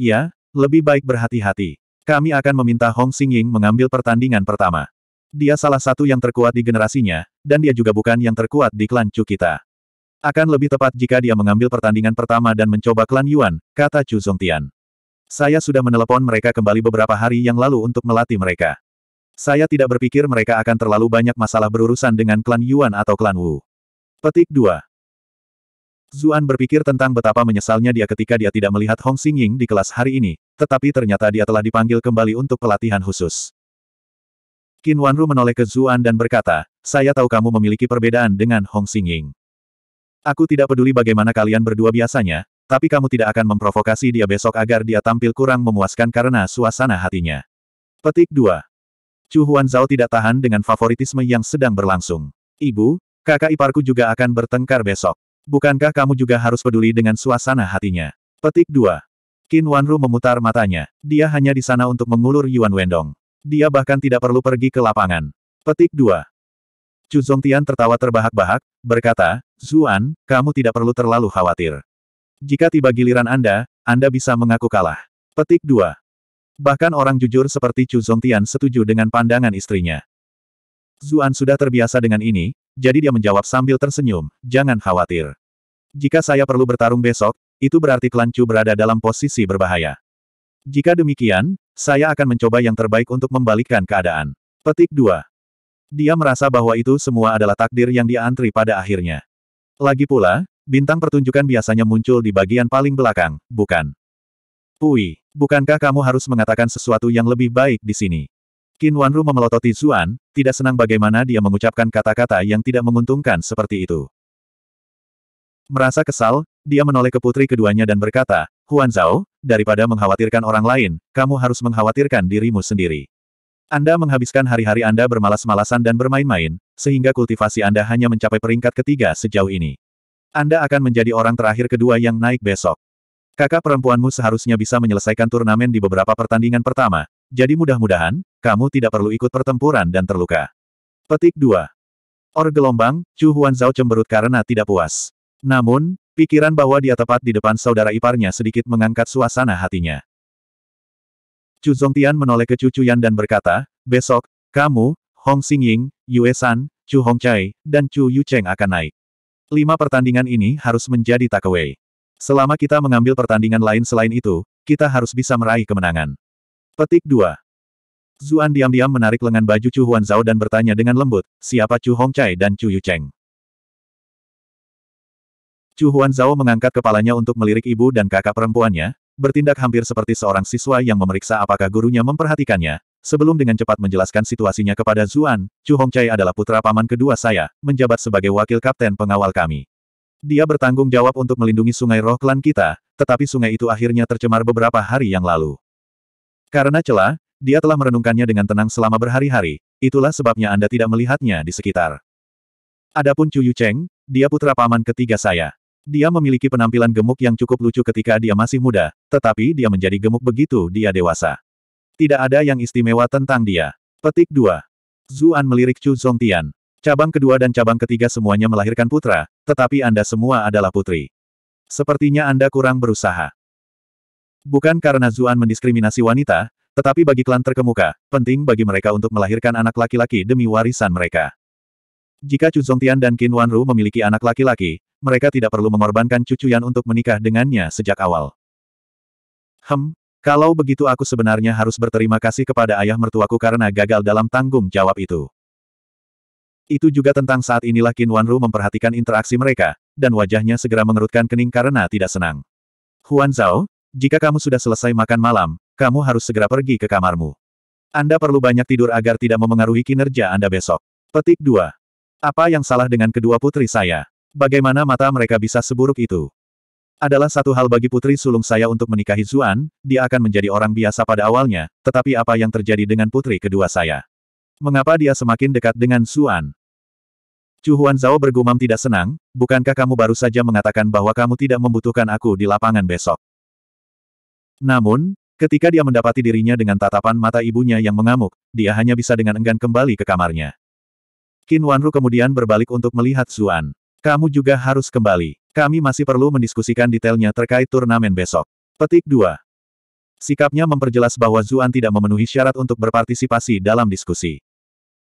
S1: Ya, lebih baik berhati-hati. Kami akan meminta Hong Xingying mengambil pertandingan pertama. Dia salah satu yang terkuat di generasinya, dan dia juga bukan yang terkuat di klan Chu kita. Akan lebih tepat jika dia mengambil pertandingan pertama dan mencoba klan Yuan, kata Chu Zhongtian. Saya sudah menelepon mereka kembali beberapa hari yang lalu untuk melatih mereka. Saya tidak berpikir mereka akan terlalu banyak masalah berurusan dengan klan Yuan atau klan Wu. Petik 2. Zuan berpikir tentang betapa menyesalnya dia ketika dia tidak melihat Hong Xingying di kelas hari ini, tetapi ternyata dia telah dipanggil kembali untuk pelatihan khusus. Qin Wanru menoleh ke Zuan dan berkata, saya tahu kamu memiliki perbedaan dengan Hong Xingying. Aku tidak peduli bagaimana kalian berdua biasanya, tapi kamu tidak akan memprovokasi dia besok agar dia tampil kurang memuaskan karena suasana hatinya. Petik 2. Chu Huanzao tidak tahan dengan favoritisme yang sedang berlangsung. Ibu, kakak iparku juga akan bertengkar besok. Bukankah kamu juga harus peduli dengan suasana hatinya? Petik 2. Qin Wanru memutar matanya. Dia hanya di sana untuk mengulur Yuan Wendong. Dia bahkan tidak perlu pergi ke lapangan. Petik 2. Chu Zhongtian tertawa terbahak-bahak, berkata, Zuan, kamu tidak perlu terlalu khawatir. Jika tiba giliran Anda, Anda bisa mengaku kalah. Petik 2. Bahkan orang jujur seperti Chu Zongtian setuju dengan pandangan istrinya. Zuan sudah terbiasa dengan ini, jadi dia menjawab sambil tersenyum, jangan khawatir. Jika saya perlu bertarung besok, itu berarti klan Chu berada dalam posisi berbahaya. Jika demikian, saya akan mencoba yang terbaik untuk membalikkan keadaan. Petik 2. Dia merasa bahwa itu semua adalah takdir yang diantri pada akhirnya. Lagi pula, Bintang pertunjukan biasanya muncul di bagian paling belakang, bukan? Pui, bukankah kamu harus mengatakan sesuatu yang lebih baik di sini? Qin Wanru memelototi Zuan, tidak senang bagaimana dia mengucapkan kata-kata yang tidak menguntungkan seperti itu. Merasa kesal, dia menoleh ke putri keduanya dan berkata, Huan Zhao, daripada mengkhawatirkan orang lain, kamu harus mengkhawatirkan dirimu sendiri. Anda menghabiskan hari-hari Anda bermalas-malasan dan bermain-main, sehingga kultivasi Anda hanya mencapai peringkat ketiga sejauh ini. Anda akan menjadi orang terakhir kedua yang naik besok. Kakak perempuanmu seharusnya bisa menyelesaikan turnamen di beberapa pertandingan pertama, jadi mudah-mudahan, kamu tidak perlu ikut pertempuran dan terluka. Petik 2. Or gelombang, Chu Huan Zhao cemberut karena tidak puas. Namun, pikiran bahwa dia tepat di depan saudara iparnya sedikit mengangkat suasana hatinya. Chu Zongtian menoleh ke Chu Chuyan dan berkata, Besok, kamu, Hong Xingying, Yue San, Chu Hongcai, dan Chu Yucheng akan naik. Lima pertandingan ini harus menjadi takeaway. Selama kita mengambil pertandingan lain selain itu, kita harus bisa meraih kemenangan. Petik 2. Zuan diam-diam menarik lengan baju Chu Huan Zhao dan bertanya dengan lembut, siapa Chu Hongcai dan Chu Yucheng? Chu Huan Zhao mengangkat kepalanya untuk melirik ibu dan kakak perempuannya, bertindak hampir seperti seorang siswa yang memeriksa apakah gurunya memperhatikannya, Sebelum dengan cepat menjelaskan situasinya kepada Zuan, Chu Hongcai adalah putra paman kedua saya, menjabat sebagai wakil kapten pengawal kami. Dia bertanggung jawab untuk melindungi sungai roh klan kita, tetapi sungai itu akhirnya tercemar beberapa hari yang lalu. Karena celah, dia telah merenungkannya dengan tenang selama berhari-hari, itulah sebabnya Anda tidak melihatnya di sekitar. Adapun Chu Yucheng, dia putra paman ketiga saya. Dia memiliki penampilan gemuk yang cukup lucu ketika dia masih muda, tetapi dia menjadi gemuk begitu dia dewasa. Tidak ada yang istimewa tentang dia. Petik 2. Zuan melirik Chu Zongtian. Cabang kedua dan cabang ketiga semuanya melahirkan putra, tetapi Anda semua adalah putri. Sepertinya Anda kurang berusaha. Bukan karena Zuan mendiskriminasi wanita, tetapi bagi klan terkemuka, penting bagi mereka untuk melahirkan anak laki-laki demi warisan mereka. Jika Chu Zongtian dan Qin Wanru memiliki anak laki-laki, mereka tidak perlu mengorbankan cucu Yan untuk menikah dengannya sejak awal. Hem, kalau begitu aku sebenarnya harus berterima kasih kepada ayah mertuaku karena gagal dalam tanggung jawab itu. Itu juga tentang saat inilah Qin Wanru memperhatikan interaksi mereka, dan wajahnya segera mengerutkan kening karena tidak senang. Huan Zhao, jika kamu sudah selesai makan malam, kamu harus segera pergi ke kamarmu. Anda perlu banyak tidur agar tidak memengaruhi kinerja Anda besok. Petik 2. Apa yang salah dengan kedua putri saya? Bagaimana mata mereka bisa seburuk itu? Adalah satu hal bagi putri sulung saya untuk menikahi Zuan, dia akan menjadi orang biasa pada awalnya, tetapi apa yang terjadi dengan putri kedua saya? Mengapa dia semakin dekat dengan Zuan? Chu Zhao bergumam tidak senang, bukankah kamu baru saja mengatakan bahwa kamu tidak membutuhkan aku di lapangan besok? Namun, ketika dia mendapati dirinya dengan tatapan mata ibunya yang mengamuk, dia hanya bisa dengan enggan kembali ke kamarnya. Qin Wanru kemudian berbalik untuk melihat Zuan. Kamu juga harus kembali. Kami masih perlu mendiskusikan detailnya terkait turnamen besok. Petik 2. Sikapnya memperjelas bahwa Zuan tidak memenuhi syarat untuk berpartisipasi dalam diskusi.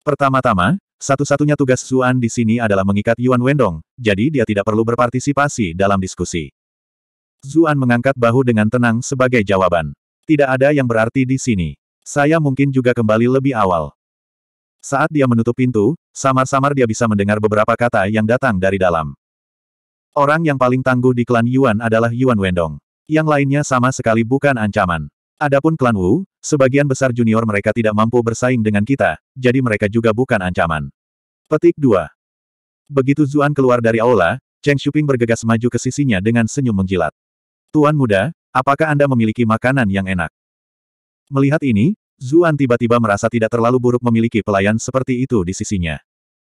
S1: Pertama-tama, satu-satunya tugas Zuan di sini adalah mengikat Yuan Wendong, jadi dia tidak perlu berpartisipasi dalam diskusi. Zuan mengangkat bahu dengan tenang sebagai jawaban. Tidak ada yang berarti di sini. Saya mungkin juga kembali lebih awal. Saat dia menutup pintu, samar-samar dia bisa mendengar beberapa kata yang datang dari dalam. Orang yang paling tangguh di klan Yuan adalah Yuan Wendong. Yang lainnya sama sekali bukan ancaman. Adapun klan Wu, sebagian besar junior mereka tidak mampu bersaing dengan kita, jadi mereka juga bukan ancaman. Petik 2. Begitu Zuan keluar dari aula, Cheng Shuping bergegas maju ke sisinya dengan senyum menjilat. Tuan muda, apakah Anda memiliki makanan yang enak? Melihat ini, Zuan tiba-tiba merasa tidak terlalu buruk memiliki pelayan seperti itu di sisinya.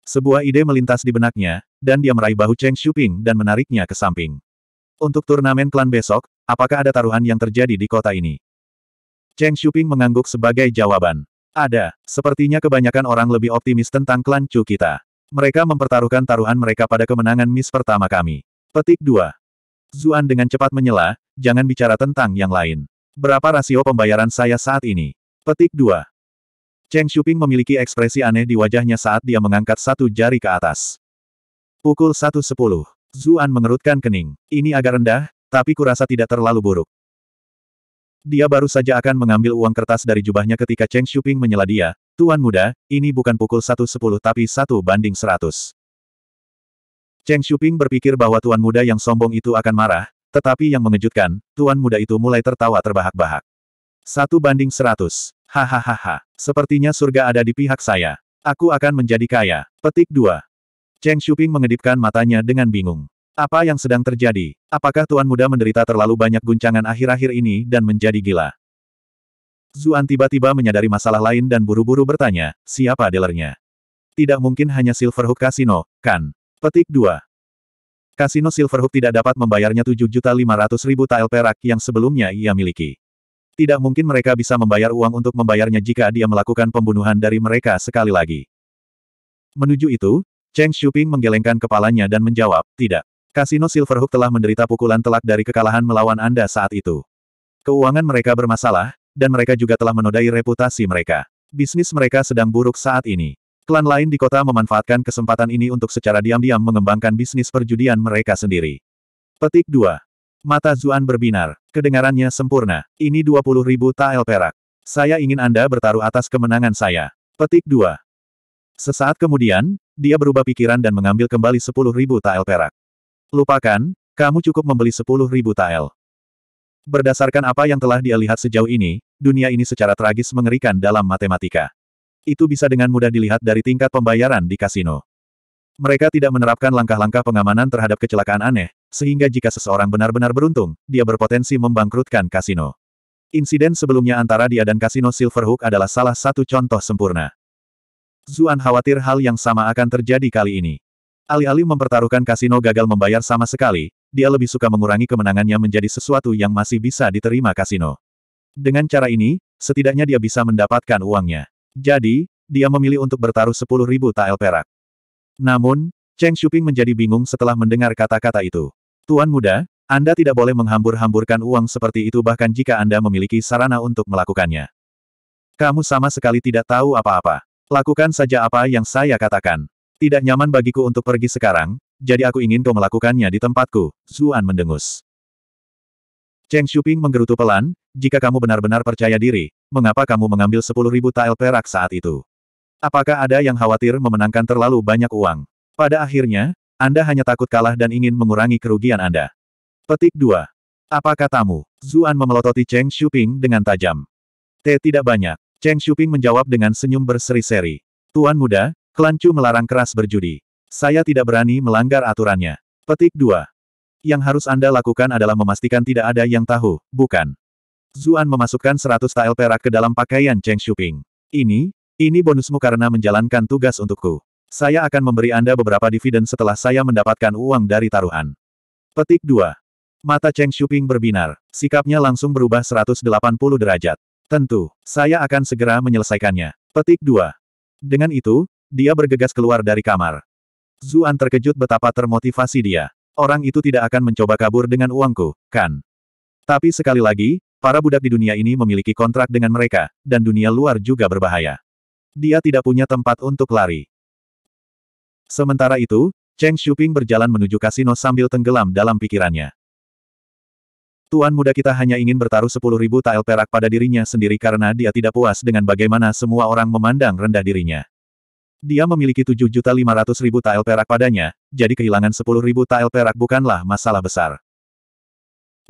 S1: Sebuah ide melintas di benaknya, dan dia meraih bahu Cheng Shuping dan menariknya ke samping. Untuk turnamen klan besok, apakah ada taruhan yang terjadi di kota ini? Cheng Shuping mengangguk sebagai jawaban. Ada, sepertinya kebanyakan orang lebih optimis tentang klan Chu kita. Mereka mempertaruhkan taruhan mereka pada kemenangan Miss pertama kami. Petik 2. Zuan dengan cepat menyela, jangan bicara tentang yang lain. Berapa rasio pembayaran saya saat ini? Petik 2. Cheng Shuping memiliki ekspresi aneh di wajahnya saat dia mengangkat satu jari ke atas. Pukul 1.10. Zuan mengerutkan kening. Ini agak rendah, tapi kurasa tidak terlalu buruk. Dia baru saja akan mengambil uang kertas dari jubahnya ketika Cheng Shuping menyela dia, Tuan muda, ini bukan pukul 1.10 tapi satu banding 100. Cheng Shuping berpikir bahwa tuan muda yang sombong itu akan marah, tetapi yang mengejutkan, tuan muda itu mulai tertawa terbahak-bahak. Satu banding seratus. Hahaha. Sepertinya surga ada di pihak saya. Aku akan menjadi kaya. Petik dua. Cheng Shuping mengedipkan matanya dengan bingung. Apa yang sedang terjadi? Apakah Tuan Muda menderita terlalu banyak guncangan akhir-akhir ini dan menjadi gila? Zuan tiba-tiba menyadari masalah lain dan buru-buru bertanya, siapa dealernya? Tidak mungkin hanya Silverhook Casino, kan? Petik 2. Kasino Silverhook tidak dapat membayarnya 7.500.000 tael perak yang sebelumnya ia miliki. Tidak mungkin mereka bisa membayar uang untuk membayarnya jika dia melakukan pembunuhan dari mereka sekali lagi. Menuju itu, Cheng Shuping menggelengkan kepalanya dan menjawab, tidak. Kasino Silverhook telah menderita pukulan telak dari kekalahan melawan Anda saat itu. Keuangan mereka bermasalah, dan mereka juga telah menodai reputasi mereka. Bisnis mereka sedang buruk saat ini. Klan lain di kota memanfaatkan kesempatan ini untuk secara diam-diam mengembangkan bisnis perjudian mereka sendiri. Petik 2. Mata Zuan berbinar. Kedengarannya sempurna. Ini 20 ribu tael perak. Saya ingin Anda bertaruh atas kemenangan saya. Petik 2. Sesaat kemudian, dia berubah pikiran dan mengambil kembali 10 ribu tael perak. Lupakan, kamu cukup membeli 10 ribu tael. Berdasarkan apa yang telah dia lihat sejauh ini, dunia ini secara tragis mengerikan dalam matematika. Itu bisa dengan mudah dilihat dari tingkat pembayaran di kasino. Mereka tidak menerapkan langkah-langkah pengamanan terhadap kecelakaan aneh, sehingga jika seseorang benar-benar beruntung, dia berpotensi membangkrutkan kasino. Insiden sebelumnya antara dia dan kasino Silverhook adalah salah satu contoh sempurna. Zuan khawatir hal yang sama akan terjadi kali ini. Alih-alih mempertaruhkan kasino gagal membayar sama sekali, dia lebih suka mengurangi kemenangannya menjadi sesuatu yang masih bisa diterima kasino. Dengan cara ini, setidaknya dia bisa mendapatkan uangnya. Jadi, dia memilih untuk bertaruh 10.000 tael perak. Namun, Cheng Shuping menjadi bingung setelah mendengar kata-kata itu. Tuan muda, Anda tidak boleh menghambur-hamburkan uang seperti itu bahkan jika Anda memiliki sarana untuk melakukannya. Kamu sama sekali tidak tahu apa-apa. Lakukan saja apa yang saya katakan. Tidak nyaman bagiku untuk pergi sekarang, jadi aku ingin kau melakukannya di tempatku, Zuan mendengus. Cheng Shuping menggerutu pelan, jika kamu benar-benar percaya diri, mengapa kamu mengambil sepuluh ribu tael perak saat itu? Apakah ada yang khawatir memenangkan terlalu banyak uang? Pada akhirnya, anda hanya takut kalah dan ingin mengurangi kerugian Anda. Petik 2. Apa katamu? Zuan memelototi Cheng Shuping dengan tajam. T tidak banyak. Cheng Shuping menjawab dengan senyum berseri-seri. Tuan muda, klan Chu melarang keras berjudi. Saya tidak berani melanggar aturannya. Petik 2. Yang harus Anda lakukan adalah memastikan tidak ada yang tahu, bukan? Zuan memasukkan 100 tael perak ke dalam pakaian Cheng Shuping. Ini, ini bonusmu karena menjalankan tugas untukku. Saya akan memberi Anda beberapa dividen setelah saya mendapatkan uang dari taruhan. Petik 2. Mata Cheng Shuping berbinar. Sikapnya langsung berubah 180 derajat. Tentu, saya akan segera menyelesaikannya. Petik 2. Dengan itu, dia bergegas keluar dari kamar. Zuan terkejut betapa termotivasi dia. Orang itu tidak akan mencoba kabur dengan uangku, kan? Tapi sekali lagi, Para budak di dunia ini memiliki kontrak dengan mereka, dan dunia luar juga berbahaya. Dia tidak punya tempat untuk lari. Sementara itu, Cheng Shuping berjalan menuju kasino sambil tenggelam dalam pikirannya. Tuan muda kita hanya ingin bertaruh sepuluh ribu tael perak pada dirinya sendiri karena dia tidak puas dengan bagaimana semua orang memandang rendah dirinya. Dia memiliki tujuh juta lima ratus ribu tael perak padanya, jadi kehilangan sepuluh ribu tael perak bukanlah masalah besar.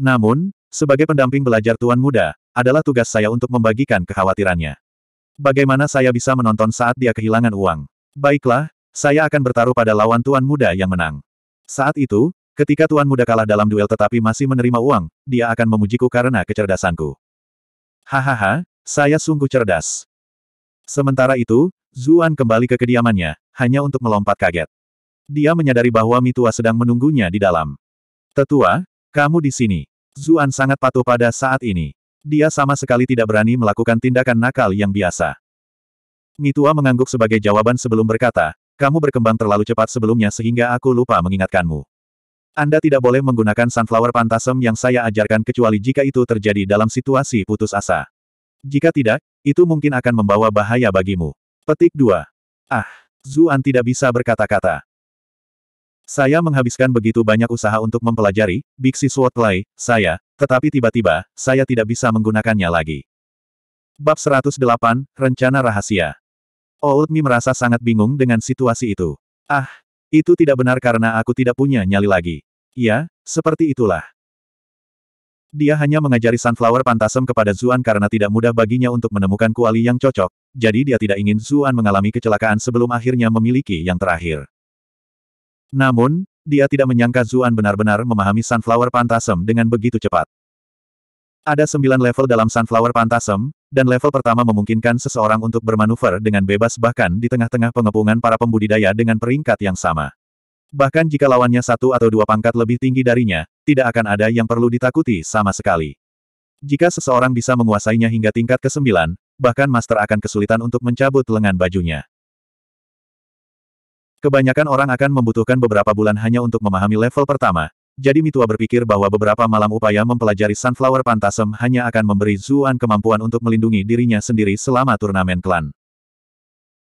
S1: Namun, sebagai pendamping belajar tuan muda, adalah tugas saya untuk membagikan kekhawatirannya. Bagaimana saya bisa menonton saat dia kehilangan uang? Baiklah, saya akan bertaruh pada lawan tuan muda yang menang. Saat itu, ketika tuan muda kalah dalam duel tetapi masih menerima uang, dia akan memujiku karena kecerdasanku. Hahaha, saya sungguh cerdas. Sementara itu, Zuan kembali ke kediamannya, hanya untuk melompat kaget. Dia menyadari bahwa Mitua sedang menunggunya di dalam. Tetua, kamu di sini. Zuan sangat patuh pada saat ini. Dia sama sekali tidak berani melakukan tindakan nakal yang biasa. Mitua mengangguk sebagai jawaban sebelum berkata, kamu berkembang terlalu cepat sebelumnya sehingga aku lupa mengingatkanmu. Anda tidak boleh menggunakan sunflower pantasem yang saya ajarkan kecuali jika itu terjadi dalam situasi putus asa. Jika tidak, itu mungkin akan membawa bahaya bagimu. Petik 2. Ah, Zuan tidak bisa berkata-kata. Saya menghabiskan begitu banyak usaha untuk mempelajari, Bixi Swordplay, saya, tetapi tiba-tiba, saya tidak bisa menggunakannya lagi. Bab 108, Rencana Rahasia Oh, Mi merasa sangat bingung dengan situasi itu. Ah, itu tidak benar karena aku tidak punya nyali lagi. Ya, seperti itulah. Dia hanya mengajari Sunflower Pantasem kepada Zuan karena tidak mudah baginya untuk menemukan kuali yang cocok, jadi dia tidak ingin Zuan mengalami kecelakaan sebelum akhirnya memiliki yang terakhir. Namun, dia tidak menyangka Zuan benar-benar memahami Sunflower Pantasem dengan begitu cepat. Ada sembilan level dalam Sunflower Pantasem, dan level pertama memungkinkan seseorang untuk bermanuver dengan bebas bahkan di tengah-tengah pengepungan para pembudidaya dengan peringkat yang sama. Bahkan jika lawannya satu atau dua pangkat lebih tinggi darinya, tidak akan ada yang perlu ditakuti sama sekali. Jika seseorang bisa menguasainya hingga tingkat ke-9, bahkan master akan kesulitan untuk mencabut lengan bajunya. Kebanyakan orang akan membutuhkan beberapa bulan hanya untuk memahami level pertama, jadi Mitua berpikir bahwa beberapa malam upaya mempelajari Sunflower Pantasem hanya akan memberi Zuan kemampuan untuk melindungi dirinya sendiri selama turnamen klan.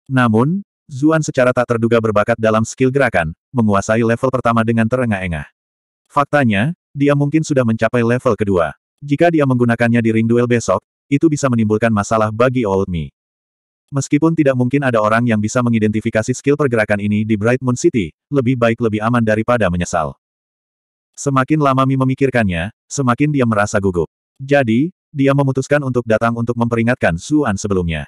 S1: Namun, Zuan secara tak terduga berbakat dalam skill gerakan, menguasai level pertama dengan terengah-engah. Faktanya, dia mungkin sudah mencapai level kedua. Jika dia menggunakannya di ring duel besok, itu bisa menimbulkan masalah bagi Old Me. Meskipun tidak mungkin ada orang yang bisa mengidentifikasi skill pergerakan ini di Bright Moon City, lebih baik lebih aman daripada menyesal. Semakin lama Mi memikirkannya, semakin dia merasa gugup. Jadi, dia memutuskan untuk datang untuk memperingatkan Zuan sebelumnya.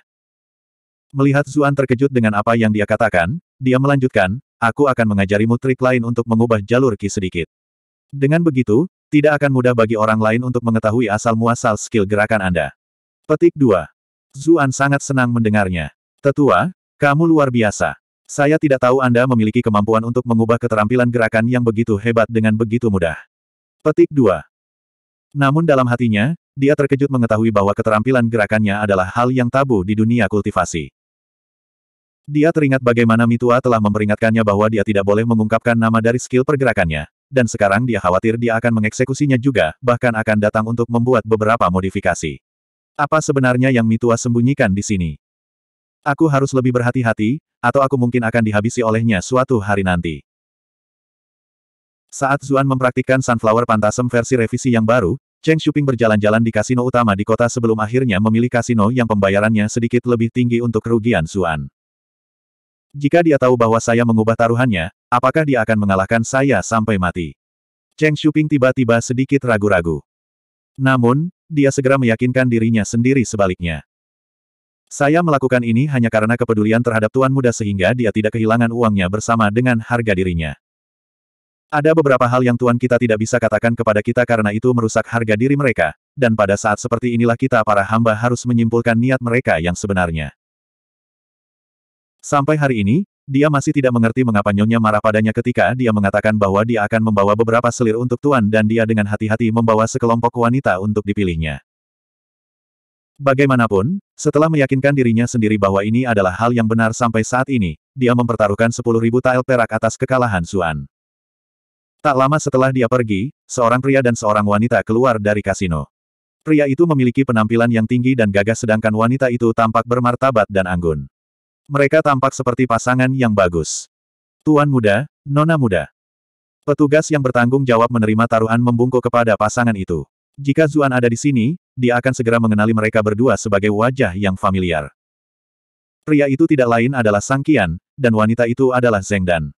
S1: Melihat Zuan terkejut dengan apa yang dia katakan, dia melanjutkan, aku akan mengajarimu trik lain untuk mengubah jalur Ki sedikit. Dengan begitu, tidak akan mudah bagi orang lain untuk mengetahui asal-muasal skill gerakan Anda. Petik 2. Zuan sangat senang mendengarnya. Tetua, kamu luar biasa. Saya tidak tahu Anda memiliki kemampuan untuk mengubah keterampilan gerakan yang begitu hebat dengan begitu mudah. Petik 2. Namun dalam hatinya, dia terkejut mengetahui bahwa keterampilan gerakannya adalah hal yang tabu di dunia kultivasi. Dia teringat bagaimana Mitua telah memperingatkannya bahwa dia tidak boleh mengungkapkan nama dari skill pergerakannya, dan sekarang dia khawatir dia akan mengeksekusinya juga, bahkan akan datang untuk membuat beberapa modifikasi. Apa sebenarnya yang Mitua sembunyikan di sini? Aku harus lebih berhati-hati, atau aku mungkin akan dihabisi olehnya suatu hari nanti. Saat Zuan mempraktikkan Sunflower Pantasem versi revisi yang baru, Cheng Shuping berjalan-jalan di kasino utama di kota sebelum akhirnya memilih kasino yang pembayarannya sedikit lebih tinggi untuk kerugian Zuan. Jika dia tahu bahwa saya mengubah taruhannya, apakah dia akan mengalahkan saya sampai mati? Cheng Shuping tiba-tiba sedikit ragu-ragu. Namun, dia segera meyakinkan dirinya sendiri sebaliknya. Saya melakukan ini hanya karena kepedulian terhadap tuan muda sehingga dia tidak kehilangan uangnya bersama dengan harga dirinya. Ada beberapa hal yang tuan kita tidak bisa katakan kepada kita karena itu merusak harga diri mereka, dan pada saat seperti inilah kita para hamba harus menyimpulkan niat mereka yang sebenarnya. Sampai hari ini, dia masih tidak mengerti mengapa Nyonya marah padanya ketika dia mengatakan bahwa dia akan membawa beberapa selir untuk Tuan dan dia dengan hati-hati membawa sekelompok wanita untuk dipilihnya. Bagaimanapun, setelah meyakinkan dirinya sendiri bahwa ini adalah hal yang benar sampai saat ini, dia mempertaruhkan 10.000 tael perak atas kekalahan Suan. Tak lama setelah dia pergi, seorang pria dan seorang wanita keluar dari kasino. Pria itu memiliki penampilan yang tinggi dan gagah sedangkan wanita itu tampak bermartabat dan anggun. Mereka tampak seperti pasangan yang bagus. Tuan muda, nona muda. Petugas yang bertanggung jawab menerima taruhan membungkuk kepada pasangan itu. Jika Zuan ada di sini, dia akan segera mengenali mereka berdua sebagai wajah yang familiar. Pria itu tidak lain adalah Sang Qian, dan wanita itu adalah Zeng Dan.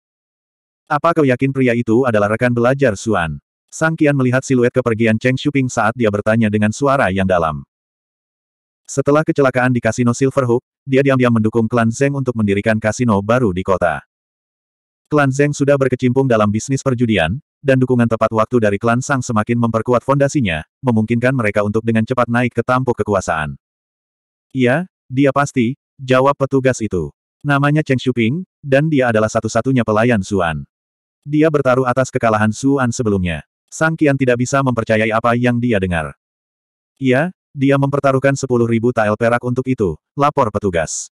S1: Apa kau yakin pria itu adalah rekan belajar Suan? Sang Qian melihat siluet kepergian Cheng Shuping saat dia bertanya dengan suara yang dalam. Setelah kecelakaan di kasino Silverhook, dia diam-diam mendukung klan Zeng untuk mendirikan kasino baru di kota. Klan Zeng sudah berkecimpung dalam bisnis perjudian, dan dukungan tepat waktu dari klan Sang semakin memperkuat fondasinya, memungkinkan mereka untuk dengan cepat naik ke tampuk kekuasaan. Iya, dia pasti, jawab petugas itu. Namanya Cheng Shuping, dan dia adalah satu-satunya pelayan Suan. Dia bertaruh atas kekalahan Suan sebelumnya. Sang Kian tidak bisa mempercayai apa yang dia dengar. Iya, dia mempertaruhkan sepuluh ribu tael perak untuk itu, lapor petugas.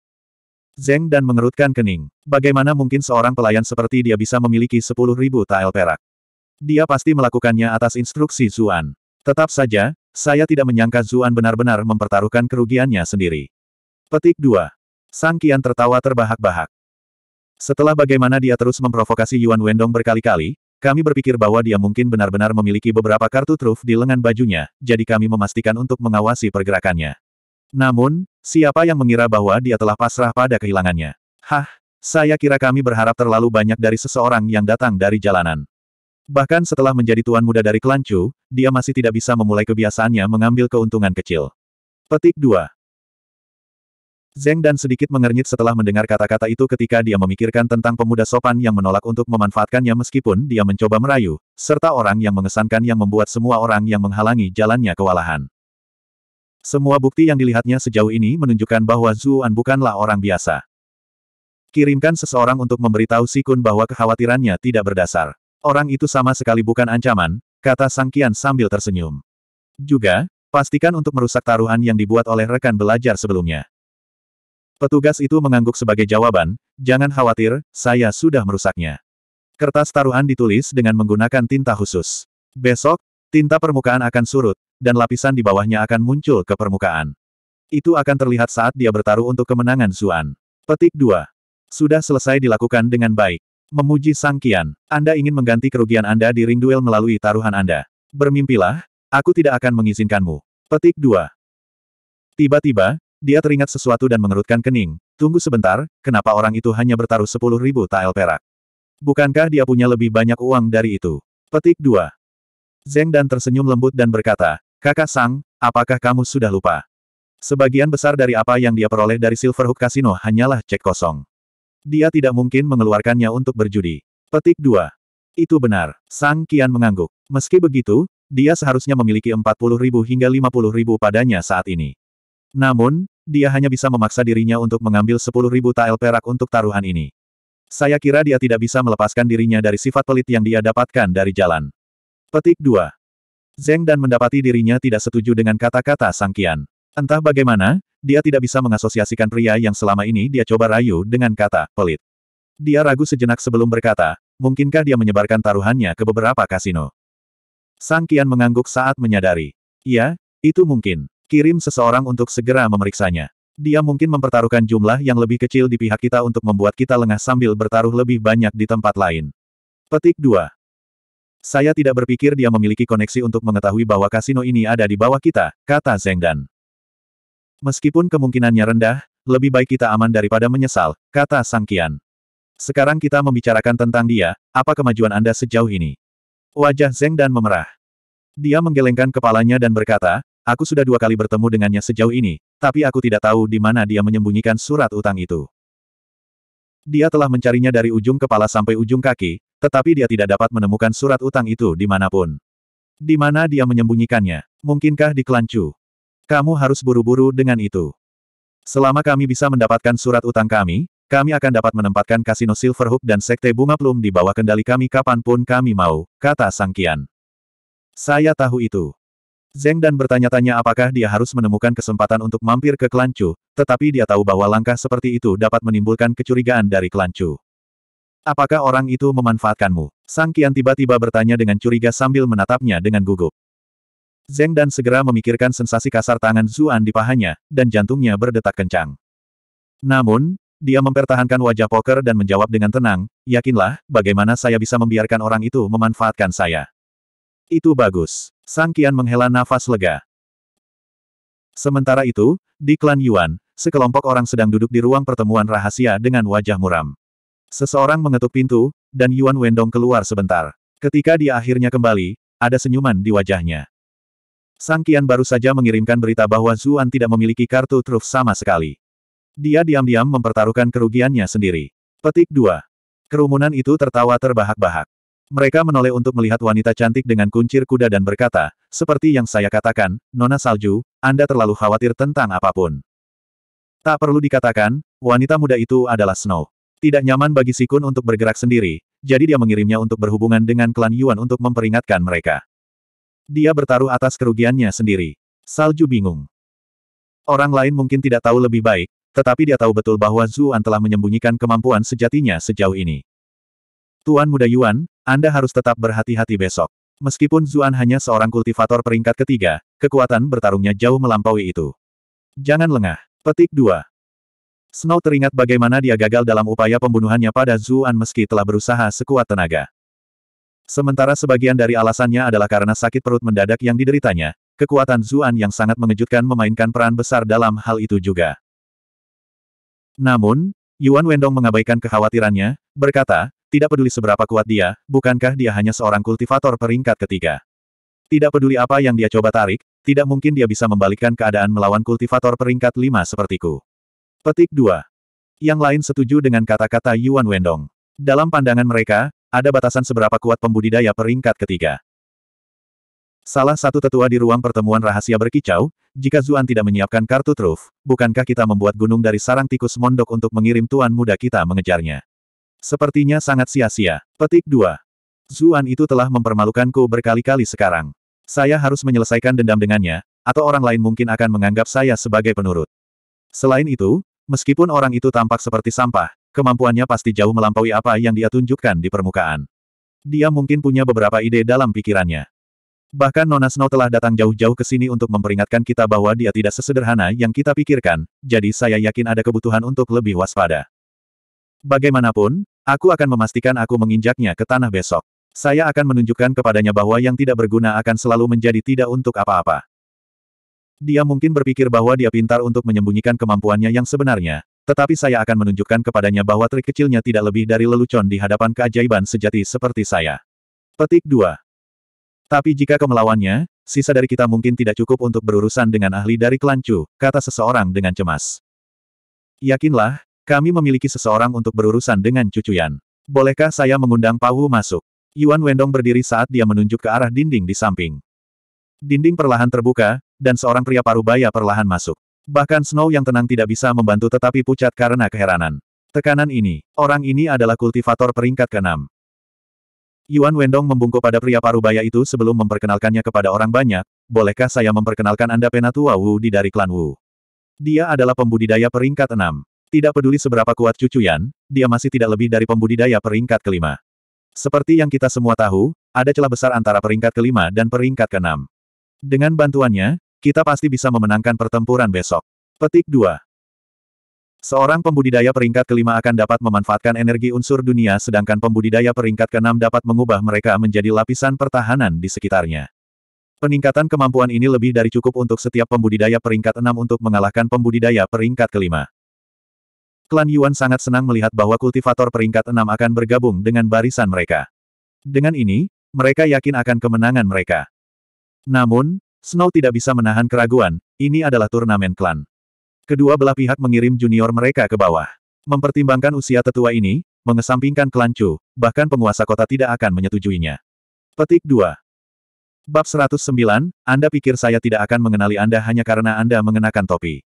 S1: Zeng dan mengerutkan kening. Bagaimana mungkin seorang pelayan seperti dia bisa memiliki sepuluh ribu tael perak? Dia pasti melakukannya atas instruksi Zuan. Tetap saja, saya tidak menyangka Zuan benar-benar mempertaruhkan kerugiannya sendiri. Petik 2. Sang Kian tertawa terbahak-bahak. Setelah bagaimana dia terus memprovokasi Yuan Wendong berkali-kali, kami berpikir bahwa dia mungkin benar-benar memiliki beberapa kartu truf di lengan bajunya, jadi kami memastikan untuk mengawasi pergerakannya. Namun, siapa yang mengira bahwa dia telah pasrah pada kehilangannya? Hah, saya kira kami berharap terlalu banyak dari seseorang yang datang dari jalanan. Bahkan setelah menjadi tuan muda dari klan Chu, dia masih tidak bisa memulai kebiasaannya mengambil keuntungan kecil. Petik 2. Zeng dan sedikit mengernyit setelah mendengar kata-kata itu ketika dia memikirkan tentang pemuda sopan yang menolak untuk memanfaatkannya meskipun dia mencoba merayu, serta orang yang mengesankan yang membuat semua orang yang menghalangi jalannya kewalahan. Semua bukti yang dilihatnya sejauh ini menunjukkan bahwa Zuan bukanlah orang biasa. Kirimkan seseorang untuk memberitahu Sikun bahwa kekhawatirannya tidak berdasar. Orang itu sama sekali bukan ancaman, kata Sang Kian sambil tersenyum. Juga, pastikan untuk merusak taruhan yang dibuat oleh rekan belajar sebelumnya. Petugas itu mengangguk sebagai jawaban, jangan khawatir, saya sudah merusaknya. Kertas taruhan ditulis dengan menggunakan tinta khusus. Besok, tinta permukaan akan surut, dan lapisan di bawahnya akan muncul ke permukaan. Itu akan terlihat saat dia bertaruh untuk kemenangan Zuan. Petik 2. Sudah selesai dilakukan dengan baik. Memuji Sang Kian. Anda ingin mengganti kerugian Anda di ring duel melalui taruhan Anda. Bermimpilah, aku tidak akan mengizinkanmu. Petik 2. Tiba-tiba, dia teringat sesuatu dan mengerutkan kening. Tunggu sebentar, kenapa orang itu hanya bertaruh sepuluh ribu tael perak? Bukankah dia punya lebih banyak uang dari itu? Petik 2. Zeng dan tersenyum lembut dan berkata, Kakak Sang, apakah kamu sudah lupa? Sebagian besar dari apa yang dia peroleh dari Silverhook Casino hanyalah cek kosong. Dia tidak mungkin mengeluarkannya untuk berjudi. Petik 2. Itu benar. Sang Kian mengangguk. Meski begitu, dia seharusnya memiliki 40 ribu hingga 50 ribu padanya saat ini. Namun, dia hanya bisa memaksa dirinya untuk mengambil 10 ribu tael perak untuk taruhan ini. Saya kira dia tidak bisa melepaskan dirinya dari sifat pelit yang dia dapatkan dari jalan. Petik 2. Zeng dan mendapati dirinya tidak setuju dengan kata-kata Sang Kian. Entah bagaimana, dia tidak bisa mengasosiasikan pria yang selama ini dia coba rayu dengan kata pelit. Dia ragu sejenak sebelum berkata, mungkinkah dia menyebarkan taruhannya ke beberapa kasino. Sang Kian mengangguk saat menyadari. Ya, itu mungkin. Kirim seseorang untuk segera memeriksanya. Dia mungkin mempertaruhkan jumlah yang lebih kecil di pihak kita untuk membuat kita lengah sambil bertaruh lebih banyak di tempat lain. Petik 2. Saya tidak berpikir dia memiliki koneksi untuk mengetahui bahwa kasino ini ada di bawah kita, kata Zengdan. Meskipun kemungkinannya rendah, lebih baik kita aman daripada menyesal, kata Sang Kian. Sekarang kita membicarakan tentang dia, apa kemajuan Anda sejauh ini? Wajah Zeng dan memerah. Dia menggelengkan kepalanya dan berkata, aku sudah dua kali bertemu dengannya sejauh ini, tapi aku tidak tahu di mana dia menyembunyikan surat utang itu. Dia telah mencarinya dari ujung kepala sampai ujung kaki, tetapi dia tidak dapat menemukan surat utang itu dimanapun. Di mana dia menyembunyikannya? Mungkinkah di Kelancu? Kamu harus buru-buru dengan itu. Selama kami bisa mendapatkan surat utang kami, kami akan dapat menempatkan kasino Silverhook dan sekte bunga plum di bawah kendali kami kapanpun kami mau, kata Sang Kian. Saya tahu itu. Zeng dan bertanya-tanya apakah dia harus menemukan kesempatan untuk mampir ke Kelancu, tetapi dia tahu bahwa langkah seperti itu dapat menimbulkan kecurigaan dari Kelancu. Apakah orang itu memanfaatkanmu? Sang Kian tiba-tiba bertanya dengan curiga sambil menatapnya dengan gugup. Zeng dan segera memikirkan sensasi kasar tangan Zuan di pahanya, dan jantungnya berdetak kencang. Namun, dia mempertahankan wajah poker dan menjawab dengan tenang, yakinlah, bagaimana saya bisa membiarkan orang itu memanfaatkan saya. Itu bagus. Sang Kian menghela nafas lega. Sementara itu, di klan Yuan, sekelompok orang sedang duduk di ruang pertemuan rahasia dengan wajah muram. Seseorang mengetuk pintu, dan Yuan Wendong keluar sebentar. Ketika dia akhirnya kembali, ada senyuman di wajahnya. Sang Kian baru saja mengirimkan berita bahwa Zuan tidak memiliki kartu truf sama sekali. Dia diam-diam mempertaruhkan kerugiannya sendiri. Petik 2. Kerumunan itu tertawa terbahak-bahak. Mereka menoleh untuk melihat wanita cantik dengan kuncir kuda dan berkata, seperti yang saya katakan, Nona Salju, Anda terlalu khawatir tentang apapun. Tak perlu dikatakan, wanita muda itu adalah Snow. Tidak nyaman bagi Sikun untuk bergerak sendiri, jadi dia mengirimnya untuk berhubungan dengan klan Yuan untuk memperingatkan mereka. Dia bertaruh atas kerugiannya sendiri. Salju bingung. Orang lain mungkin tidak tahu lebih baik, tetapi dia tahu betul bahwa Zuan telah menyembunyikan kemampuan sejatinya sejauh ini. Tuan Muda Yuan, Anda harus tetap berhati-hati besok. Meskipun Zuan hanya seorang kultivator peringkat ketiga, kekuatan bertarungnya jauh melampaui itu. Jangan lengah. Petik 2. Snow teringat bagaimana dia gagal dalam upaya pembunuhannya pada Zuan meski telah berusaha sekuat tenaga. Sementara sebagian dari alasannya adalah karena sakit perut mendadak yang dideritanya, kekuatan Zuan yang sangat mengejutkan memainkan peran besar dalam hal itu juga. Namun, Yuan Wendong mengabaikan kekhawatirannya, berkata, tidak peduli seberapa kuat dia, bukankah dia hanya seorang kultivator peringkat ketiga. Tidak peduli apa yang dia coba tarik, tidak mungkin dia bisa membalikkan keadaan melawan kultivator peringkat lima sepertiku. Petik 2. Yang lain setuju dengan kata-kata Yuan Wendong. Dalam pandangan mereka, ada batasan seberapa kuat pembudidaya peringkat ketiga. Salah satu tetua di ruang pertemuan rahasia berkicau, jika Zuan tidak menyiapkan kartu truf, bukankah kita membuat gunung dari sarang tikus mondok untuk mengirim tuan muda kita mengejarnya? Sepertinya sangat sia-sia. Petik 2. Zuan itu telah mempermalukanku berkali-kali sekarang. Saya harus menyelesaikan dendam dengannya, atau orang lain mungkin akan menganggap saya sebagai penurut. Selain itu, meskipun orang itu tampak seperti sampah, Kemampuannya pasti jauh melampaui apa yang dia tunjukkan di permukaan. Dia mungkin punya beberapa ide dalam pikirannya. Bahkan Nona Snow telah datang jauh-jauh ke sini untuk memperingatkan kita bahwa dia tidak sesederhana yang kita pikirkan, jadi saya yakin ada kebutuhan untuk lebih waspada. Bagaimanapun, aku akan memastikan aku menginjaknya ke tanah besok. Saya akan menunjukkan kepadanya bahwa yang tidak berguna akan selalu menjadi tidak untuk apa-apa. Dia mungkin berpikir bahwa dia pintar untuk menyembunyikan kemampuannya yang sebenarnya, tetapi saya akan menunjukkan kepadanya bahwa trik kecilnya tidak lebih dari lelucon di hadapan keajaiban sejati seperti saya. Petik 2. Tapi jika kau melawannya, sisa dari kita mungkin tidak cukup untuk berurusan dengan ahli dari klan Chu, kata seseorang dengan cemas. Yakinlah, kami memiliki seseorang untuk berurusan dengan cucuyan. Bolehkah saya mengundang Pawu masuk? Yuan Wendong berdiri saat dia menunjuk ke arah dinding di samping. Dinding perlahan terbuka, dan seorang pria parubaya perlahan masuk. Bahkan Snow yang tenang tidak bisa membantu tetapi pucat karena keheranan. Tekanan ini, orang ini adalah kultivator peringkat keenam. Yuan Wendong membungkuk pada pria parubaya itu sebelum memperkenalkannya kepada orang banyak, bolehkah saya memperkenalkan Anda Penatua Wu di dari klan Wu? Dia adalah pembudidaya peringkat enam. Tidak peduli seberapa kuat cucu Yan, dia masih tidak lebih dari pembudidaya peringkat kelima. Seperti yang kita semua tahu, ada celah besar antara peringkat kelima dan peringkat keenam. Dengan bantuannya, kita pasti bisa memenangkan pertempuran besok. Petik 2. Seorang pembudidaya peringkat kelima akan dapat memanfaatkan energi unsur dunia sedangkan pembudidaya peringkat keenam dapat mengubah mereka menjadi lapisan pertahanan di sekitarnya. Peningkatan kemampuan ini lebih dari cukup untuk setiap pembudidaya peringkat enam untuk mengalahkan pembudidaya peringkat kelima. Klan Yuan sangat senang melihat bahwa kultivator peringkat enam akan bergabung dengan barisan mereka. Dengan ini, mereka yakin akan kemenangan mereka. Namun, Snow tidak bisa menahan keraguan, ini adalah turnamen klan. Kedua belah pihak mengirim junior mereka ke bawah. Mempertimbangkan usia tetua ini, mengesampingkan klan Chu, bahkan penguasa kota tidak akan menyetujuinya. Petik 2. Bab 109, Anda pikir saya tidak akan mengenali Anda hanya karena Anda mengenakan topi.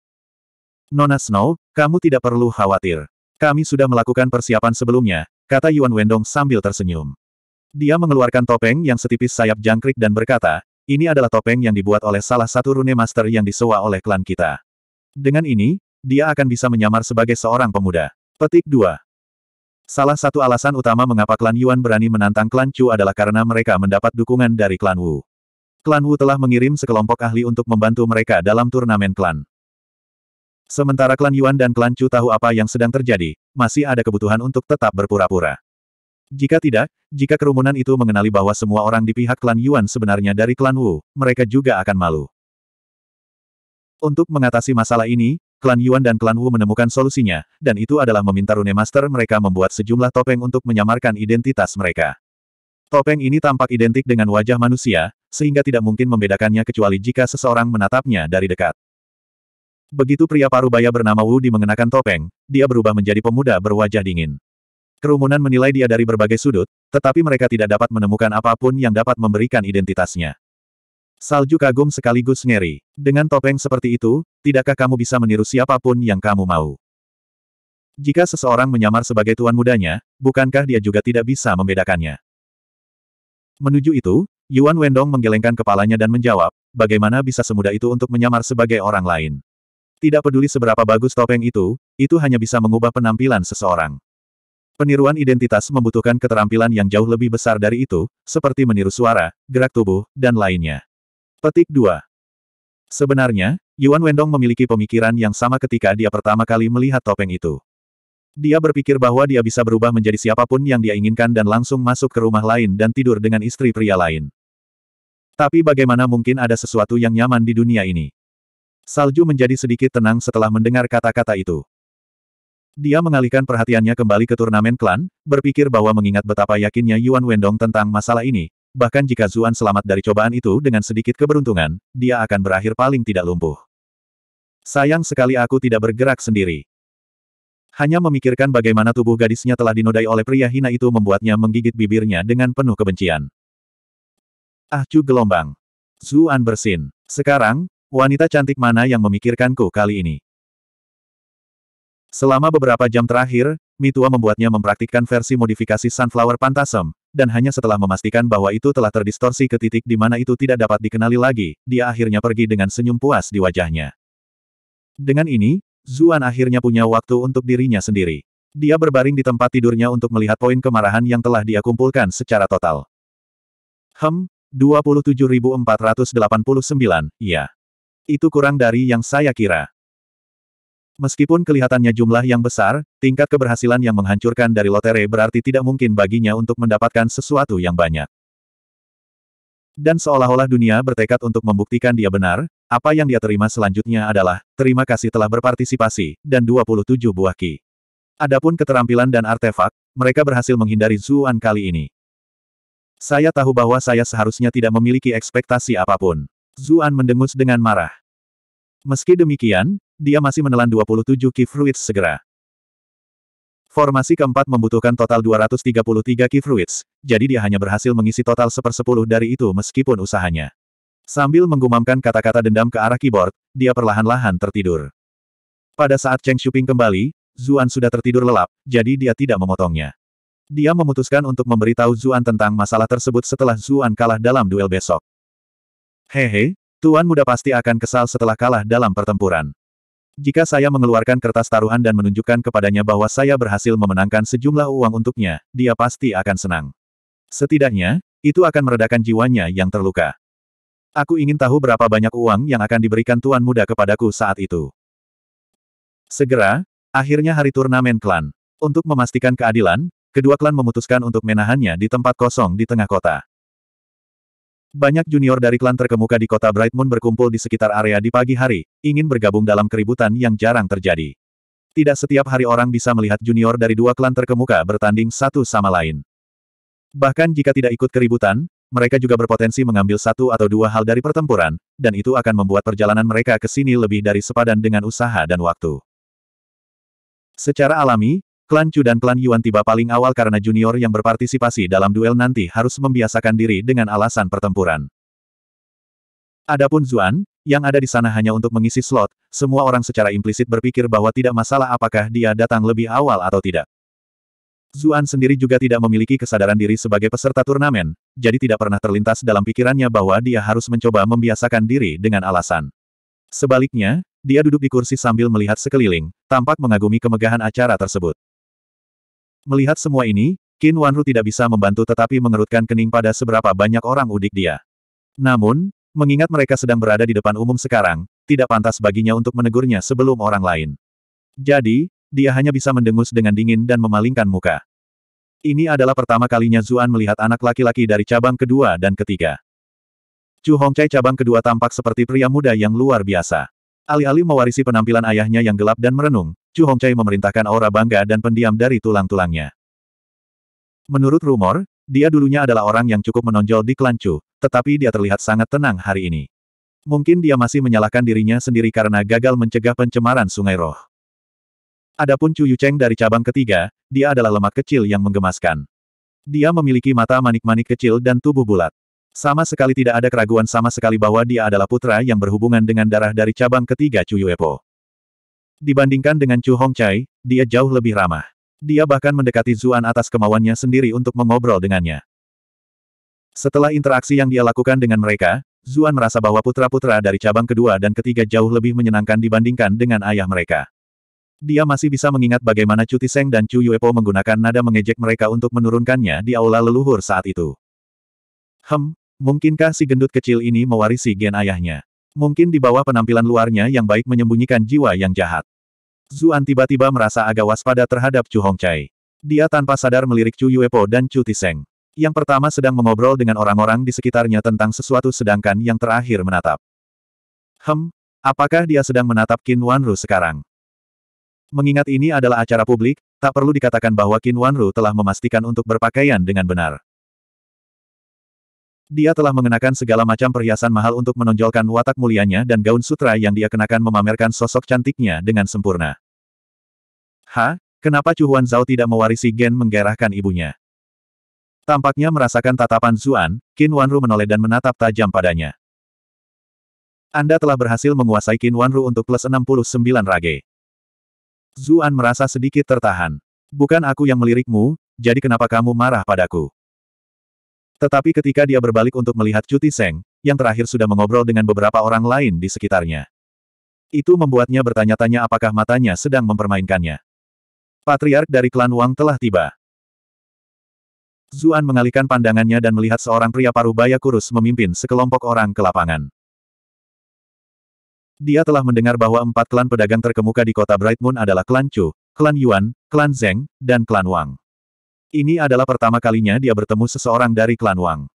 S1: Nona Snow, kamu tidak perlu khawatir. Kami sudah melakukan persiapan sebelumnya, kata Yuan Wendong sambil tersenyum. Dia mengeluarkan topeng yang setipis sayap jangkrik dan berkata, ini adalah topeng yang dibuat oleh salah satu rune master yang disewa oleh klan kita. Dengan ini, dia akan bisa menyamar sebagai seorang pemuda. Petik 2. Salah satu alasan utama mengapa klan Yuan berani menantang klan Chu adalah karena mereka mendapat dukungan dari klan Wu. Klan Wu telah mengirim sekelompok ahli untuk membantu mereka dalam turnamen klan. Sementara klan Yuan dan klan Chu tahu apa yang sedang terjadi, masih ada kebutuhan untuk tetap berpura-pura. Jika tidak, jika kerumunan itu mengenali bahwa semua orang di pihak klan Yuan sebenarnya dari klan Wu, mereka juga akan malu. Untuk mengatasi masalah ini, klan Yuan dan klan Wu menemukan solusinya, dan itu adalah meminta Rune Master mereka membuat sejumlah topeng untuk menyamarkan identitas mereka. Topeng ini tampak identik dengan wajah manusia, sehingga tidak mungkin membedakannya kecuali jika seseorang menatapnya dari dekat. Begitu pria parubaya bernama Wu Di mengenakan topeng, dia berubah menjadi pemuda berwajah dingin. Kerumunan menilai dia dari berbagai sudut, tetapi mereka tidak dapat menemukan apapun yang dapat memberikan identitasnya. Salju kagum sekaligus ngeri. Dengan topeng seperti itu, tidakkah kamu bisa meniru siapapun yang kamu mau? Jika seseorang menyamar sebagai tuan mudanya, bukankah dia juga tidak bisa membedakannya? Menuju itu, Yuan Wendong menggelengkan kepalanya dan menjawab, bagaimana bisa semudah itu untuk menyamar sebagai orang lain? Tidak peduli seberapa bagus topeng itu, itu hanya bisa mengubah penampilan seseorang. Peniruan identitas membutuhkan keterampilan yang jauh lebih besar dari itu, seperti meniru suara, gerak tubuh, dan lainnya. Petik 2. Sebenarnya, Yuan Wendong memiliki pemikiran yang sama ketika dia pertama kali melihat topeng itu. Dia berpikir bahwa dia bisa berubah menjadi siapapun yang dia inginkan dan langsung masuk ke rumah lain dan tidur dengan istri pria lain. Tapi bagaimana mungkin ada sesuatu yang nyaman di dunia ini? Salju menjadi sedikit tenang setelah mendengar kata-kata itu. Dia mengalihkan perhatiannya kembali ke turnamen klan, berpikir bahwa mengingat betapa yakinnya Yuan Wendong tentang masalah ini, bahkan jika Zuan selamat dari cobaan itu dengan sedikit keberuntungan, dia akan berakhir paling tidak lumpuh. Sayang sekali aku tidak bergerak sendiri. Hanya memikirkan bagaimana tubuh gadisnya telah dinodai oleh pria hina itu membuatnya menggigit bibirnya dengan penuh kebencian. Ah, cu gelombang. Zuan bersin. Sekarang, wanita cantik mana yang memikirkanku kali ini? Selama beberapa jam terakhir, Mitua membuatnya mempraktikkan versi modifikasi Sunflower Pantasem, dan hanya setelah memastikan bahwa itu telah terdistorsi ke titik di mana itu tidak dapat dikenali lagi, dia akhirnya pergi dengan senyum puas di wajahnya. Dengan ini, Zuan akhirnya punya waktu untuk dirinya sendiri. Dia berbaring di tempat tidurnya untuk melihat poin kemarahan yang telah dia kumpulkan secara total. Hem, 27.489, iya. Itu kurang dari yang saya kira. Meskipun kelihatannya jumlah yang besar, tingkat keberhasilan yang menghancurkan dari lotere berarti tidak mungkin baginya untuk mendapatkan sesuatu yang banyak. Dan seolah-olah dunia bertekad untuk membuktikan dia benar, apa yang dia terima selanjutnya adalah, terima kasih telah berpartisipasi, dan 27 buah ki. Adapun keterampilan dan artefak, mereka berhasil menghindari Zuan kali ini. Saya tahu bahwa saya seharusnya tidak memiliki ekspektasi apapun. Zuan mendengus dengan marah. Meski demikian, dia masih menelan 27 key fruits segera. Formasi keempat membutuhkan total 233 key fruits, jadi dia hanya berhasil mengisi total sepersepuluh dari itu meskipun usahanya. Sambil menggumamkan kata-kata dendam ke arah keyboard, dia perlahan-lahan tertidur. Pada saat Cheng Shuping kembali, Zuan sudah tertidur lelap, jadi dia tidak memotongnya. Dia memutuskan untuk memberitahu Zuan tentang masalah tersebut setelah Zuan kalah dalam duel besok. Hehe, Tuan muda pasti akan kesal setelah kalah dalam pertempuran. Jika saya mengeluarkan kertas taruhan dan menunjukkan kepadanya bahwa saya berhasil memenangkan sejumlah uang untuknya, dia pasti akan senang. Setidaknya, itu akan meredakan jiwanya yang terluka. Aku ingin tahu berapa banyak uang yang akan diberikan tuan muda kepadaku saat itu. Segera, akhirnya hari turnamen klan. Untuk memastikan keadilan, kedua klan memutuskan untuk menahannya di tempat kosong di tengah kota. Banyak junior dari klan terkemuka di kota Bright Moon berkumpul di sekitar area di pagi hari, ingin bergabung dalam keributan yang jarang terjadi. Tidak setiap hari orang bisa melihat junior dari dua klan terkemuka bertanding satu sama lain. Bahkan jika tidak ikut keributan, mereka juga berpotensi mengambil satu atau dua hal dari pertempuran, dan itu akan membuat perjalanan mereka ke sini lebih dari sepadan dengan usaha dan waktu. Secara alami, Klan Chu dan klan Yuan tiba paling awal karena junior yang berpartisipasi dalam duel nanti harus membiasakan diri dengan alasan pertempuran. Adapun Zuan, yang ada di sana hanya untuk mengisi slot, semua orang secara implisit berpikir bahwa tidak masalah apakah dia datang lebih awal atau tidak. Zuan sendiri juga tidak memiliki kesadaran diri sebagai peserta turnamen, jadi tidak pernah terlintas dalam pikirannya bahwa dia harus mencoba membiasakan diri dengan alasan. Sebaliknya, dia duduk di kursi sambil melihat sekeliling, tampak mengagumi kemegahan acara tersebut. Melihat semua ini, Qin Wanru tidak bisa membantu tetapi mengerutkan kening pada seberapa banyak orang udik dia. Namun, mengingat mereka sedang berada di depan umum sekarang, tidak pantas baginya untuk menegurnya sebelum orang lain. Jadi, dia hanya bisa mendengus dengan dingin dan memalingkan muka. Ini adalah pertama kalinya Zuan melihat anak laki-laki dari cabang kedua dan ketiga. Chu Hongcai cabang kedua tampak seperti pria muda yang luar biasa. Alih-alih mewarisi penampilan ayahnya yang gelap dan merenung, Chu Hongcai memerintahkan aura bangga dan pendiam dari tulang-tulangnya. Menurut rumor, dia dulunya adalah orang yang cukup menonjol di klan Chu, tetapi dia terlihat sangat tenang hari ini. Mungkin dia masih menyalahkan dirinya sendiri karena gagal mencegah pencemaran sungai roh. Adapun Chu Yucheng dari cabang ketiga, dia adalah lemak kecil yang menggemaskan. Dia memiliki mata manik-manik kecil dan tubuh bulat. Sama sekali tidak ada keraguan sama sekali bahwa dia adalah putra yang berhubungan dengan darah dari cabang ketiga Chu Yuepo. Dibandingkan dengan Chu Hong Chai, dia jauh lebih ramah. Dia bahkan mendekati Zuan atas kemauannya sendiri untuk mengobrol dengannya. Setelah interaksi yang dia lakukan dengan mereka, Zuan merasa bahwa putra-putra dari cabang kedua dan ketiga jauh lebih menyenangkan dibandingkan dengan ayah mereka. Dia masih bisa mengingat bagaimana Chu Tiseng dan Chu Yuepo menggunakan nada mengejek mereka untuk menurunkannya di aula leluhur saat itu. Hem, mungkinkah si gendut kecil ini mewarisi gen ayahnya? Mungkin di bawah penampilan luarnya yang baik menyembunyikan jiwa yang jahat. Zuan tiba-tiba merasa agak waspada terhadap Chu Hongcai. Dia tanpa sadar melirik Chu Yuepo dan Chu Tiseng. Yang pertama sedang mengobrol dengan orang-orang di sekitarnya tentang sesuatu sedangkan yang terakhir menatap. Hem, apakah dia sedang menatap Qin Wanru sekarang? Mengingat ini adalah acara publik, tak perlu dikatakan bahwa Qin Wanru telah memastikan untuk berpakaian dengan benar. Dia telah mengenakan segala macam perhiasan mahal untuk menonjolkan watak mulianya dan gaun sutra yang dia kenakan memamerkan sosok cantiknya dengan sempurna. Ha, kenapa Chuan Zhao tidak mewarisi gen menggerahkan ibunya? Tampaknya merasakan tatapan Zuan, Qin Wanru menoleh dan menatap tajam padanya. Anda telah berhasil menguasai Qin Wanru untuk plus 69 rage. Zuan merasa sedikit tertahan. Bukan aku yang melirikmu, jadi kenapa kamu marah padaku? Tetapi ketika dia berbalik untuk melihat Cuti Seng, yang terakhir sudah mengobrol dengan beberapa orang lain di sekitarnya. Itu membuatnya bertanya-tanya apakah matanya sedang mempermainkannya. Patriark dari klan Wang telah tiba. Zuan mengalihkan pandangannya dan melihat seorang pria paruh baya kurus memimpin sekelompok orang ke lapangan. Dia telah mendengar bahwa empat klan pedagang terkemuka di kota Bright Moon adalah klan Chu, klan Yuan, klan Zeng, dan klan Wang. Ini adalah pertama kalinya dia bertemu seseorang dari klan Wang.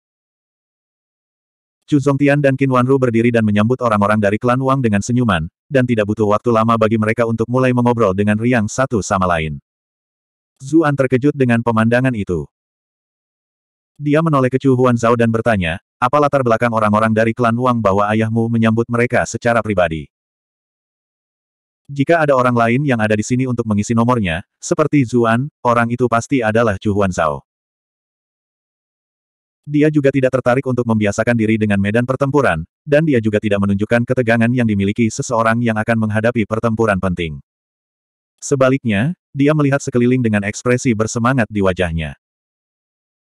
S1: Chu Zhongtian dan Qin Wanru berdiri dan menyambut orang-orang dari klan Wang dengan senyuman, dan tidak butuh waktu lama bagi mereka untuk mulai mengobrol dengan riang satu sama lain. Zuan terkejut dengan pemandangan itu. Dia menoleh ke Chu Huan Zhao dan bertanya, apa latar belakang orang-orang dari klan Wang bahwa ayahmu menyambut mereka secara pribadi? Jika ada orang lain yang ada di sini untuk mengisi nomornya, seperti Zuan, orang itu pasti adalah Chu Huan Zhao. Dia juga tidak tertarik untuk membiasakan diri dengan medan pertempuran, dan dia juga tidak menunjukkan ketegangan yang dimiliki seseorang yang akan menghadapi pertempuran penting. Sebaliknya, dia melihat sekeliling dengan ekspresi bersemangat di wajahnya.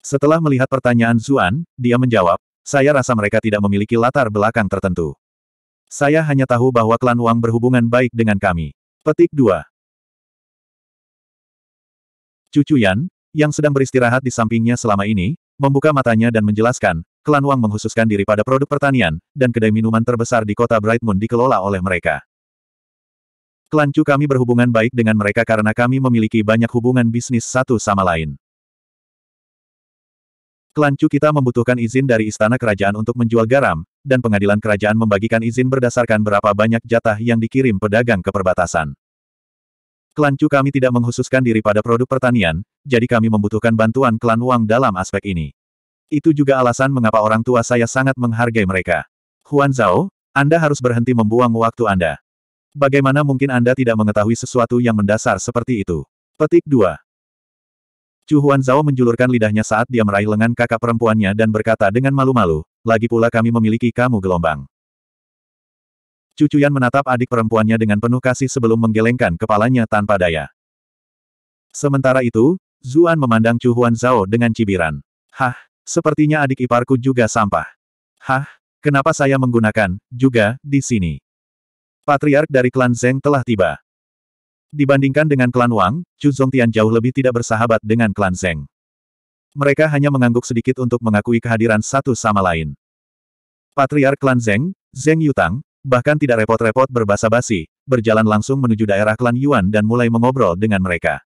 S1: Setelah melihat pertanyaan Zuan, dia menjawab, saya rasa mereka tidak memiliki latar belakang tertentu. Saya hanya tahu bahwa klan Wang berhubungan baik dengan kami. Petik 2. Cucu Yan, yang sedang beristirahat di sampingnya selama ini, membuka matanya dan menjelaskan, klan Wang menghususkan diri pada produk pertanian, dan kedai minuman terbesar di kota Bright Moon dikelola oleh mereka. Klan Chu kami berhubungan baik dengan mereka karena kami memiliki banyak hubungan bisnis satu sama lain. Klan Chu kita membutuhkan izin dari istana kerajaan untuk menjual garam, dan pengadilan kerajaan membagikan izin berdasarkan berapa banyak jatah yang dikirim pedagang ke perbatasan. Klan kami tidak menghususkan diri pada produk pertanian, jadi kami membutuhkan bantuan klan Wang dalam aspek ini. Itu juga alasan mengapa orang tua saya sangat menghargai mereka. Huan Zhao, Anda harus berhenti membuang waktu Anda. Bagaimana mungkin Anda tidak mengetahui sesuatu yang mendasar seperti itu? Petik 2. Chu Huan Zhao menjulurkan lidahnya saat dia meraih lengan kakak perempuannya dan berkata dengan malu-malu, lagi pula kami memiliki kamu gelombang. Cucu Yan menatap adik perempuannya dengan penuh kasih sebelum menggelengkan kepalanya tanpa daya. Sementara itu, Zuan memandang Chu Huan Zhao dengan cibiran. Hah, sepertinya adik iparku juga sampah. Hah, kenapa saya menggunakan, juga, di sini? Patriark dari klan Zeng telah tiba. Dibandingkan dengan klan Wang, Zhu Zongtian jauh lebih tidak bersahabat dengan klan Zeng. Mereka hanya mengangguk sedikit untuk mengakui kehadiran satu sama lain. Patriark klan Zeng, Zeng Yutang, bahkan tidak repot-repot berbahasa basi, berjalan langsung menuju daerah klan Yuan dan mulai mengobrol dengan mereka.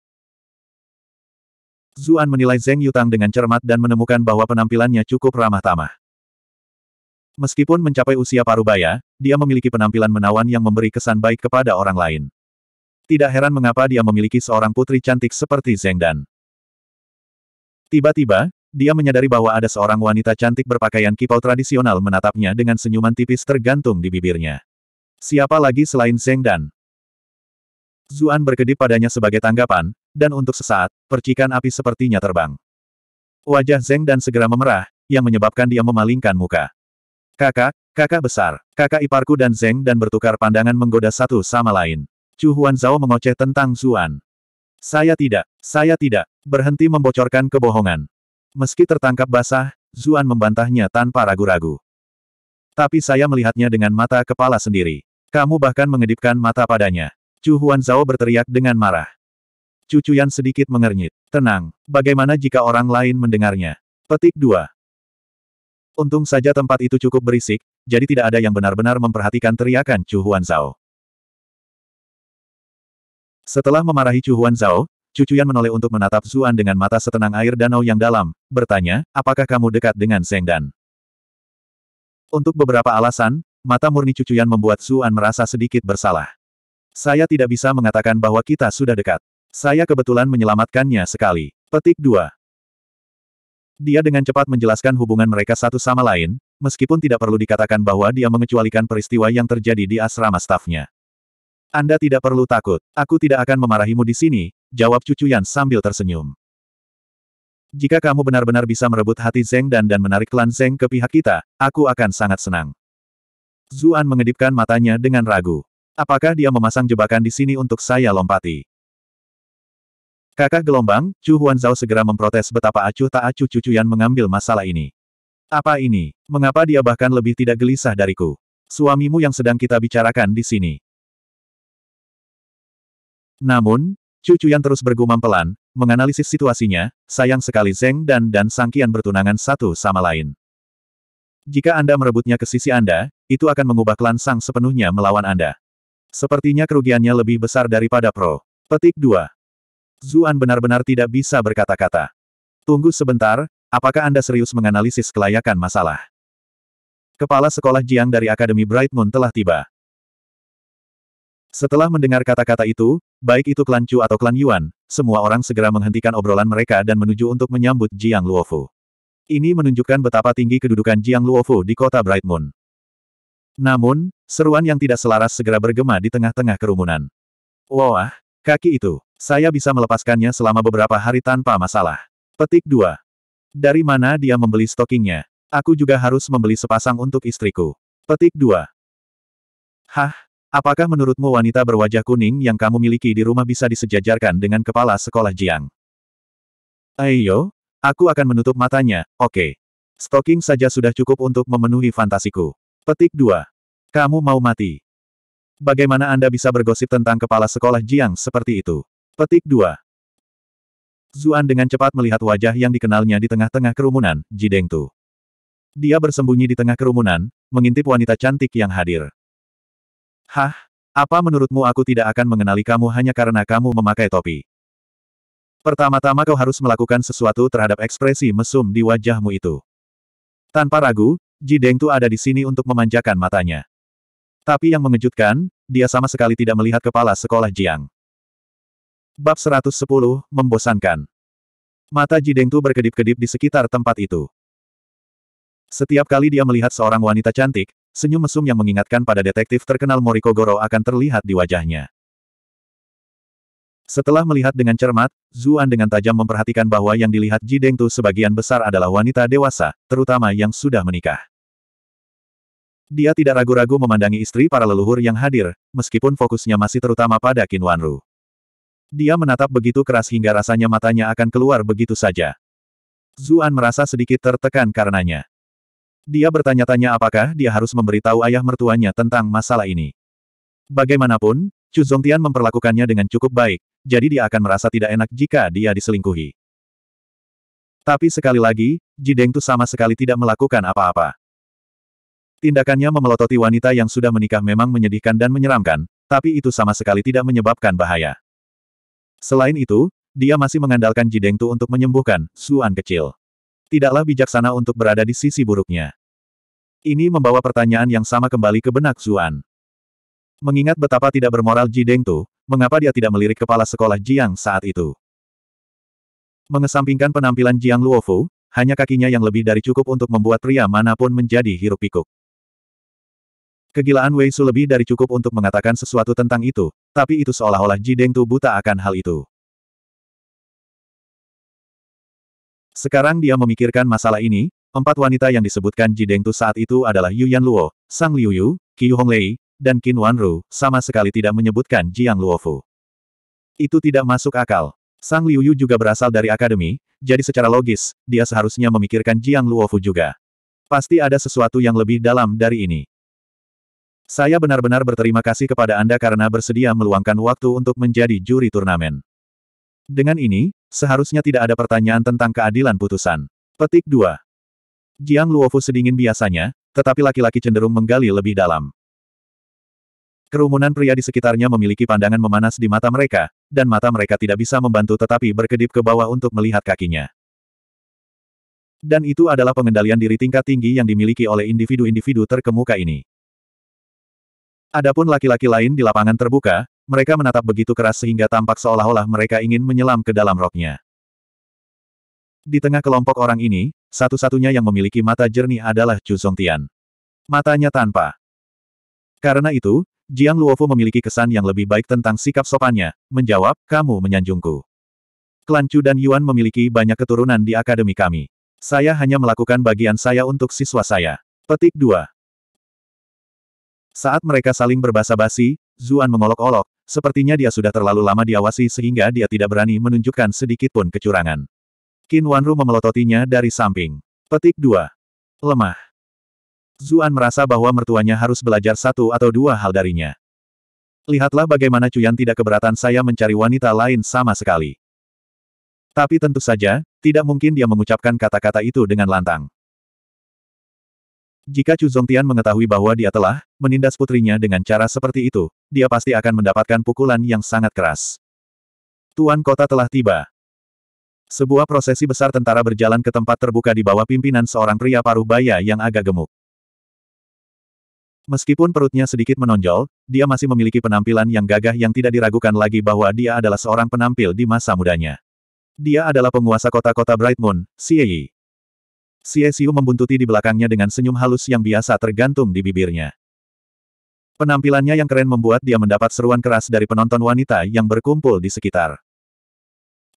S1: Zuan menilai Zeng Yutang dengan cermat dan menemukan bahwa penampilannya cukup ramah tamah. Meskipun mencapai usia parubaya, dia memiliki penampilan menawan yang memberi kesan baik kepada orang lain. Tidak heran mengapa dia memiliki seorang putri cantik seperti Zeng Dan. Tiba-tiba, dia menyadari bahwa ada seorang wanita cantik berpakaian kipau tradisional menatapnya dengan senyuman tipis tergantung di bibirnya. Siapa lagi selain Zeng Dan? Zuan berkedip padanya sebagai tanggapan, dan untuk sesaat, percikan api sepertinya terbang. Wajah Zeng Dan segera memerah, yang menyebabkan dia memalingkan muka. Kakak, kakak besar, kakak iparku dan Zeng Dan bertukar pandangan menggoda satu sama lain. Chu Huan Zhao mengoceh tentang Zuan. Saya tidak, saya tidak, berhenti membocorkan kebohongan. Meski tertangkap basah, Zuan membantahnya tanpa ragu-ragu. Tapi saya melihatnya dengan mata kepala sendiri. Kamu bahkan mengedipkan mata padanya. Chu Huan Zhao berteriak dengan marah. Cucuyan sedikit mengernyit. Tenang, bagaimana jika orang lain mendengarnya? Petik 2. Untung saja tempat itu cukup berisik, jadi tidak ada yang benar-benar memperhatikan teriakan Chu Huan Zhao. Setelah memarahi Chu Huan Zhao, Chu Chuyan menoleh untuk menatap Zuan dengan mata setenang air danau yang dalam, bertanya, apakah kamu dekat dengan Zeng Dan? Untuk beberapa alasan, mata murni Chu Chuyan membuat Zuan merasa sedikit bersalah. Saya tidak bisa mengatakan bahwa kita sudah dekat. Saya kebetulan menyelamatkannya sekali. Petik 2. Dia dengan cepat menjelaskan hubungan mereka satu sama lain, meskipun tidak perlu dikatakan bahwa dia mengecualikan peristiwa yang terjadi di asrama stafnya. Anda tidak perlu takut, aku tidak akan memarahimu di sini, jawab cucu Yan sambil tersenyum. Jika kamu benar-benar bisa merebut hati Zeng Dan dan menarik klan Zeng ke pihak kita, aku akan sangat senang. Zuan mengedipkan matanya dengan ragu. Apakah dia memasang jebakan di sini untuk saya lompati? Kakak gelombang, Chu Huan Zhao segera memprotes betapa acuh tak acuh cucu Yan mengambil masalah ini. Apa ini? Mengapa dia bahkan lebih tidak gelisah dariku? Suamimu yang sedang kita bicarakan di sini. Namun, Cucu yang terus bergumam pelan, menganalisis situasinya, sayang sekali Zeng dan dan Sangkian bertunangan satu sama lain. Jika Anda merebutnya ke sisi Anda, itu akan mengubah klan Sang sepenuhnya melawan Anda. Sepertinya kerugiannya lebih besar daripada pro. Petik 2. Zuan benar-benar tidak bisa berkata-kata. Tunggu sebentar, apakah Anda serius menganalisis kelayakan masalah? Kepala sekolah Jiang dari Akademi Bright Moon telah tiba. Setelah mendengar kata-kata itu, baik itu klan Chu atau klan Yuan, semua orang segera menghentikan obrolan mereka dan menuju untuk menyambut Jiang Luofu. Ini menunjukkan betapa tinggi kedudukan Jiang Luofu di kota Bright Moon. Namun, seruan yang tidak selaras segera bergema di tengah-tengah kerumunan. Wah, kaki itu, saya bisa melepaskannya selama beberapa hari tanpa masalah. Petik 2. Dari mana dia membeli stokingnya? Aku juga harus membeli sepasang untuk istriku. Petik 2. Hah, Apakah menurutmu wanita berwajah kuning yang kamu miliki di rumah bisa disejajarkan dengan kepala sekolah Jiang? Ayo, aku akan menutup matanya, oke. Okay. Stoking saja sudah cukup untuk memenuhi fantasiku. Petik 2. Kamu mau mati. Bagaimana Anda bisa bergosip tentang kepala sekolah Jiang seperti itu? Petik 2. Zuan dengan cepat melihat wajah yang dikenalnya di tengah-tengah kerumunan, Jideng Tu. Dia bersembunyi di tengah kerumunan, mengintip wanita cantik yang hadir. Hah? Apa menurutmu aku tidak akan mengenali kamu hanya karena kamu memakai topi? Pertama-tama kau harus melakukan sesuatu terhadap ekspresi mesum di wajahmu itu. Tanpa ragu, Jideng Tu ada di sini untuk memanjakan matanya. Tapi yang mengejutkan, dia sama sekali tidak melihat kepala sekolah Jiang. Bab 110, membosankan. Mata Jideng Tu berkedip-kedip di sekitar tempat itu. Setiap kali dia melihat seorang wanita cantik, Senyum mesum yang mengingatkan pada detektif terkenal Morikogoro akan terlihat di wajahnya. Setelah melihat dengan cermat, Zuan dengan tajam memperhatikan bahwa yang dilihat Jideng tuh sebagian besar adalah wanita dewasa, terutama yang sudah menikah. Dia tidak ragu-ragu memandangi istri para leluhur yang hadir, meskipun fokusnya masih terutama pada Qin Wanru. Dia menatap begitu keras hingga rasanya matanya akan keluar begitu saja. Zuan merasa sedikit tertekan karenanya. Dia bertanya-tanya apakah dia harus memberitahu ayah mertuanya tentang masalah ini. Bagaimanapun, Chu Zongtian memperlakukannya dengan cukup baik, jadi dia akan merasa tidak enak jika dia diselingkuhi. Tapi sekali lagi, Jideng Tu sama sekali tidak melakukan apa-apa. Tindakannya memelototi wanita yang sudah menikah memang menyedihkan dan menyeramkan, tapi itu sama sekali tidak menyebabkan bahaya. Selain itu, dia masih mengandalkan Jideng Tu untuk menyembuhkan Suan kecil tidaklah bijaksana untuk berada di sisi buruknya. Ini membawa pertanyaan yang sama kembali ke benak Zuan. Mengingat betapa tidak bermoral Ji Deng Tu, mengapa dia tidak melirik kepala sekolah Jiang saat itu? Mengesampingkan penampilan Jiang Luofu, hanya kakinya yang lebih dari cukup untuk membuat pria manapun menjadi hiruk-pikuk. Kegilaan Wei Su lebih dari cukup untuk mengatakan sesuatu tentang itu, tapi itu seolah-olah Ji Deng Tu buta akan hal itu. Sekarang dia memikirkan masalah ini, empat wanita yang disebutkan Jidengtu saat itu adalah Yu Yan Luo, Sang Liu Yu, Qiu Honglei, dan Qin Wanru, sama sekali tidak menyebutkan Jiang Luofu. Itu tidak masuk akal. Sang Liu Yu juga berasal dari akademi, jadi secara logis, dia seharusnya memikirkan Jiang Luofu juga. Pasti ada sesuatu yang lebih dalam dari ini. Saya benar-benar berterima kasih kepada Anda karena bersedia meluangkan waktu untuk menjadi juri turnamen. Dengan ini, seharusnya tidak ada pertanyaan tentang keadilan putusan. Petik 2. Jiang Luofu sedingin biasanya, tetapi laki-laki cenderung menggali lebih dalam. Kerumunan pria di sekitarnya memiliki pandangan memanas di mata mereka, dan mata mereka tidak bisa membantu tetapi berkedip ke bawah untuk melihat kakinya. Dan itu adalah pengendalian diri tingkat tinggi yang dimiliki oleh individu-individu terkemuka ini. Adapun laki-laki lain di lapangan terbuka, mereka menatap begitu keras sehingga tampak seolah-olah mereka ingin menyelam ke dalam roknya. Di tengah kelompok orang ini, satu-satunya yang memiliki mata jernih adalah Chu Songtian. Matanya tanpa. Karena itu, Jiang Luofu memiliki kesan yang lebih baik tentang sikap sopannya, menjawab, kamu menyanjungku. Klan Chu dan Yuan memiliki banyak keturunan di akademi kami. Saya hanya melakukan bagian saya untuk siswa saya. Petik 2. Saat mereka saling berbasa-basi, Zuan mengolok-olok, sepertinya dia sudah terlalu lama diawasi sehingga dia tidak berani menunjukkan sedikitpun kecurangan. Qin Wanru memelototinya dari samping. Petik dua. Lemah. Zuan merasa bahwa mertuanya harus belajar satu atau dua hal darinya. Lihatlah bagaimana Cuyan tidak keberatan saya mencari wanita lain sama sekali. Tapi tentu saja, tidak mungkin dia mengucapkan kata-kata itu dengan lantang. Jika Chu Zongtian mengetahui bahwa dia telah menindas putrinya dengan cara seperti itu, dia pasti akan mendapatkan pukulan yang sangat keras. Tuan kota telah tiba. Sebuah prosesi besar tentara berjalan ke tempat terbuka di bawah pimpinan seorang pria paruh baya yang agak gemuk. Meskipun perutnya sedikit menonjol, dia masih memiliki penampilan yang gagah yang tidak diragukan lagi bahwa dia adalah seorang penampil di masa mudanya. Dia adalah penguasa kota-kota Bright Moon, Xie Yi. Xie Xiu membuntuti di belakangnya dengan senyum halus yang biasa tergantung di bibirnya. Penampilannya yang keren membuat dia mendapat seruan keras dari penonton wanita yang berkumpul di sekitar.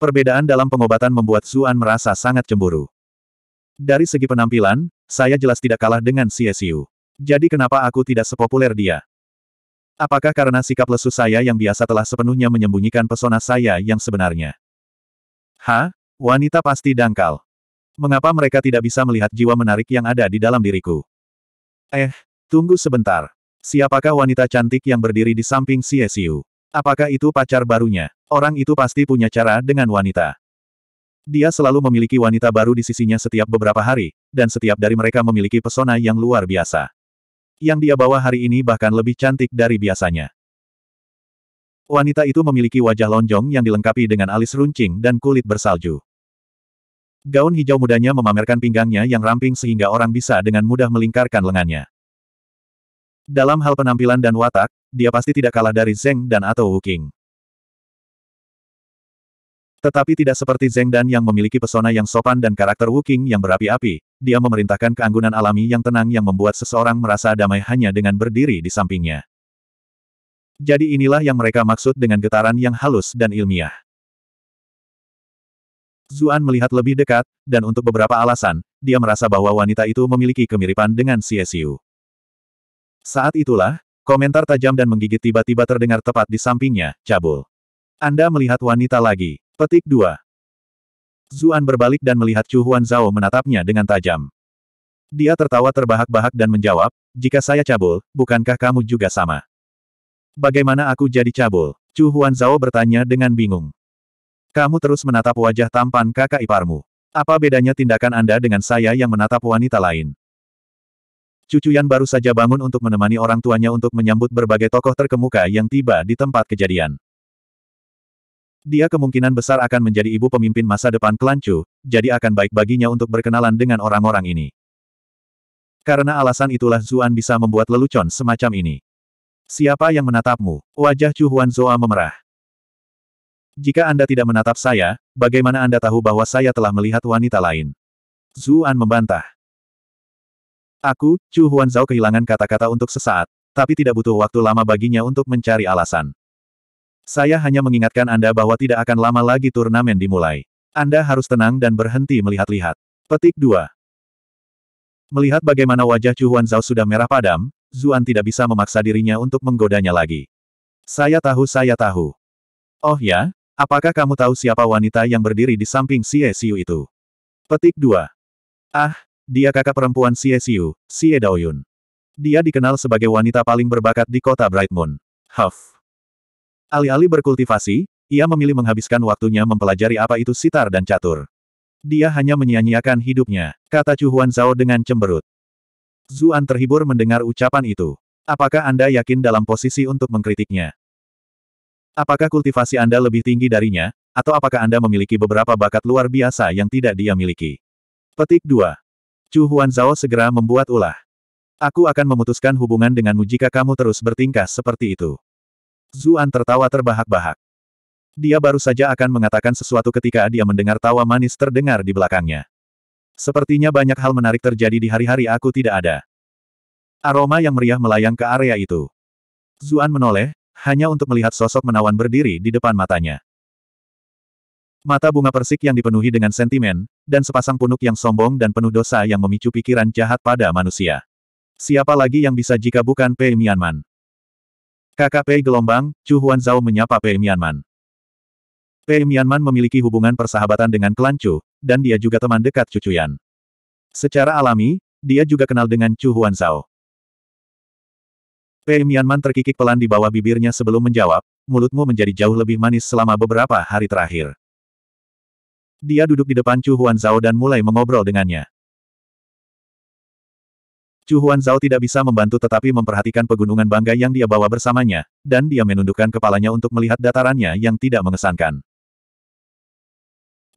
S1: Perbedaan dalam pengobatan membuat Zuan merasa sangat cemburu. Dari segi penampilan, saya jelas tidak kalah dengan Xie Xiu. Jadi kenapa aku tidak sepopuler dia? Apakah karena sikap lesu saya yang biasa telah sepenuhnya menyembunyikan pesona saya yang sebenarnya? Ha, Wanita pasti dangkal. Mengapa mereka tidak bisa melihat jiwa menarik yang ada di dalam diriku? Eh, tunggu sebentar. Siapakah wanita cantik yang berdiri di samping Siesiu? Apakah itu pacar barunya? Orang itu pasti punya cara dengan wanita. Dia selalu memiliki wanita baru di sisinya setiap beberapa hari, dan setiap dari mereka memiliki pesona yang luar biasa. Yang dia bawa hari ini bahkan lebih cantik dari biasanya. Wanita itu memiliki wajah lonjong yang dilengkapi dengan alis runcing dan kulit bersalju. Gaun hijau mudanya memamerkan pinggangnya yang ramping sehingga orang bisa dengan mudah melingkarkan lengannya. Dalam hal penampilan dan watak, dia pasti tidak kalah dari Zeng dan atau Wu Wuking. Tetapi tidak seperti Zeng Dan yang memiliki pesona yang sopan dan karakter Wu Wuking yang berapi-api, dia memerintahkan keanggunan alami yang tenang yang membuat seseorang merasa damai hanya dengan berdiri di sampingnya. Jadi inilah yang mereka maksud dengan getaran yang halus dan ilmiah. Zuan melihat lebih dekat, dan untuk beberapa alasan, dia merasa bahwa wanita itu memiliki kemiripan dengan C.S.U. Saat itulah, komentar tajam dan menggigit tiba-tiba terdengar tepat di sampingnya, cabul. Anda melihat wanita lagi. Petik 2. Zuan berbalik dan melihat Chu Huan Zhao menatapnya dengan tajam. Dia tertawa terbahak-bahak dan menjawab, jika saya cabul, bukankah kamu juga sama? Bagaimana aku jadi cabul? Chu Huan Zhao bertanya dengan bingung. Kamu terus menatap wajah tampan kakak iparmu. Apa bedanya tindakan Anda dengan saya yang menatap wanita lain? Cucu Yan baru saja bangun untuk menemani orang tuanya untuk menyambut berbagai tokoh terkemuka yang tiba di tempat kejadian. Dia kemungkinan besar akan menjadi ibu pemimpin masa depan kelancu, jadi akan baik baginya untuk berkenalan dengan orang-orang ini. Karena alasan itulah Zuan bisa membuat lelucon semacam ini. Siapa yang menatapmu? Wajah Chu Huan Zoa memerah. Jika Anda tidak menatap saya, bagaimana Anda tahu bahwa saya telah melihat wanita lain? Zuan membantah. Aku, Chu Huan Zhao kehilangan kata-kata untuk sesaat, tapi tidak butuh waktu lama baginya untuk mencari alasan. Saya hanya mengingatkan Anda bahwa tidak akan lama lagi turnamen dimulai. Anda harus tenang dan berhenti melihat-lihat. Petik 2. Melihat bagaimana wajah Chu Huan Zhao sudah merah padam, Zuan tidak bisa memaksa dirinya untuk menggodanya lagi. Saya tahu, saya tahu. Oh ya, Apakah kamu tahu siapa wanita yang berdiri di samping CSU itu? Petik 2. Ah, dia kakak perempuan CSU, Xiu, Xie Daoyun. Dia dikenal sebagai wanita paling berbakat di kota Bright Moon. Huff. Alih-alih berkultivasi, ia memilih menghabiskan waktunya mempelajari apa itu sitar dan catur. Dia hanya menyia-nyiakan hidupnya, kata Chu Huan Zhao dengan cemberut. Zuan terhibur mendengar ucapan itu. Apakah Anda yakin dalam posisi untuk mengkritiknya? Apakah kultivasi Anda lebih tinggi darinya, atau apakah Anda memiliki beberapa bakat luar biasa yang tidak dia miliki? Petik 2. Chu Huan Zhao segera membuat ulah. Aku akan memutuskan hubungan denganmu jika kamu terus bertingkah seperti itu. Zuan tertawa terbahak-bahak. Dia baru saja akan mengatakan sesuatu ketika dia mendengar tawa manis terdengar di belakangnya. Sepertinya banyak hal menarik terjadi di hari-hari aku tidak ada. Aroma yang meriah melayang ke area itu. Zuan menoleh, hanya untuk melihat sosok menawan berdiri di depan matanya. Mata bunga persik yang dipenuhi dengan sentimen, dan sepasang punuk yang sombong dan penuh dosa yang memicu pikiran jahat pada manusia. Siapa lagi yang bisa jika bukan Pei Mianman? Kakak Pei Gelombang, Chu Huan Zhao menyapa Pei Mianman. Pei Mianman memiliki hubungan persahabatan dengan klan Chu, dan dia juga teman dekat Chu Chuyan. Secara alami, dia juga kenal dengan Chu Huan Zhao. Pei Mianman terkikik pelan di bawah bibirnya sebelum menjawab, mulutmu menjadi jauh lebih manis selama beberapa hari terakhir. Dia duduk di depan Chu Huan Zhao dan mulai mengobrol dengannya. Chu Huan Zhao tidak bisa membantu tetapi memperhatikan pegunungan bangga yang dia bawa bersamanya, dan dia menundukkan kepalanya untuk melihat datarannya yang tidak mengesankan.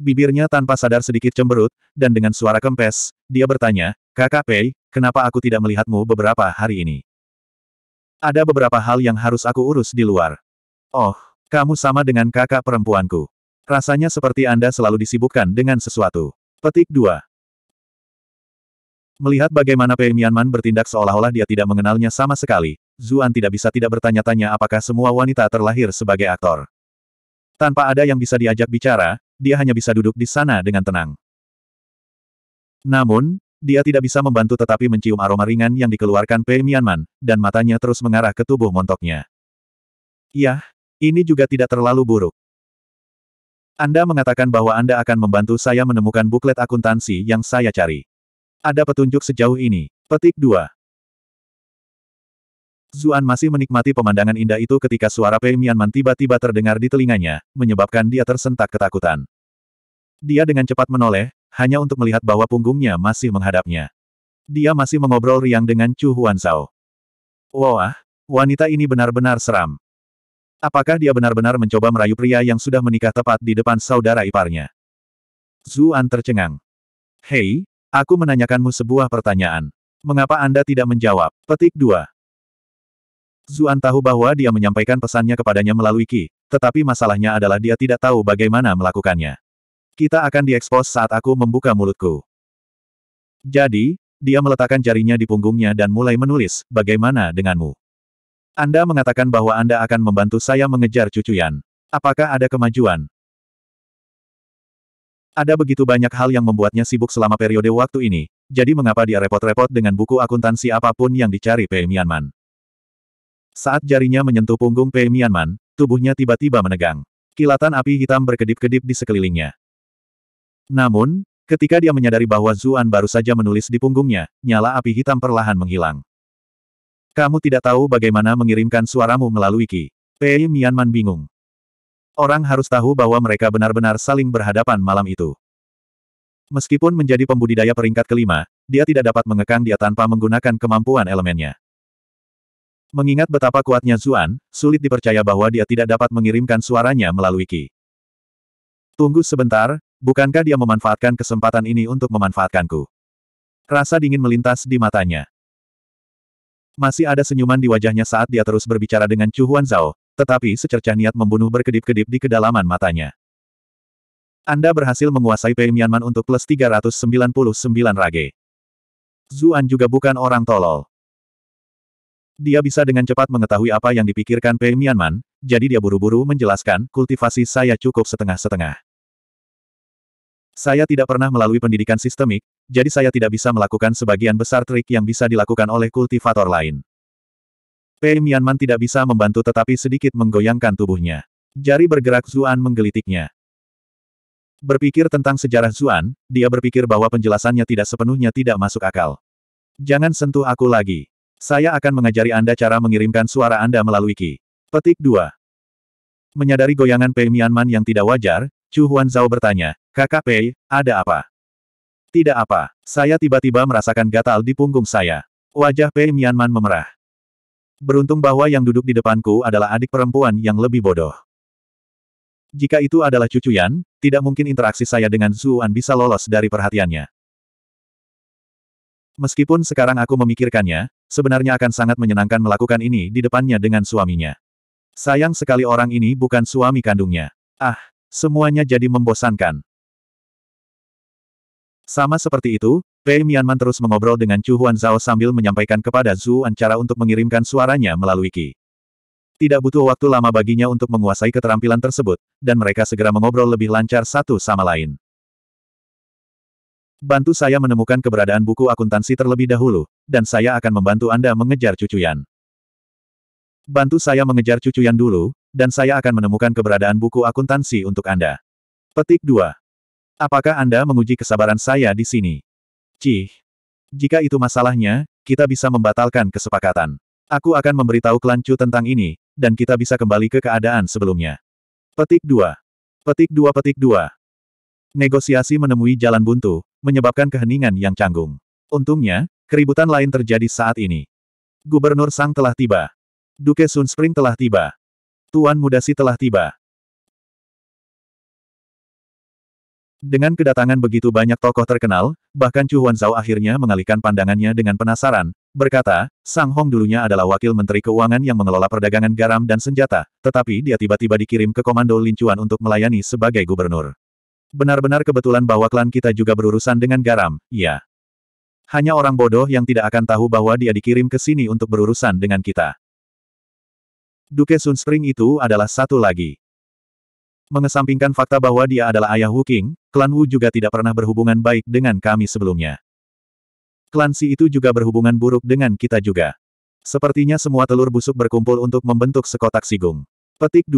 S1: Bibirnya tanpa sadar sedikit cemberut, dan dengan suara kempes, dia bertanya, Kakak Pei, kenapa aku tidak melihatmu beberapa hari ini? Ada beberapa hal yang harus aku urus di luar. Oh, kamu sama dengan kakak perempuanku. Rasanya seperti Anda selalu disibukkan dengan sesuatu. Petik 2. Melihat bagaimana Pei Mianman bertindak seolah-olah dia tidak mengenalnya sama sekali, Zuan tidak bisa tidak bertanya-tanya apakah semua wanita terlahir sebagai aktor. Tanpa ada yang bisa diajak bicara, dia hanya bisa duduk di sana dengan tenang. Namun, dia tidak bisa membantu tetapi mencium aroma ringan yang dikeluarkan Pei Mianman, dan matanya terus mengarah ke tubuh montoknya. Yah, ini juga tidak terlalu buruk. Anda mengatakan bahwa Anda akan membantu saya menemukan buklet akuntansi yang saya cari. Ada petunjuk sejauh ini. Petik 2. Zuan masih menikmati pemandangan indah itu ketika suara Pei Mianman tiba-tiba terdengar di telinganya, menyebabkan dia tersentak ketakutan. Dia dengan cepat menoleh, hanya untuk melihat bahwa punggungnya masih menghadapnya. Dia masih mengobrol riang dengan Chu Huan Sao. Wah, oh, wanita ini benar-benar seram. Apakah dia benar-benar mencoba merayu pria yang sudah menikah tepat di depan saudara iparnya? Zuan tercengang. Hei, aku menanyakanmu sebuah pertanyaan. Mengapa Anda tidak menjawab? Petik 2. Zuan tahu bahwa dia menyampaikan pesannya kepadanya melalui Ki, tetapi masalahnya adalah dia tidak tahu bagaimana melakukannya. Kita akan diekspos saat aku membuka mulutku. Jadi, dia meletakkan jarinya di punggungnya dan mulai menulis, bagaimana denganmu? Anda mengatakan bahwa Anda akan membantu saya mengejar cucu Apakah ada kemajuan? Ada begitu banyak hal yang membuatnya sibuk selama periode waktu ini, jadi mengapa dia repot-repot dengan buku akuntansi apapun yang dicari Pei Mianman? Saat jarinya menyentuh punggung Pei Mianman, tubuhnya tiba-tiba menegang. Kilatan api hitam berkedip-kedip di sekelilingnya. Namun, ketika dia menyadari bahwa Zuan baru saja menulis di punggungnya, nyala api hitam perlahan menghilang. Kamu tidak tahu bagaimana mengirimkan suaramu melalui Qi. Pei Mianman bingung. Orang harus tahu bahwa mereka benar-benar saling berhadapan malam itu. Meskipun menjadi pembudidaya peringkat kelima, dia tidak dapat mengekang dia tanpa menggunakan kemampuan elemennya. Mengingat betapa kuatnya Zuan, sulit dipercaya bahwa dia tidak dapat mengirimkan suaranya melalui Qi. Tunggu sebentar, Bukankah dia memanfaatkan kesempatan ini untuk memanfaatkanku? Rasa dingin melintas di matanya. Masih ada senyuman di wajahnya saat dia terus berbicara dengan Chu Huan Zhao, tetapi secercah niat membunuh berkedip-kedip di kedalaman matanya. Anda berhasil menguasai Pei Mianman untuk plus 399 rage. Zuan juga bukan orang tolol. Dia bisa dengan cepat mengetahui apa yang dipikirkan Pei Mianman, jadi dia buru-buru menjelaskan, kultivasi saya cukup setengah-setengah. Saya tidak pernah melalui pendidikan sistemik, jadi saya tidak bisa melakukan sebagian besar trik yang bisa dilakukan oleh kultivator lain. Pei Mianman tidak bisa membantu tetapi sedikit menggoyangkan tubuhnya. Jari bergerak Zuan menggelitiknya. Berpikir tentang sejarah Zuan, dia berpikir bahwa penjelasannya tidak sepenuhnya tidak masuk akal. Jangan sentuh aku lagi. Saya akan mengajari Anda cara mengirimkan suara Anda melalui Ki. Petik 2. Menyadari goyangan Pei Mianman yang tidak wajar, Chu Zhao bertanya, kakak Pei, ada apa? Tidak apa, saya tiba-tiba merasakan gatal di punggung saya. Wajah Pei Mianman memerah. Beruntung bahwa yang duduk di depanku adalah adik perempuan yang lebih bodoh. Jika itu adalah cucu Yan, tidak mungkin interaksi saya dengan Zuan bisa lolos dari perhatiannya. Meskipun sekarang aku memikirkannya, sebenarnya akan sangat menyenangkan melakukan ini di depannya dengan suaminya. Sayang sekali orang ini bukan suami kandungnya. Ah, Semuanya jadi membosankan. Sama seperti itu, Pei Mianman terus mengobrol dengan Chu Huan Zhao sambil menyampaikan kepada Zhu An cara untuk mengirimkan suaranya melalui Qi. Tidak butuh waktu lama baginya untuk menguasai keterampilan tersebut, dan mereka segera mengobrol lebih lancar satu sama lain. Bantu saya menemukan keberadaan buku akuntansi terlebih dahulu, dan saya akan membantu Anda mengejar cucuyan. Bantu saya mengejar cucuyan dulu, dan saya akan menemukan keberadaan buku akuntansi untuk Anda. Petik 2. Apakah Anda menguji kesabaran saya di sini? Cih. Jika itu masalahnya, kita bisa membatalkan kesepakatan. Aku akan memberitahu Klancu tentang ini, dan kita bisa kembali ke keadaan sebelumnya. Petik 2. Petik 2 Petik 2. Negosiasi menemui jalan buntu, menyebabkan keheningan yang canggung. Untungnya, keributan lain terjadi saat ini. Gubernur Sang telah tiba. Duke Sunspring telah tiba. Tuan Mudasi telah tiba. Dengan kedatangan begitu banyak tokoh terkenal, bahkan Chu Zhao akhirnya mengalihkan pandangannya dengan penasaran, berkata, Sang Hong dulunya adalah wakil Menteri Keuangan yang mengelola perdagangan garam dan senjata, tetapi dia tiba-tiba dikirim ke Komando Lincuan untuk melayani sebagai gubernur. Benar-benar kebetulan bahwa klan kita juga berurusan dengan garam, ya. Hanya orang bodoh yang tidak akan tahu bahwa dia dikirim ke sini untuk berurusan dengan kita. Duke Sunspring itu adalah satu lagi. Mengesampingkan fakta bahwa dia adalah ayah Wu King, klan Wu juga tidak pernah berhubungan baik dengan kami sebelumnya. Klan Si itu juga berhubungan buruk dengan kita juga. Sepertinya semua telur busuk berkumpul untuk membentuk sekotak sigung. Petik 2.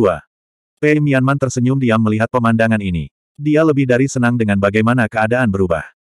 S1: Pei Mianman tersenyum diam melihat pemandangan ini. Dia lebih dari senang dengan bagaimana keadaan berubah.